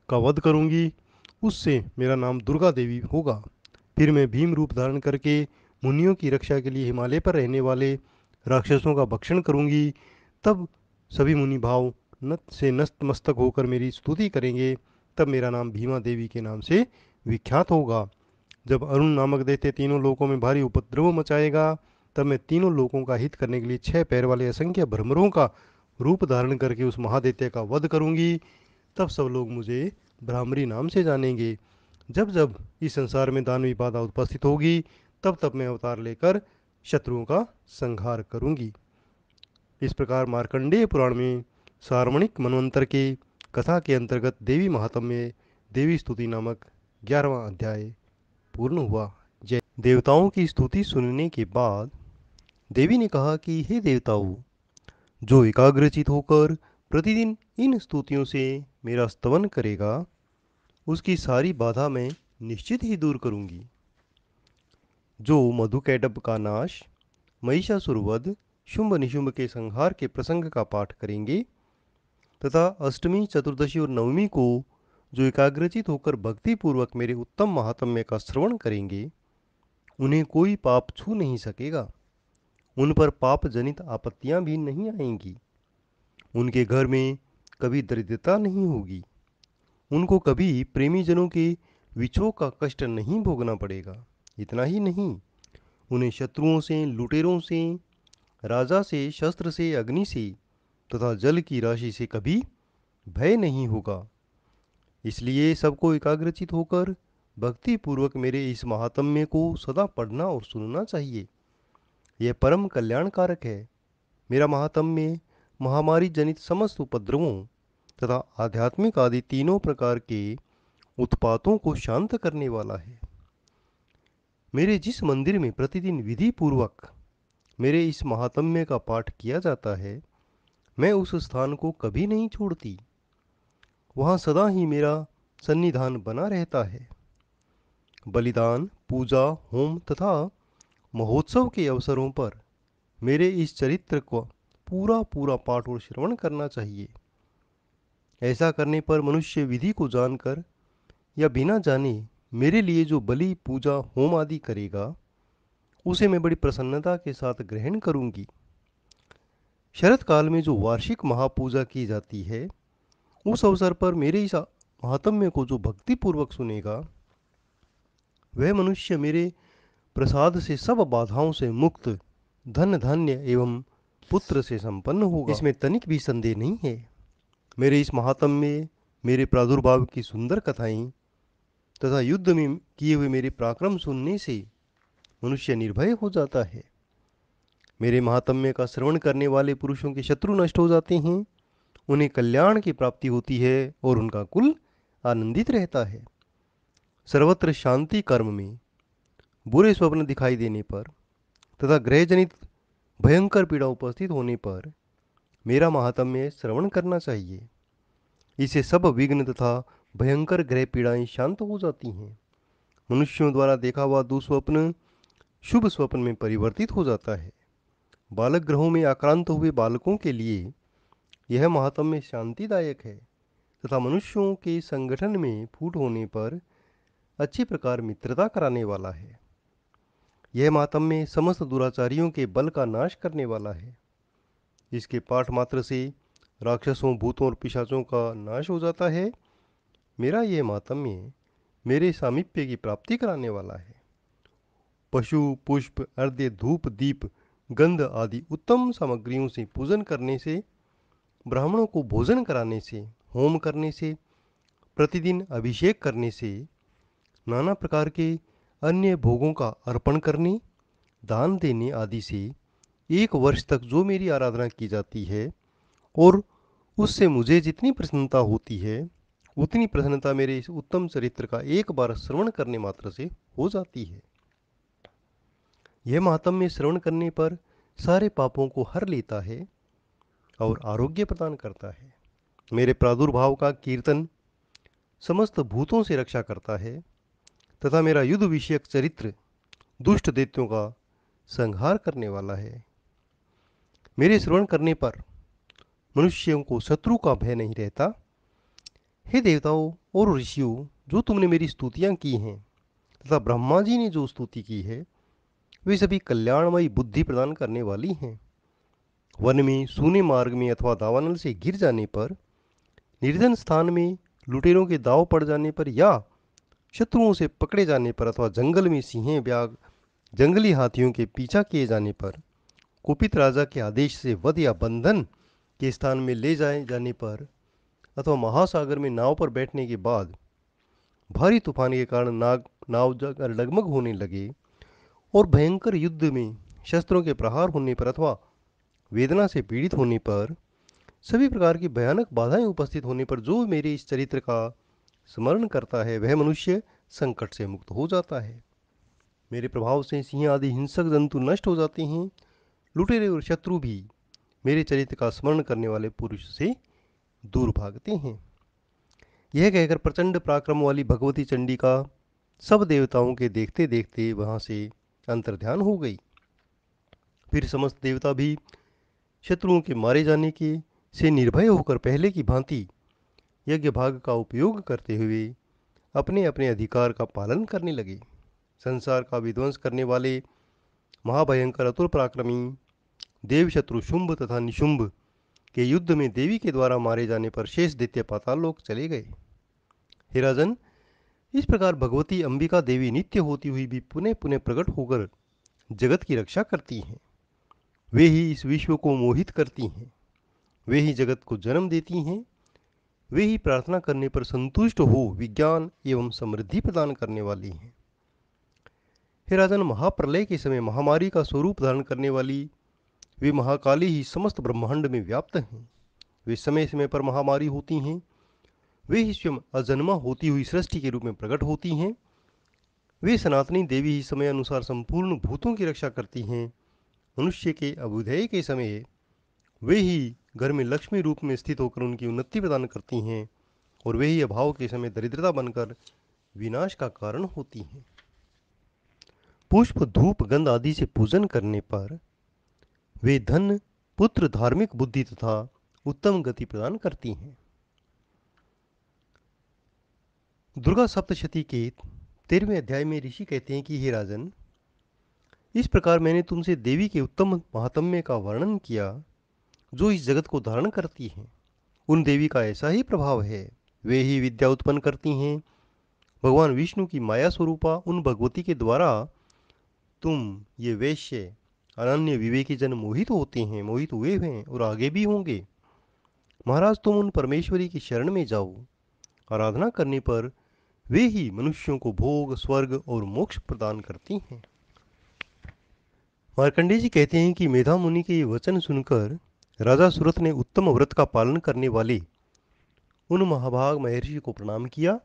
का वध करूंगी उससे मेरा नाम दुर्गा देवी होगा फिर मैं भीम रूप धारण करके मुनियों की रक्षा के लिए हिमालय पर रहने वाले राक्षसों का भक्षण करूंगी तब सभी मुनि भाव नत से नस्तमस्तक होकर मेरी स्तुति करेंगे तब मेरा नाम भीमा देवी के नाम से विख्यात होगा जब अरुण नामक देते तीनों लोगों में भारी उपद्रव मचाएगा तब मैं तीनों लोगों का हित करने के लिए छह पैर वाले असंख्य भ्रमरों का रूप धारण करके उस महादेत्य का वध करूंगी तब सब लोग मुझे भ्रामरी नाम से जानेंगे जब जब इस संसार में दानवी बाधा उपस्थित होगी तब तब मैं अवतार लेकर शत्रुओं का संहार करूंगी इस प्रकार मार्कंडेय पुराण में सार्वणिक मनवंतर के कथा के अंतर्गत देवी महात्म्य देवी स्तुति नामक ग्यारहवा अध्याय पूर्ण हुआ जय देवताओं की स्तुति सुनने के बाद देवी ने कहा कि हे देवताओं जो एकाग्रचित होकर प्रतिदिन इन स्तुतियों से मेरा स्तवन करेगा उसकी सारी बाधा मैं निश्चित ही दूर करूंगी जो मधु मधुकैटप का नाश महिषासुरवध शुंभ निशुंभ के संहार के प्रसंग का पाठ करेंगे तथा अष्टमी चतुर्दशी और नवमी को जो एकाग्रचित होकर भक्तिपूर्वक मेरे उत्तम महात्म्य का श्रवण करेंगे उन्हें कोई पाप छू नहीं सकेगा उन पर पाप जनित आपत्तियां भी नहीं आएंगी उनके घर में कभी दरिद्रता नहीं होगी उनको कभी प्रेमीजनों के विछोह का कष्ट नहीं भोगना पड़ेगा इतना ही नहीं उन्हें शत्रुओं से लुटेरों से राजा से शस्त्र से अग्नि से तथा जल की राशि से कभी भय नहीं होगा इसलिए सबको एकाग्रचित होकर भक्ति पूर्वक मेरे इस महात्म्य को सदा पढ़ना और सुनना चाहिए यह परम कल्याणकारक है मेरा महात्म्य महामारी जनित समस्त उपद्रवों तथा आध्यात्मिक आदि तीनों प्रकार के उत्पातों को शांत करने वाला है मेरे जिस मंदिर में प्रतिदिन विधि पूर्वक मेरे इस महात्म्य का पाठ किया जाता है मैं उस स्थान को कभी नहीं छोड़ती वहाँ सदा ही मेरा सन्निधान बना रहता है बलिदान पूजा होम तथा महोत्सव के अवसरों पर मेरे इस चरित्र को पूरा पूरा पाठ और श्रवण करना चाहिए ऐसा करने पर मनुष्य विधि को जानकर या बिना जाने मेरे लिए जो बलि पूजा होम आदि करेगा उसे मैं बड़ी प्रसन्नता के साथ ग्रहण करूंगी शरत काल में जो वार्षिक महापूजा की जाती है उस अवसर पर मेरे इस महात्म्य को जो भक्तिपूर्वक सुनेगा वह मनुष्य मेरे प्रसाद से सब बाधाओं से मुक्त धन धान्य एवं पुत्र से संपन्न होगा इसमें तनिक भी संदेह नहीं है मेरे इस महात्म में मेरे प्रादुर्भाव की सुंदर कथाएं तथा युद्ध में किए हुए मेरे पराक्रम सुनने से मनुष्य निर्भय हो जाता है मेरे महात्म्य का श्रवण करने वाले पुरुषों के शत्रु नष्ट हो जाते हैं उन्हें कल्याण की प्राप्ति होती है और उनका कुल आनंदित रहता है सर्वत्र शांति कर्म में बुरे स्वप्न दिखाई देने पर तथा ग्रहजनित भयंकर पीड़ा उपस्थित होने पर मेरा महात्म्य श्रवण करना चाहिए इसे सब विघ्न तथा भयंकर ग्रह पीड़ाएं शांत हो जाती हैं मनुष्यों द्वारा देखा हुआ दुस्वप्न शुभ स्वप्न में परिवर्तित हो जाता है बालक ग्रहों में आक्रांत हुए बालकों के लिए यह महात्म्य शांतिदायक है तथा मनुष्यों के संगठन में फूट होने पर अच्छी प्रकार मित्रता कराने वाला है यह महात्म्य समस्त दुराचारियों के बल का नाश करने वाला है जिसके पाठ मात्र से राक्षसों भूतों और पिशाचों का नाश हो जाता है मेरा ये मातम्य मेरे सामीप्य की प्राप्ति कराने वाला है पशु पुष्प अर्ध्य धूप दीप गंध आदि उत्तम सामग्रियों से पूजन करने से ब्राह्मणों को भोजन कराने से होम करने से प्रतिदिन अभिषेक करने से नाना प्रकार के अन्य भोगों का अर्पण करने दान देने आदि से एक वर्ष तक जो मेरी आराधना की जाती है और उससे मुझे जितनी प्रसन्नता होती है उतनी प्रसन्नता मेरे इस उत्तम चरित्र का एक बार श्रवण करने मात्र से हो जाती है यह महात्म्य श्रवण करने पर सारे पापों को हर लेता है और आरोग्य प्रदान करता है मेरे प्रादुर्भाव का कीर्तन समस्त भूतों से रक्षा करता है तथा मेरा युद्ध विषयक चरित्र दुष्ट देत्यों का संहार करने वाला है मेरे श्रवण करने पर मनुष्यों को शत्रु का भय नहीं रहता हे देवताओं और ऋषियों जो तुमने मेरी स्तुतियाँ की हैं तथा ब्रह्मा जी ने जो स्तुति की है वे सभी कल्याणमयी बुद्धि प्रदान करने वाली हैं वन में सूने मार्ग में अथवा दावानल से गिर जाने पर निर्धन स्थान में लुटेरों के दाव पड़ जाने पर या शत्रुओं से पकड़े जाने पर अथवा जंगल में सिंह ब्याग जंगली हाथियों के पीछा किए जाने पर कुपित राजा के आदेश से वध या बंधन के स्थान में ले जाए जाने पर अथवा महासागर में नाव पर बैठने के बाद भारी तूफान के कारण नाग नाव जाकर लगमग होने लगे और भयंकर युद्ध में शस्त्रों के प्रहार होने पर अथवा वेदना से पीड़ित होने पर सभी प्रकार की भयानक बाधाएं उपस्थित होने पर जो मेरे इस चरित्र का स्मरण करता है वह मनुष्य संकट से मुक्त हो जाता है मेरे प्रभाव से सिंह आदि हिंसक जंतु नष्ट हो जाते हैं लुटेरे और शत्रु भी मेरे चरित्र का स्मरण करने वाले पुरुष से दूर भागते हैं यह कहकर प्रचंड पराक्रम वाली भगवती चंडी का सब देवताओं के देखते देखते वहाँ से अंतर्ध्यान हो गई फिर समस्त देवता भी शत्रुओं के मारे जाने के से निर्भय होकर पहले की भांति यज्ञ भाग का उपयोग करते हुए अपने अपने अधिकार का पालन करने लगे संसार का विध्वंस करने वाले महाभयंकर अतुल पराक्रमी देवशत्रु शुंभ तथा निशुंभ के युद्ध में देवी के द्वारा मारे जाने पर शेष दित्य पाताल लोक चले गए हिराजन इस प्रकार भगवती अंबिका देवी नित्य होती हुई भी पुनः पुनः प्रकट होकर जगत की रक्षा करती हैं वे ही इस विश्व को मोहित करती हैं वे ही जगत को जन्म देती हैं वे ही प्रार्थना करने पर संतुष्ट हो विज्ञान एवं समृद्धि प्रदान करने वाली हैं हे राजन महाप्रलय के समय महामारी का स्वरूप धारण करने वाली वे महाकाली ही समस्त ब्रह्मांड में व्याप्त हैं वे समय समय पर महामारी होती हैं वे ही स्वयं अजन्मा होती हुई सृष्टि के रूप में प्रकट होती हैं वे सनातनी देवी ही समय अनुसार संपूर्ण भूतों की रक्षा करती हैं मनुष्य के अभ्युदय के समय वे ही घर में लक्ष्मी रूप में स्थित होकर उनकी उन्नति प्रदान करती हैं और वे ही अभाव के समय दरिद्रता बनकर विनाश का कारण होती हैं पुष्प धूप गंध आदि से पूजन करने पर वे धन पुत्र धार्मिक बुद्धि तथा उत्तम गति प्रदान करती हैं दुर्गा सप्तशती के तेरहवें अध्याय में ऋषि कहते हैं कि हे राजन इस प्रकार मैंने तुमसे देवी के उत्तम महात्म्य का वर्णन किया जो इस जगत को धारण करती हैं उन देवी का ऐसा ही प्रभाव है वे ही विद्या उत्पन्न करती हैं भगवान विष्णु की माया स्वरूपा उन भगवती के द्वारा तुम ये वैश्य अनन्य विवेकी जन मोहित होते हैं मोहित हुए हैं और आगे भी होंगे महाराज तुम उन परमेश्वरी की शरण में जाओ आराधना करने पर वे ही मनुष्यों को भोग स्वर्ग और मोक्ष प्रदान करती हैं मार्कंडे जी कहते हैं कि मेधा मुनि के ये वचन सुनकर राजा सूरत ने उत्तम व्रत का पालन करने वाले उन महाभाग महर्षि को प्रणाम किया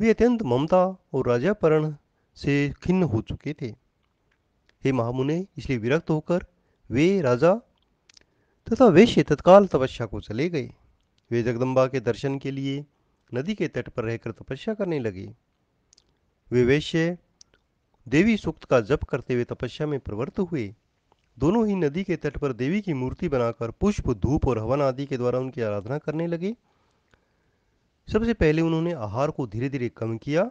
वे अत्यंत ममता और राजापरण से खिन्न हो चुके थे हे महामुने इसलिए विरक्त होकर वे राजा तथा वैश्य तत्काल तपस्या को चले गए वे जगदम्बा के दर्शन के लिए नदी के तट पर रहकर तपस्या करने लगे वे वैश्य देवी सूक्त का जप करते हुए तपस्या में प्रवृत्त हुए दोनों ही नदी के तट पर देवी की मूर्ति बनाकर पुष्प धूप और हवन आदि के द्वारा उनकी आराधना करने लगे सबसे पहले उन्होंने आहार को धीरे धीरे कम किया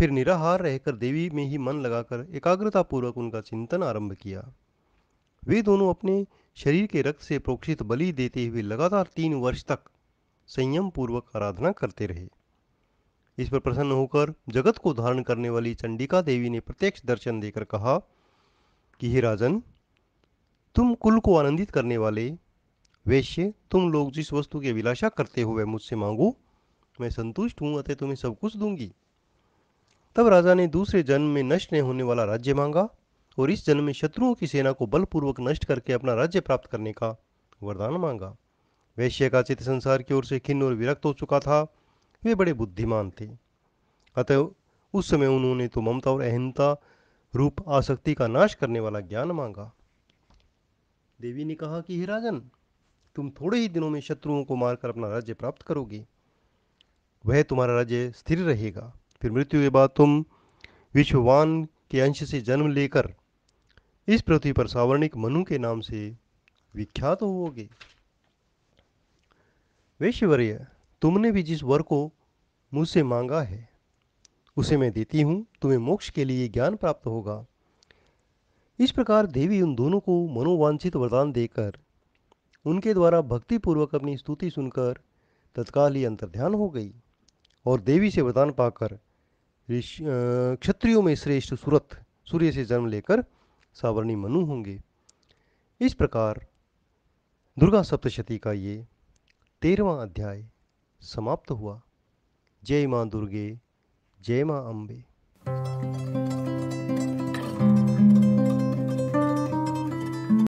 फिर निराहार रहकर देवी में ही मन लगाकर एकाग्रता पूर्वक उनका चिंतन आरंभ किया वे दोनों अपने शरीर के रक्त से प्रोक्षित बलि देते हुए लगातार तीन वर्ष तक संयम पूर्वक आराधना करते रहे इस पर प्रसन्न होकर जगत को धारण करने वाली चंडिका देवी ने प्रत्यक्ष दर्शन देकर कहा कि हे राजन तुम कुल को आनंदित करने वाले वैश्य तुम लोग जिस वस्तु की अभिलाषा करते हो वह मुझसे मांगो मैं संतुष्ट हूँ अतः तुम्हें सब कुछ दूंगी तब राजा ने दूसरे जन्म में नष्ट नहीं होने वाला राज्य मांगा और इस जन्म में शत्रुओं की सेना को बलपूर्वक नष्ट करके अपना राज्य प्राप्त करने का वरदान मांगा वैश्य का चित्त संसार की ओर से खिन्न और विरक्त हो चुका था वे बड़े बुद्धिमान थे अतः उस समय उन्होंने तो ममता और अहिंता रूप आसक्ति का नाश करने वाला ज्ञान मांगा देवी ने कहा कि हे राजन तुम थोड़े ही दिनों में शत्रुओं को मारकर अपना राज्य प्राप्त करोगे वह तुम्हारा राज्य स्थिर रहेगा फिर मृत्यु के बाद तुम विश्ववान के अंश से जन्म लेकर इस पृथ्वी पर सावर्णिक मनु के नाम से विख्यात होोगे वैश्वर्य तुमने भी जिस वर को मुझसे मांगा है उसे मैं देती हूँ तुम्हें मोक्ष के लिए ज्ञान प्राप्त होगा इस प्रकार देवी उन दोनों को मनोवांछित वरदान देकर उनके द्वारा भक्तिपूर्वक अपनी स्तुति सुनकर तत्काल ही अंतर्ध्यान हो गई और देवी से वरदान पाकर क्षत्रियों में श्रेष्ठ सूरत सूर्य से जन्म लेकर सावरणी मनु होंगे इस प्रकार दुर्गा सप्तशती का ये तेरहवा अध्याय समाप्त हुआ जय माँ दुर्गे जय माँ अम्बे